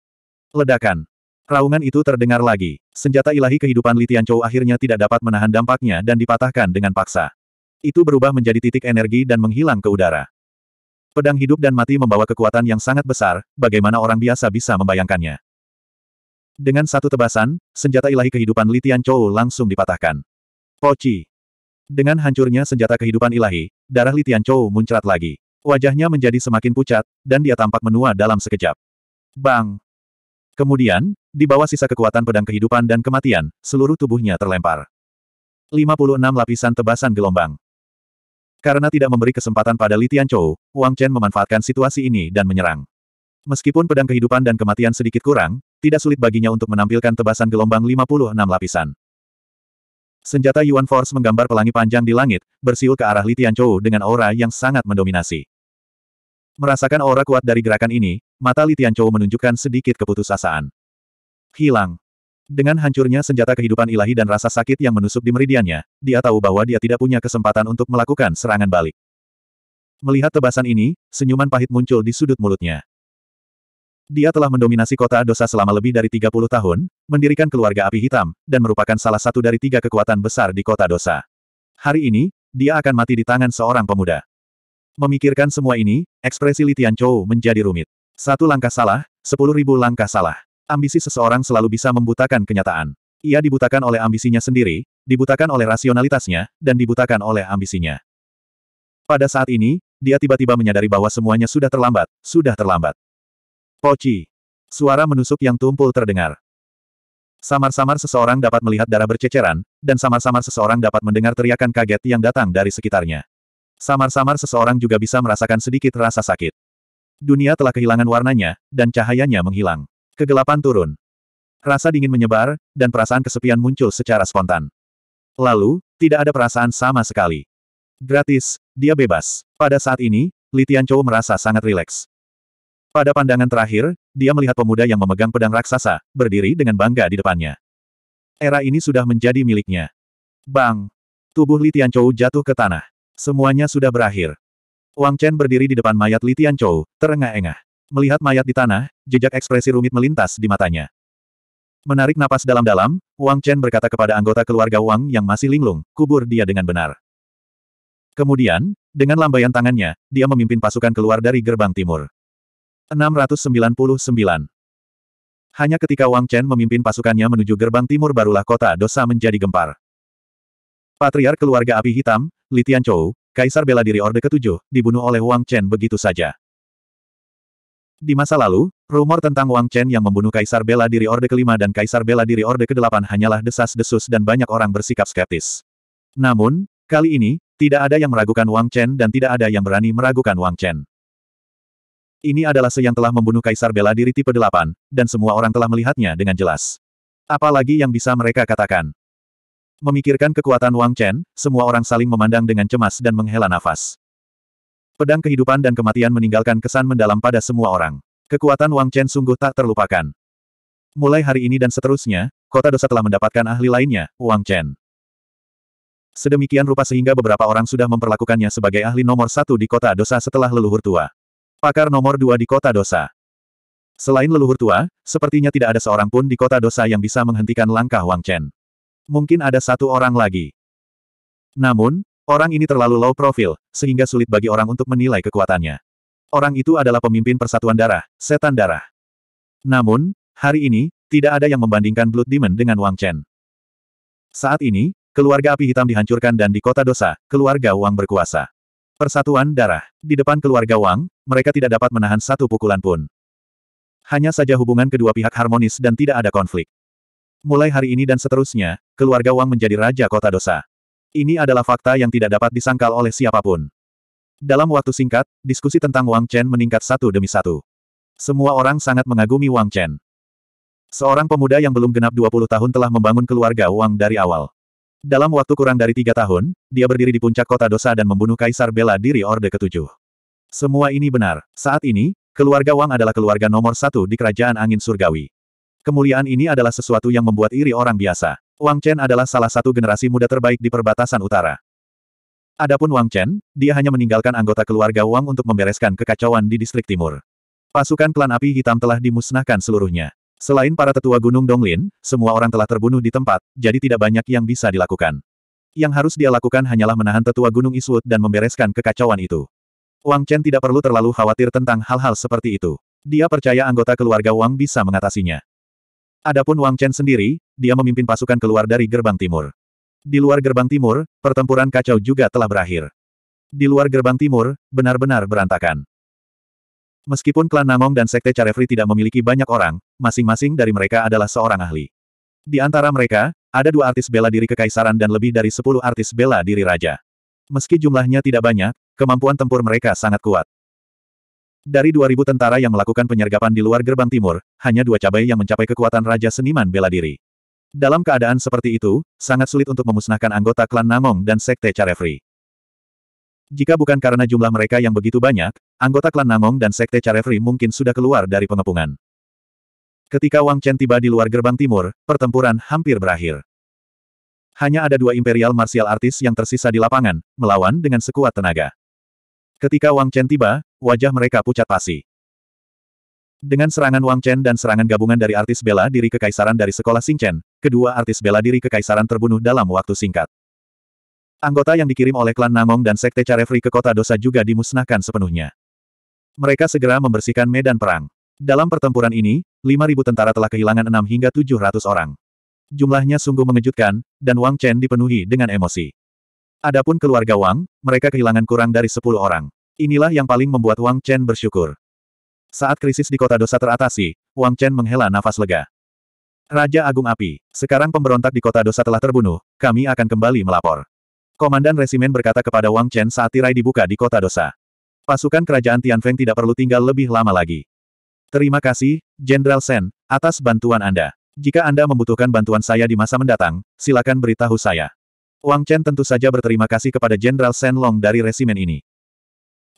Ledakan. Raungan itu terdengar lagi. Senjata ilahi kehidupan Li Tianchou akhirnya tidak dapat menahan dampaknya dan dipatahkan dengan paksa. Itu berubah menjadi titik energi dan menghilang ke udara. Pedang hidup dan mati membawa kekuatan yang sangat besar, bagaimana orang biasa bisa membayangkannya. Dengan satu tebasan, senjata ilahi kehidupan Li Tianchou langsung dipatahkan. Poci. Dengan hancurnya senjata kehidupan ilahi, darah Li Tianchou muncrat lagi. Wajahnya menjadi semakin pucat, dan dia tampak menua dalam sekejap. Bang! Kemudian, di bawah sisa kekuatan pedang kehidupan dan kematian, seluruh tubuhnya terlempar. 56 lapisan tebasan gelombang. Karena tidak memberi kesempatan pada Li Chou, Wang Chen memanfaatkan situasi ini dan menyerang. Meskipun pedang kehidupan dan kematian sedikit kurang, tidak sulit baginya untuk menampilkan tebasan gelombang 56 lapisan. Senjata Yuan Force menggambar pelangi panjang di langit, bersiul ke arah Li Chou dengan aura yang sangat mendominasi. Merasakan aura kuat dari gerakan ini, mata Li Chou menunjukkan sedikit keputusasaan. Hilang. Dengan hancurnya senjata kehidupan ilahi dan rasa sakit yang menusuk di meridiannya, dia tahu bahwa dia tidak punya kesempatan untuk melakukan serangan balik. Melihat tebasan ini, senyuman pahit muncul di sudut mulutnya. Dia telah mendominasi kota dosa selama lebih dari 30 tahun, mendirikan keluarga api hitam, dan merupakan salah satu dari tiga kekuatan besar di kota dosa. Hari ini, dia akan mati di tangan seorang pemuda. Memikirkan semua ini, ekspresi Litian Chou menjadi rumit. Satu langkah salah, sepuluh ribu langkah salah. Ambisi seseorang selalu bisa membutakan kenyataan. Ia dibutakan oleh ambisinya sendiri, dibutakan oleh rasionalitasnya, dan dibutakan oleh ambisinya. Pada saat ini, dia tiba-tiba menyadari bahwa semuanya sudah terlambat, sudah terlambat. Poci. Suara menusuk yang tumpul terdengar. Samar-samar seseorang dapat melihat darah berceceran, dan samar-samar seseorang dapat mendengar teriakan kaget yang datang dari sekitarnya. Samar-samar seseorang juga bisa merasakan sedikit rasa sakit. Dunia telah kehilangan warnanya, dan cahayanya menghilang. Kegelapan turun. Rasa dingin menyebar, dan perasaan kesepian muncul secara spontan. Lalu, tidak ada perasaan sama sekali. Gratis, dia bebas. Pada saat ini, Li Tianchou merasa sangat rileks. Pada pandangan terakhir, dia melihat pemuda yang memegang pedang raksasa, berdiri dengan bangga di depannya. Era ini sudah menjadi miliknya. Bang! Tubuh Li Tianchou jatuh ke tanah. Semuanya sudah berakhir. Wang Chen berdiri di depan mayat Li Tianchou, terengah-engah. Melihat mayat di tanah, jejak ekspresi rumit melintas di matanya. Menarik napas dalam-dalam, Wang Chen berkata kepada anggota keluarga Wang yang masih linglung, kubur dia dengan benar. Kemudian, dengan lambaian tangannya, dia memimpin pasukan keluar dari gerbang timur. 699. Hanya ketika Wang Chen memimpin pasukannya menuju gerbang timur barulah kota dosa menjadi gempar. Patriar keluarga api hitam, Li Tianchou, Kaisar bela diri Orde Ketujuh, dibunuh oleh Wang Chen begitu saja. Di masa lalu, rumor tentang Wang Chen yang membunuh Kaisar Bela Diri Orde Kelima dan Kaisar Bela Diri Orde Kedelapan hanyalah desas-desus dan banyak orang bersikap skeptis. Namun, kali ini, tidak ada yang meragukan Wang Chen dan tidak ada yang berani meragukan Wang Chen. Ini adalah Se yang telah membunuh Kaisar Bela Diri Tipe 8, dan semua orang telah melihatnya dengan jelas. Apalagi yang bisa mereka katakan. Memikirkan kekuatan Wang Chen, semua orang saling memandang dengan cemas dan menghela nafas. Pedang kehidupan dan kematian meninggalkan kesan mendalam pada semua orang. Kekuatan Wang Chen sungguh tak terlupakan. Mulai hari ini dan seterusnya, kota dosa telah mendapatkan ahli lainnya, Wang Chen. Sedemikian rupa sehingga beberapa orang sudah memperlakukannya sebagai ahli nomor satu di kota dosa setelah leluhur tua. Pakar nomor dua di kota dosa. Selain leluhur tua, sepertinya tidak ada seorang pun di kota dosa yang bisa menghentikan langkah Wang Chen. Mungkin ada satu orang lagi. Namun, Orang ini terlalu low profile, sehingga sulit bagi orang untuk menilai kekuatannya. Orang itu adalah pemimpin persatuan darah, setan darah. Namun, hari ini, tidak ada yang membandingkan Blood Demon dengan Wang Chen. Saat ini, keluarga api hitam dihancurkan dan di kota dosa, keluarga Wang berkuasa. Persatuan darah. Di depan keluarga Wang, mereka tidak dapat menahan satu pukulan pun. Hanya saja hubungan kedua pihak harmonis dan tidak ada konflik. Mulai hari ini dan seterusnya, keluarga Wang menjadi raja kota dosa. Ini adalah fakta yang tidak dapat disangkal oleh siapapun. Dalam waktu singkat, diskusi tentang Wang Chen meningkat satu demi satu. Semua orang sangat mengagumi Wang Chen. Seorang pemuda yang belum genap 20 tahun telah membangun keluarga Wang dari awal. Dalam waktu kurang dari tiga tahun, dia berdiri di puncak kota dosa dan membunuh Kaisar bela diri Orde Ketujuh. Semua ini benar. Saat ini, keluarga Wang adalah keluarga nomor satu di Kerajaan Angin Surgawi. Kemuliaan ini adalah sesuatu yang membuat iri orang biasa. Wang Chen adalah salah satu generasi muda terbaik di perbatasan utara. Adapun Wang Chen, dia hanya meninggalkan anggota keluarga Wang untuk membereskan kekacauan di distrik timur. Pasukan klan api hitam telah dimusnahkan seluruhnya. Selain para tetua gunung Donglin, semua orang telah terbunuh di tempat, jadi tidak banyak yang bisa dilakukan. Yang harus dia lakukan hanyalah menahan tetua gunung Iswut dan membereskan kekacauan itu. Wang Chen tidak perlu terlalu khawatir tentang hal-hal seperti itu. Dia percaya anggota keluarga Wang bisa mengatasinya. Adapun Wang Chen sendiri, dia memimpin pasukan keluar dari gerbang timur. Di luar gerbang timur, pertempuran kacau juga telah berakhir. Di luar gerbang timur, benar-benar berantakan. Meskipun klan Nangong dan Sekte Carefri tidak memiliki banyak orang, masing-masing dari mereka adalah seorang ahli. Di antara mereka, ada dua artis bela diri kekaisaran dan lebih dari sepuluh artis bela diri raja. Meski jumlahnya tidak banyak, kemampuan tempur mereka sangat kuat. Dari 2.000 tentara yang melakukan penyergapan di luar gerbang timur, hanya dua cabai yang mencapai kekuatan Raja Seniman Bela Diri. Dalam keadaan seperti itu, sangat sulit untuk memusnahkan anggota klan Namong dan Sekte Carefree. Jika bukan karena jumlah mereka yang begitu banyak, anggota klan Namong dan Sekte Carefree mungkin sudah keluar dari pengepungan. Ketika Wang Chen tiba di luar gerbang timur, pertempuran hampir berakhir. Hanya ada dua Imperial Martial Artis yang tersisa di lapangan, melawan dengan sekuat tenaga. Ketika Wang Chen tiba, wajah mereka pucat pasi. Dengan serangan Wang Chen dan serangan gabungan dari artis bela diri kekaisaran dari sekolah Xing Chen, kedua artis bela diri kekaisaran terbunuh dalam waktu singkat. Anggota yang dikirim oleh klan Namong dan Sekte Carefree ke kota dosa juga dimusnahkan sepenuhnya. Mereka segera membersihkan medan perang. Dalam pertempuran ini, 5.000 tentara telah kehilangan 6 hingga 700 orang. Jumlahnya sungguh mengejutkan, dan Wang Chen dipenuhi dengan emosi. Adapun keluarga Wang, mereka kehilangan kurang dari sepuluh orang. Inilah yang paling membuat Wang Chen bersyukur. Saat krisis di kota dosa teratasi, Wang Chen menghela nafas lega. Raja Agung Api, sekarang pemberontak di kota dosa telah terbunuh, kami akan kembali melapor. Komandan Resimen berkata kepada Wang Chen saat tirai dibuka di kota dosa. Pasukan kerajaan Tian Feng tidak perlu tinggal lebih lama lagi. Terima kasih, Jenderal Shen, atas bantuan Anda. Jika Anda membutuhkan bantuan saya di masa mendatang, silakan beritahu saya. Wang Chen tentu saja berterima kasih kepada Jenderal Shen Long dari resimen ini.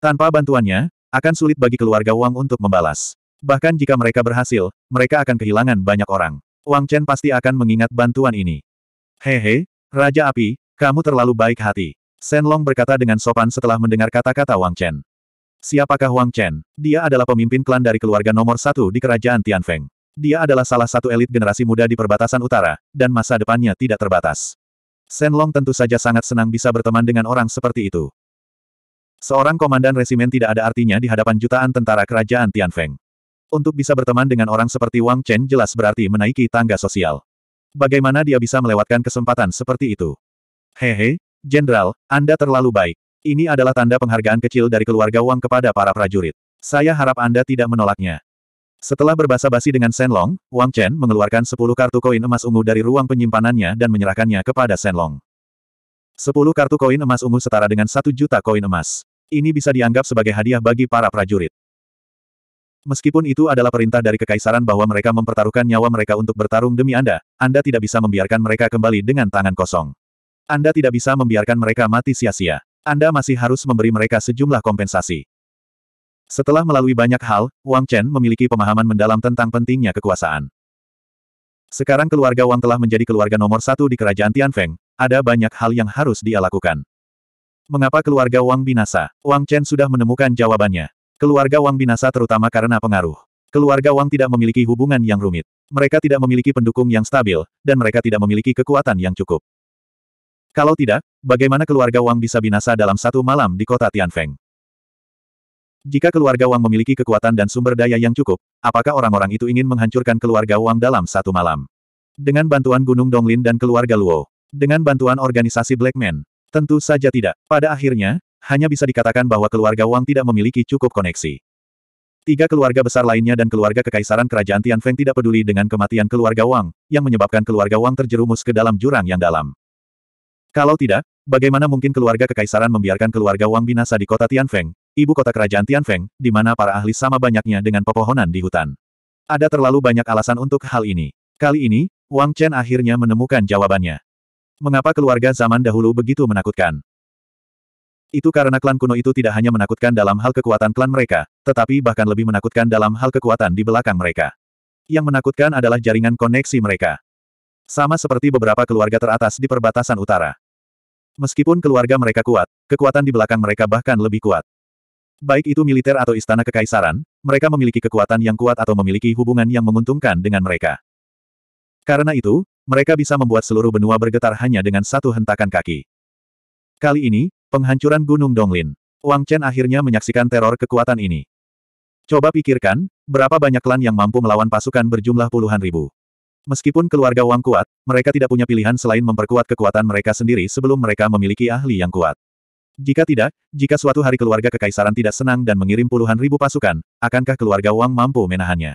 Tanpa bantuannya, akan sulit bagi keluarga Wang untuk membalas. Bahkan jika mereka berhasil, mereka akan kehilangan banyak orang. Wang Chen pasti akan mengingat bantuan ini. Hehe, Raja Api, kamu terlalu baik hati. Shen Long berkata dengan sopan setelah mendengar kata-kata Wang Chen. Siapakah Wang Chen? Dia adalah pemimpin klan dari keluarga nomor satu di kerajaan Tianfeng. Dia adalah salah satu elit generasi muda di perbatasan utara, dan masa depannya tidak terbatas. Senlong tentu saja sangat senang bisa berteman dengan orang seperti itu. Seorang komandan resimen tidak ada artinya di hadapan jutaan tentara kerajaan Tianfeng. Untuk bisa berteman dengan orang seperti Wang Chen jelas berarti menaiki tangga sosial. Bagaimana dia bisa melewatkan kesempatan seperti itu? Hehe, Jenderal, Anda terlalu baik. Ini adalah tanda penghargaan kecil dari keluarga Wang kepada para prajurit. Saya harap Anda tidak menolaknya. Setelah berbasa-basi dengan Senlong, Wang Chen mengeluarkan 10 kartu koin emas ungu dari ruang penyimpanannya dan menyerahkannya kepada Senlong. 10 kartu koin emas ungu setara dengan satu juta koin emas. Ini bisa dianggap sebagai hadiah bagi para prajurit. Meskipun itu adalah perintah dari kekaisaran bahwa mereka mempertaruhkan nyawa mereka untuk bertarung demi Anda, Anda tidak bisa membiarkan mereka kembali dengan tangan kosong. Anda tidak bisa membiarkan mereka mati sia-sia. Anda masih harus memberi mereka sejumlah kompensasi. Setelah melalui banyak hal, Wang Chen memiliki pemahaman mendalam tentang pentingnya kekuasaan. Sekarang keluarga Wang telah menjadi keluarga nomor satu di kerajaan Tianfeng, ada banyak hal yang harus dia lakukan. Mengapa keluarga Wang binasa? Wang Chen sudah menemukan jawabannya. Keluarga Wang binasa terutama karena pengaruh. Keluarga Wang tidak memiliki hubungan yang rumit. Mereka tidak memiliki pendukung yang stabil, dan mereka tidak memiliki kekuatan yang cukup. Kalau tidak, bagaimana keluarga Wang bisa binasa dalam satu malam di kota Tianfeng? Jika keluarga Wang memiliki kekuatan dan sumber daya yang cukup, apakah orang-orang itu ingin menghancurkan keluarga Wang dalam satu malam? Dengan bantuan Gunung Donglin dan keluarga Luo, dengan bantuan organisasi Black Blackman, tentu saja tidak. Pada akhirnya, hanya bisa dikatakan bahwa keluarga Wang tidak memiliki cukup koneksi. Tiga keluarga besar lainnya dan keluarga kekaisaran kerajaan Tianfeng tidak peduli dengan kematian keluarga Wang, yang menyebabkan keluarga Wang terjerumus ke dalam jurang yang dalam. Kalau tidak, bagaimana mungkin keluarga kekaisaran membiarkan keluarga Wang binasa di kota Tianfeng, ibu kota kerajaan Tianfeng, di mana para ahli sama banyaknya dengan pepohonan di hutan. Ada terlalu banyak alasan untuk hal ini. Kali ini, Wang Chen akhirnya menemukan jawabannya. Mengapa keluarga zaman dahulu begitu menakutkan? Itu karena klan kuno itu tidak hanya menakutkan dalam hal kekuatan klan mereka, tetapi bahkan lebih menakutkan dalam hal kekuatan di belakang mereka. Yang menakutkan adalah jaringan koneksi mereka. Sama seperti beberapa keluarga teratas di perbatasan utara. Meskipun keluarga mereka kuat, kekuatan di belakang mereka bahkan lebih kuat. Baik itu militer atau istana kekaisaran, mereka memiliki kekuatan yang kuat atau memiliki hubungan yang menguntungkan dengan mereka. Karena itu, mereka bisa membuat seluruh benua bergetar hanya dengan satu hentakan kaki. Kali ini, penghancuran Gunung Donglin. Wang Chen akhirnya menyaksikan teror kekuatan ini. Coba pikirkan, berapa banyak klan yang mampu melawan pasukan berjumlah puluhan ribu. Meskipun keluarga Wang kuat, mereka tidak punya pilihan selain memperkuat kekuatan mereka sendiri sebelum mereka memiliki ahli yang kuat. Jika tidak, jika suatu hari keluarga kekaisaran tidak senang dan mengirim puluhan ribu pasukan, akankah keluarga Wang mampu menahannya?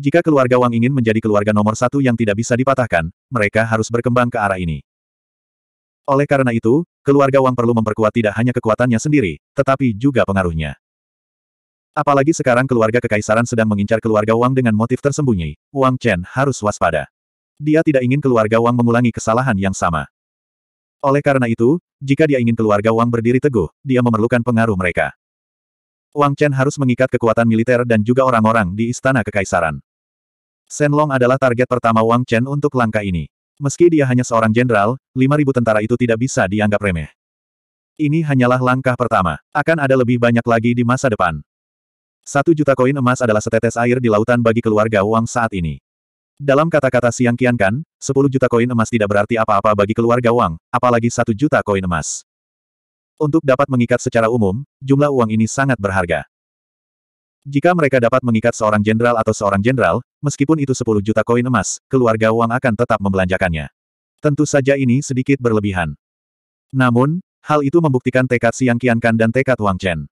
Jika keluarga Wang ingin menjadi keluarga nomor satu yang tidak bisa dipatahkan, mereka harus berkembang ke arah ini. Oleh karena itu, keluarga Wang perlu memperkuat tidak hanya kekuatannya sendiri, tetapi juga pengaruhnya. Apalagi sekarang keluarga kekaisaran sedang mengincar keluarga Wang dengan motif tersembunyi, Wang Chen harus waspada. Dia tidak ingin keluarga Wang mengulangi kesalahan yang sama. Oleh karena itu, jika dia ingin keluarga Wang berdiri teguh, dia memerlukan pengaruh mereka. Wang Chen harus mengikat kekuatan militer dan juga orang-orang di Istana Kekaisaran. Senlong adalah target pertama Wang Chen untuk langkah ini. Meski dia hanya seorang jenderal, 5.000 tentara itu tidak bisa dianggap remeh. Ini hanyalah langkah pertama. Akan ada lebih banyak lagi di masa depan. Satu juta koin emas adalah setetes air di lautan bagi keluarga Wang saat ini. Dalam kata-kata Siang Kian Kan, 10 juta koin emas tidak berarti apa-apa bagi keluarga Wang, apalagi 1 juta koin emas. Untuk dapat mengikat secara umum, jumlah uang ini sangat berharga. Jika mereka dapat mengikat seorang jenderal atau seorang jenderal, meskipun itu 10 juta koin emas, keluarga Wang akan tetap membelanjakannya. Tentu saja ini sedikit berlebihan. Namun, hal itu membuktikan tekad Siang Kian Kan dan tekad Wang Chen.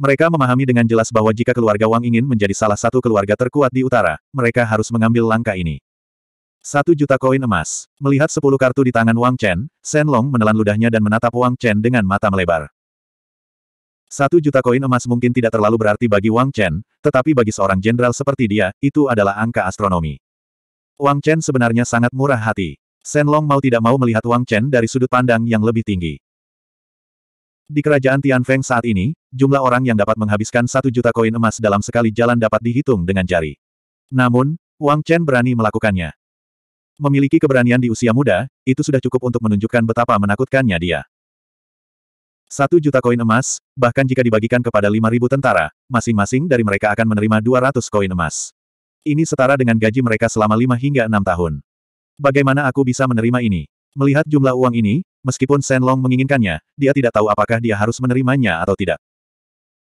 Mereka memahami dengan jelas bahwa jika keluarga Wang ingin menjadi salah satu keluarga terkuat di utara, mereka harus mengambil langkah ini. Satu juta koin emas. Melihat sepuluh kartu di tangan Wang Chen, Shen Long menelan ludahnya dan menatap Wang Chen dengan mata melebar. Satu juta koin emas mungkin tidak terlalu berarti bagi Wang Chen, tetapi bagi seorang jenderal seperti dia, itu adalah angka astronomi. Wang Chen sebenarnya sangat murah hati. Shen Long mau tidak mau melihat Wang Chen dari sudut pandang yang lebih tinggi. Di kerajaan Tianfeng saat ini, jumlah orang yang dapat menghabiskan satu juta koin emas dalam sekali jalan dapat dihitung dengan jari. Namun, Wang Chen berani melakukannya. Memiliki keberanian di usia muda, itu sudah cukup untuk menunjukkan betapa menakutkannya dia. Satu juta koin emas, bahkan jika dibagikan kepada lima ribu tentara, masing-masing dari mereka akan menerima dua ratus koin emas. Ini setara dengan gaji mereka selama lima hingga enam tahun. Bagaimana aku bisa menerima ini? Melihat jumlah uang ini, meskipun Shen Long menginginkannya, dia tidak tahu apakah dia harus menerimanya atau tidak.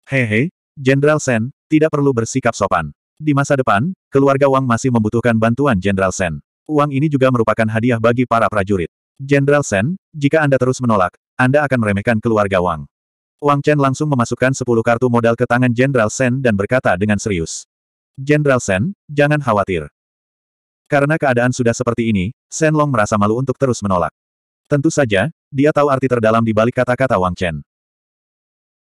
Hehe, Jenderal Shen, tidak perlu bersikap sopan. Di masa depan, keluarga Wang masih membutuhkan bantuan Jenderal Shen. Uang ini juga merupakan hadiah bagi para prajurit. Jenderal Shen, jika Anda terus menolak, Anda akan meremehkan keluarga Wang. Wang Chen langsung memasukkan 10 kartu modal ke tangan Jenderal Shen dan berkata dengan serius. Jenderal Shen, jangan khawatir. Karena keadaan sudah seperti ini, Shen Long merasa malu untuk terus menolak. Tentu saja, dia tahu arti terdalam di balik kata-kata Wang Chen.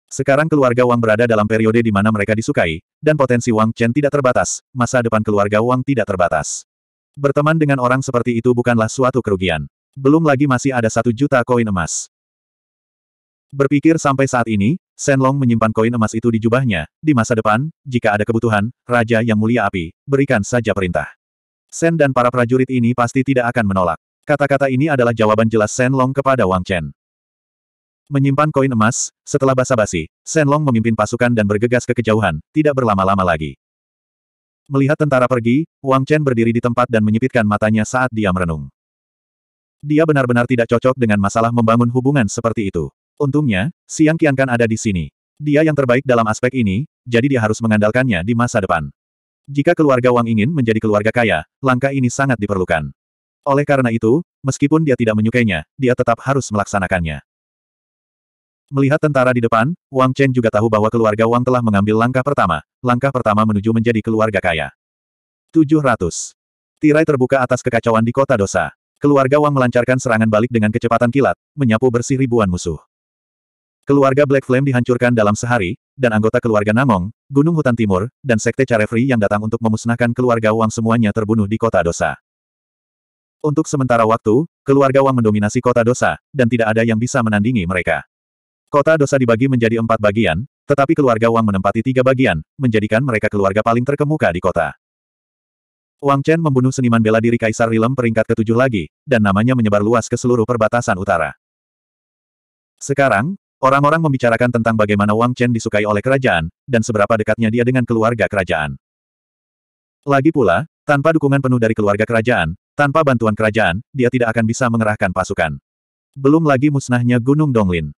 Sekarang keluarga Wang berada dalam periode di mana mereka disukai, dan potensi Wang Chen tidak terbatas, masa depan keluarga Wang tidak terbatas. Berteman dengan orang seperti itu bukanlah suatu kerugian. Belum lagi masih ada satu juta koin emas. Berpikir sampai saat ini, Long menyimpan koin emas itu di jubahnya, di masa depan, jika ada kebutuhan, Raja Yang Mulia Api, berikan saja perintah. Sen dan para prajurit ini pasti tidak akan menolak. Kata-kata ini adalah jawaban jelas Shen Long kepada Wang Chen. Menyimpan koin emas, setelah basa-basi, Shen Long memimpin pasukan dan bergegas ke kejauhan, tidak berlama-lama lagi. Melihat tentara pergi, Wang Chen berdiri di tempat dan menyipitkan matanya saat dia merenung. Dia benar-benar tidak cocok dengan masalah membangun hubungan seperti itu. Untungnya, Siang kan ada di sini. Dia yang terbaik dalam aspek ini, jadi dia harus mengandalkannya di masa depan. Jika keluarga Wang ingin menjadi keluarga kaya, langkah ini sangat diperlukan. Oleh karena itu, meskipun dia tidak menyukainya, dia tetap harus melaksanakannya. Melihat tentara di depan, Wang Chen juga tahu bahwa keluarga Wang telah mengambil langkah pertama, langkah pertama menuju menjadi keluarga kaya. 700. Tirai terbuka atas kekacauan di kota dosa. Keluarga Wang melancarkan serangan balik dengan kecepatan kilat, menyapu bersih ribuan musuh. Keluarga Black Flame dihancurkan dalam sehari, dan anggota keluarga Namong, Gunung Hutan Timur, dan Sekte Carefree yang datang untuk memusnahkan keluarga Wang semuanya terbunuh di kota dosa. Untuk sementara waktu, keluarga Wang mendominasi kota dosa, dan tidak ada yang bisa menandingi mereka. Kota dosa dibagi menjadi empat bagian, tetapi keluarga Wang menempati tiga bagian, menjadikan mereka keluarga paling terkemuka di kota. Wang Chen membunuh seniman bela diri Kaisar Rilem peringkat ketujuh lagi, dan namanya menyebar luas ke seluruh perbatasan utara. Sekarang, orang-orang membicarakan tentang bagaimana Wang Chen disukai oleh kerajaan, dan seberapa dekatnya dia dengan keluarga kerajaan. Lagi pula, tanpa dukungan penuh dari keluarga kerajaan, tanpa bantuan kerajaan, dia tidak akan bisa mengerahkan pasukan. Belum lagi musnahnya Gunung Donglin.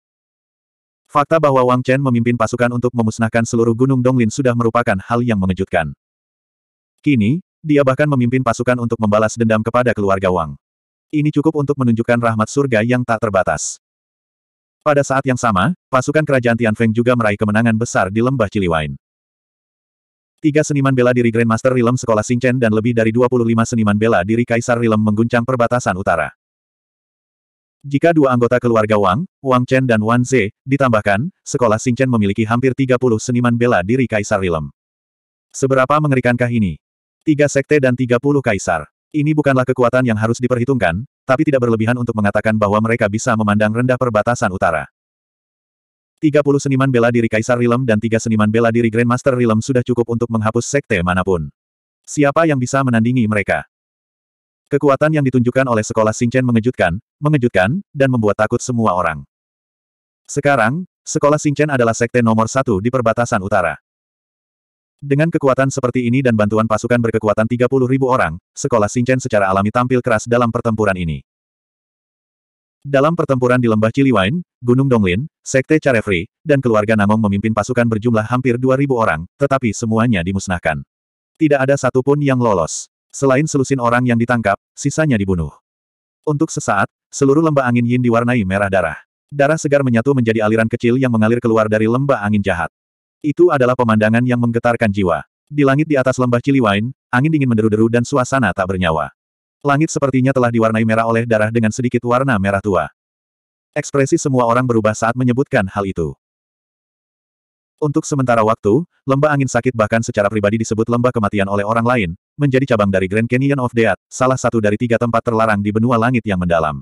Fakta bahwa Wang Chen memimpin pasukan untuk memusnahkan seluruh Gunung Donglin sudah merupakan hal yang mengejutkan. Kini, dia bahkan memimpin pasukan untuk membalas dendam kepada keluarga Wang. Ini cukup untuk menunjukkan rahmat surga yang tak terbatas. Pada saat yang sama, pasukan kerajaan Tianfeng juga meraih kemenangan besar di lembah Ciliwain. Tiga seniman bela diri Grandmaster Rilem Sekolah Singchen dan lebih dari 25 seniman bela diri Kaisar Rilem mengguncang perbatasan utara. Jika dua anggota keluarga Wang, Wang Chen dan Wan Ze, ditambahkan, sekolah Singchen memiliki hampir 30 seniman bela diri Kaisar Rilem. Seberapa mengerikankah ini? Tiga sekte dan 30 kaisar. Ini bukanlah kekuatan yang harus diperhitungkan, tapi tidak berlebihan untuk mengatakan bahwa mereka bisa memandang rendah perbatasan utara. 30 seniman bela diri Kaisar Rilem dan tiga seniman bela diri Grandmaster Rilem sudah cukup untuk menghapus sekte manapun. Siapa yang bisa menandingi mereka? Kekuatan yang ditunjukkan oleh sekolah Singchen mengejutkan, mengejutkan, dan membuat takut semua orang. Sekarang, sekolah Singchen adalah sekte nomor satu di perbatasan utara. Dengan kekuatan seperti ini dan bantuan pasukan berkekuatan 30.000 orang, sekolah Singchen secara alami tampil keras dalam pertempuran ini. Dalam pertempuran di Lembah Ciliwain, Gunung Donglin, Sekte Carefree, dan keluarga Namong memimpin pasukan berjumlah hampir 2.000 orang, tetapi semuanya dimusnahkan. Tidak ada satupun yang lolos. Selain selusin orang yang ditangkap, sisanya dibunuh. Untuk sesaat, seluruh lembah angin Yin diwarnai merah darah. Darah segar menyatu menjadi aliran kecil yang mengalir keluar dari lembah angin jahat. Itu adalah pemandangan yang menggetarkan jiwa. Di langit di atas lembah Ciliwain, angin dingin menderu-deru dan suasana tak bernyawa. Langit sepertinya telah diwarnai merah oleh darah dengan sedikit warna merah tua. Ekspresi semua orang berubah saat menyebutkan hal itu. Untuk sementara waktu, lembah angin sakit bahkan secara pribadi disebut lembah kematian oleh orang lain, menjadi cabang dari Grand Canyon of Death, salah satu dari tiga tempat terlarang di benua langit yang mendalam.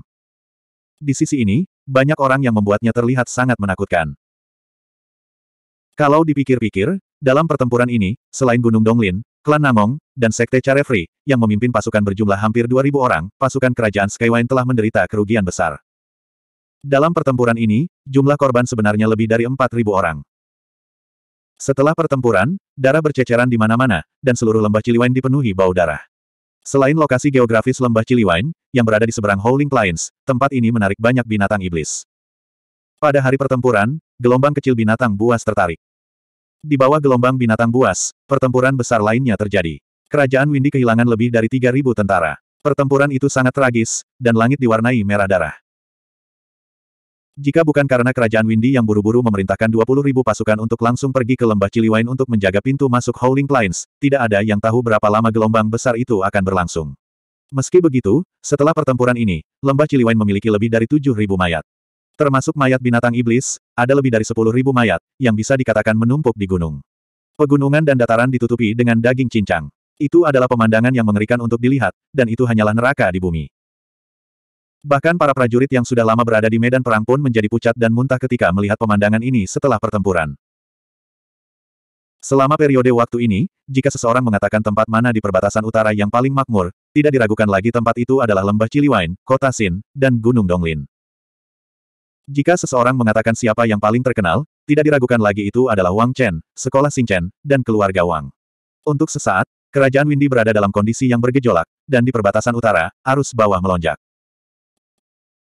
Di sisi ini, banyak orang yang membuatnya terlihat sangat menakutkan. Kalau dipikir-pikir, dalam pertempuran ini, selain Gunung Donglin, Klan Namong, dan Sekte Carefree, yang memimpin pasukan berjumlah hampir 2.000 orang, pasukan kerajaan Skywine telah menderita kerugian besar. Dalam pertempuran ini, jumlah korban sebenarnya lebih dari 4.000 orang. Setelah pertempuran, darah berceceran di mana-mana, dan seluruh lembah ciliwain dipenuhi bau darah. Selain lokasi geografis lembah ciliwain yang berada di seberang Howling Plains, tempat ini menarik banyak binatang iblis. Pada hari pertempuran, gelombang kecil binatang buas tertarik. Di bawah gelombang binatang buas, pertempuran besar lainnya terjadi. Kerajaan Windy kehilangan lebih dari 3.000 tentara. Pertempuran itu sangat tragis, dan langit diwarnai merah darah. Jika bukan karena kerajaan Windy yang buru-buru memerintahkan 20.000 pasukan untuk langsung pergi ke lembah Ciliwain untuk menjaga pintu masuk Howling Plains, tidak ada yang tahu berapa lama gelombang besar itu akan berlangsung. Meski begitu, setelah pertempuran ini, lembah Ciliwain memiliki lebih dari 7.000 mayat termasuk mayat binatang iblis, ada lebih dari sepuluh ribu mayat, yang bisa dikatakan menumpuk di gunung. Pegunungan dan dataran ditutupi dengan daging cincang. Itu adalah pemandangan yang mengerikan untuk dilihat, dan itu hanyalah neraka di bumi. Bahkan para prajurit yang sudah lama berada di medan perang pun menjadi pucat dan muntah ketika melihat pemandangan ini setelah pertempuran. Selama periode waktu ini, jika seseorang mengatakan tempat mana di perbatasan utara yang paling makmur, tidak diragukan lagi tempat itu adalah Lembah Ciliwain, Kota Sin, dan Gunung Donglin. Jika seseorang mengatakan siapa yang paling terkenal, tidak diragukan lagi itu adalah Wang Chen, sekolah Xing Chen, dan keluarga Wang. Untuk sesaat, kerajaan Windy berada dalam kondisi yang bergejolak, dan di perbatasan utara, arus bawah melonjak.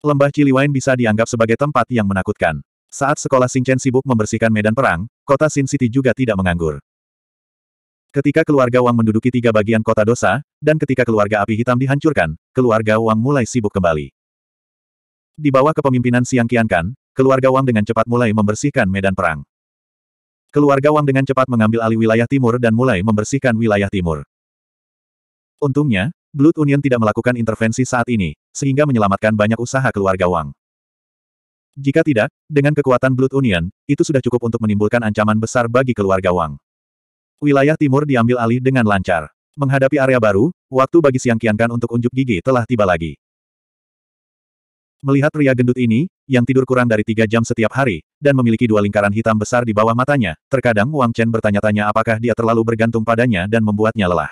Lembah Ciliwain bisa dianggap sebagai tempat yang menakutkan. Saat sekolah Xing Chen sibuk membersihkan medan perang, kota Sin City juga tidak menganggur. Ketika keluarga Wang menduduki tiga bagian kota dosa, dan ketika keluarga api hitam dihancurkan, keluarga Wang mulai sibuk kembali. Di bawah kepemimpinan Siang Kian Kan, keluarga Wang dengan cepat mulai membersihkan medan perang. Keluarga Wang dengan cepat mengambil alih wilayah timur dan mulai membersihkan wilayah timur. Untungnya, Blood Union tidak melakukan intervensi saat ini, sehingga menyelamatkan banyak usaha keluarga Wang. Jika tidak, dengan kekuatan Blood Union, itu sudah cukup untuk menimbulkan ancaman besar bagi keluarga Wang. Wilayah timur diambil alih dengan lancar. Menghadapi area baru, waktu bagi Siang Kian Kan untuk unjuk gigi telah tiba lagi. Melihat pria gendut ini, yang tidur kurang dari tiga jam setiap hari, dan memiliki dua lingkaran hitam besar di bawah matanya, terkadang Wang Chen bertanya-tanya apakah dia terlalu bergantung padanya dan membuatnya lelah.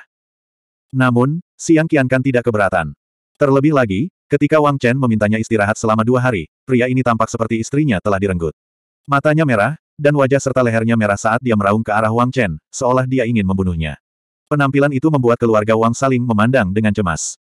Namun, Siang Qiankan tidak keberatan. Terlebih lagi, ketika Wang Chen memintanya istirahat selama dua hari, pria ini tampak seperti istrinya telah direnggut. Matanya merah, dan wajah serta lehernya merah saat dia meraung ke arah Wang Chen, seolah dia ingin membunuhnya. Penampilan itu membuat keluarga Wang saling memandang dengan cemas.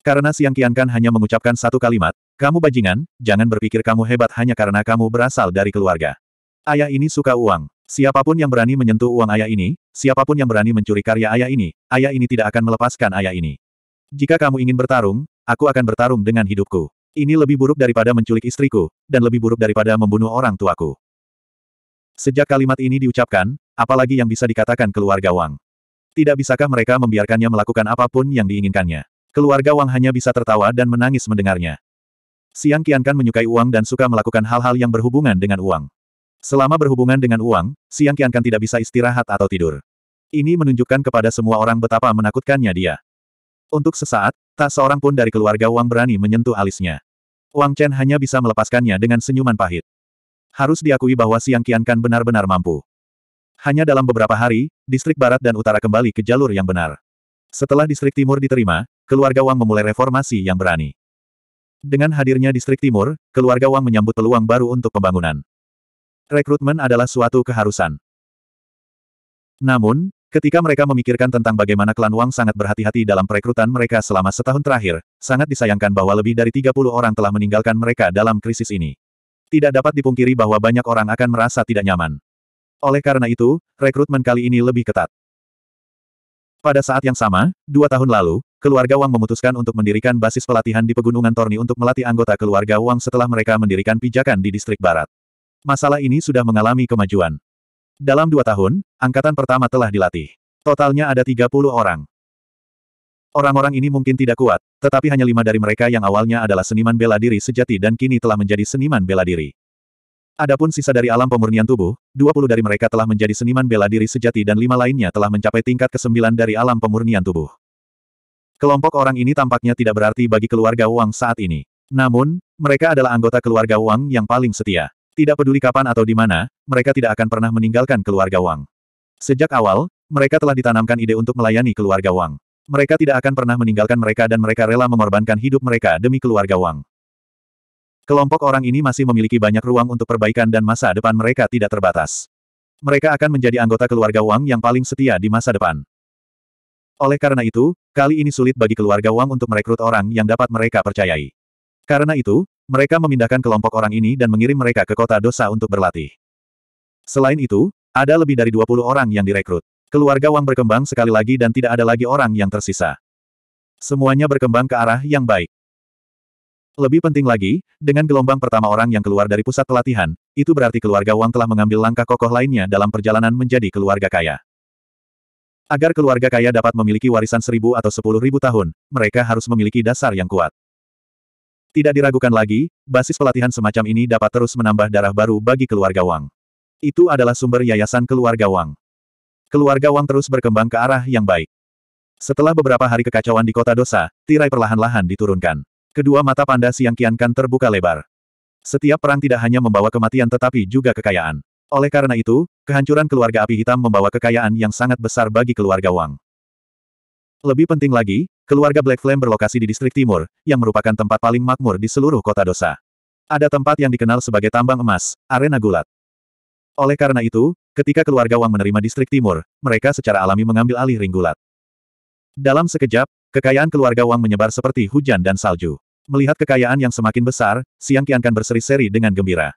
Karena Siang kiankan hanya mengucapkan satu kalimat, kamu bajingan, jangan berpikir kamu hebat hanya karena kamu berasal dari keluarga. Ayah ini suka uang. Siapapun yang berani menyentuh uang ayah ini, siapapun yang berani mencuri karya ayah ini, ayah ini tidak akan melepaskan ayah ini. Jika kamu ingin bertarung, aku akan bertarung dengan hidupku. Ini lebih buruk daripada menculik istriku, dan lebih buruk daripada membunuh orang tuaku. Sejak kalimat ini diucapkan, apalagi yang bisa dikatakan keluarga Wang. Tidak bisakah mereka membiarkannya melakukan apapun yang diinginkannya. Keluarga Wang hanya bisa tertawa dan menangis mendengarnya. Siang Kian Kan menyukai uang dan suka melakukan hal-hal yang berhubungan dengan uang. Selama berhubungan dengan uang, Siang Kian Kan tidak bisa istirahat atau tidur. Ini menunjukkan kepada semua orang betapa menakutkannya dia. Untuk sesaat, tak seorang pun dari keluarga Wang berani menyentuh alisnya. Wang Chen hanya bisa melepaskannya dengan senyuman pahit. Harus diakui bahwa Siang Kian Kan benar-benar mampu. Hanya dalam beberapa hari, distrik barat dan utara kembali ke jalur yang benar. Setelah distrik timur diterima, keluarga Wang memulai reformasi yang berani. Dengan hadirnya distrik timur, keluarga Wang menyambut peluang baru untuk pembangunan. Rekrutmen adalah suatu keharusan. Namun, ketika mereka memikirkan tentang bagaimana klan Wang sangat berhati-hati dalam perekrutan mereka selama setahun terakhir, sangat disayangkan bahwa lebih dari 30 orang telah meninggalkan mereka dalam krisis ini. Tidak dapat dipungkiri bahwa banyak orang akan merasa tidak nyaman. Oleh karena itu, rekrutmen kali ini lebih ketat. Pada saat yang sama, dua tahun lalu, keluarga Wang memutuskan untuk mendirikan basis pelatihan di Pegunungan Torni untuk melatih anggota keluarga Wang setelah mereka mendirikan pijakan di distrik barat. Masalah ini sudah mengalami kemajuan. Dalam dua tahun, angkatan pertama telah dilatih. Totalnya ada 30 orang. Orang-orang ini mungkin tidak kuat, tetapi hanya lima dari mereka yang awalnya adalah seniman bela diri sejati dan kini telah menjadi seniman bela diri. Adapun sisa dari alam pemurnian tubuh, 20 dari mereka telah menjadi seniman bela diri sejati dan lima lainnya telah mencapai tingkat ke-9 dari alam pemurnian tubuh. Kelompok orang ini tampaknya tidak berarti bagi keluarga Wang saat ini. Namun, mereka adalah anggota keluarga Wang yang paling setia. Tidak peduli kapan atau di mana, mereka tidak akan pernah meninggalkan keluarga Wang. Sejak awal, mereka telah ditanamkan ide untuk melayani keluarga Wang. Mereka tidak akan pernah meninggalkan mereka dan mereka rela mengorbankan hidup mereka demi keluarga Wang. Kelompok orang ini masih memiliki banyak ruang untuk perbaikan dan masa depan mereka tidak terbatas. Mereka akan menjadi anggota keluarga Wang yang paling setia di masa depan. Oleh karena itu, kali ini sulit bagi keluarga Wang untuk merekrut orang yang dapat mereka percayai. Karena itu, mereka memindahkan kelompok orang ini dan mengirim mereka ke kota dosa untuk berlatih. Selain itu, ada lebih dari 20 orang yang direkrut. Keluarga Wang berkembang sekali lagi dan tidak ada lagi orang yang tersisa. Semuanya berkembang ke arah yang baik. Lebih penting lagi, dengan gelombang pertama orang yang keluar dari pusat pelatihan, itu berarti keluarga Wang telah mengambil langkah kokoh lainnya dalam perjalanan menjadi keluarga kaya. Agar keluarga kaya dapat memiliki warisan seribu atau sepuluh ribu tahun, mereka harus memiliki dasar yang kuat. Tidak diragukan lagi, basis pelatihan semacam ini dapat terus menambah darah baru bagi keluarga Wang. Itu adalah sumber yayasan keluarga Wang. Keluarga Wang terus berkembang ke arah yang baik. Setelah beberapa hari kekacauan di kota dosa, tirai perlahan-lahan diturunkan. Kedua mata panda Siang Kiankan terbuka lebar. Setiap perang tidak hanya membawa kematian tetapi juga kekayaan. Oleh karena itu, Kehancuran keluarga api hitam membawa kekayaan yang sangat besar bagi keluarga Wang. Lebih penting lagi, keluarga Black Flame berlokasi di distrik timur, yang merupakan tempat paling makmur di seluruh kota dosa. Ada tempat yang dikenal sebagai tambang emas, arena gulat. Oleh karena itu, ketika keluarga Wang menerima distrik timur, mereka secara alami mengambil alih ring gulat. Dalam sekejap, kekayaan keluarga Wang menyebar seperti hujan dan salju. Melihat kekayaan yang semakin besar, Siang Kiankan berseri-seri dengan gembira.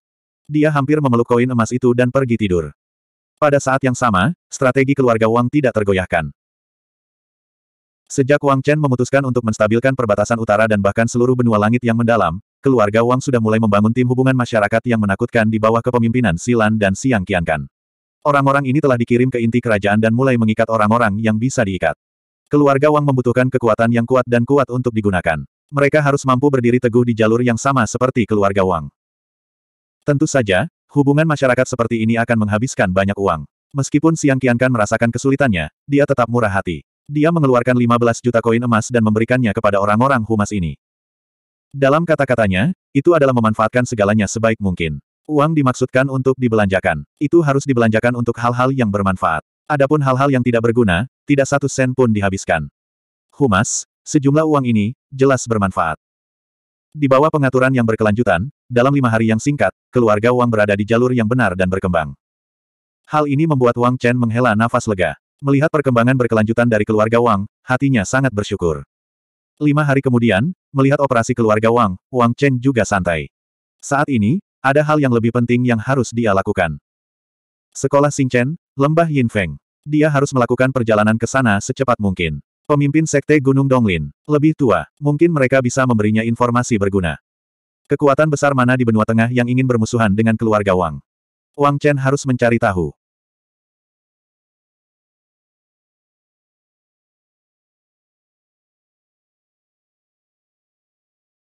Dia hampir memeluk koin emas itu dan pergi tidur. Pada saat yang sama, strategi keluarga Wang tidak tergoyahkan. Sejak Wang Chen memutuskan untuk menstabilkan perbatasan utara dan bahkan seluruh benua langit yang mendalam, keluarga Wang sudah mulai membangun tim hubungan masyarakat yang menakutkan di bawah kepemimpinan Silan dan Siang Qiankan. Orang-orang ini telah dikirim ke inti kerajaan dan mulai mengikat orang-orang yang bisa diikat. Keluarga Wang membutuhkan kekuatan yang kuat dan kuat untuk digunakan. Mereka harus mampu berdiri teguh di jalur yang sama seperti keluarga Wang. Tentu saja, Hubungan masyarakat seperti ini akan menghabiskan banyak uang. Meskipun Siang Kiankan merasakan kesulitannya, dia tetap murah hati. Dia mengeluarkan 15 juta koin emas dan memberikannya kepada orang-orang humas ini. Dalam kata-katanya, itu adalah memanfaatkan segalanya sebaik mungkin. Uang dimaksudkan untuk dibelanjakan. Itu harus dibelanjakan untuk hal-hal yang bermanfaat. Adapun hal-hal yang tidak berguna, tidak satu sen pun dihabiskan. Humas, sejumlah uang ini, jelas bermanfaat. Di bawah pengaturan yang berkelanjutan, dalam lima hari yang singkat, keluarga Wang berada di jalur yang benar dan berkembang. Hal ini membuat Wang Chen menghela nafas lega. Melihat perkembangan berkelanjutan dari keluarga Wang, hatinya sangat bersyukur. Lima hari kemudian, melihat operasi keluarga Wang, Wang Chen juga santai. Saat ini, ada hal yang lebih penting yang harus dia lakukan. Sekolah Chen, Lembah Yin Feng. Dia harus melakukan perjalanan ke sana secepat mungkin. Pemimpin Sekte Gunung Donglin. Lebih tua, mungkin mereka bisa memberinya informasi berguna. Kekuatan besar mana di benua tengah yang ingin bermusuhan dengan keluarga Wang? Wang Chen harus mencari tahu.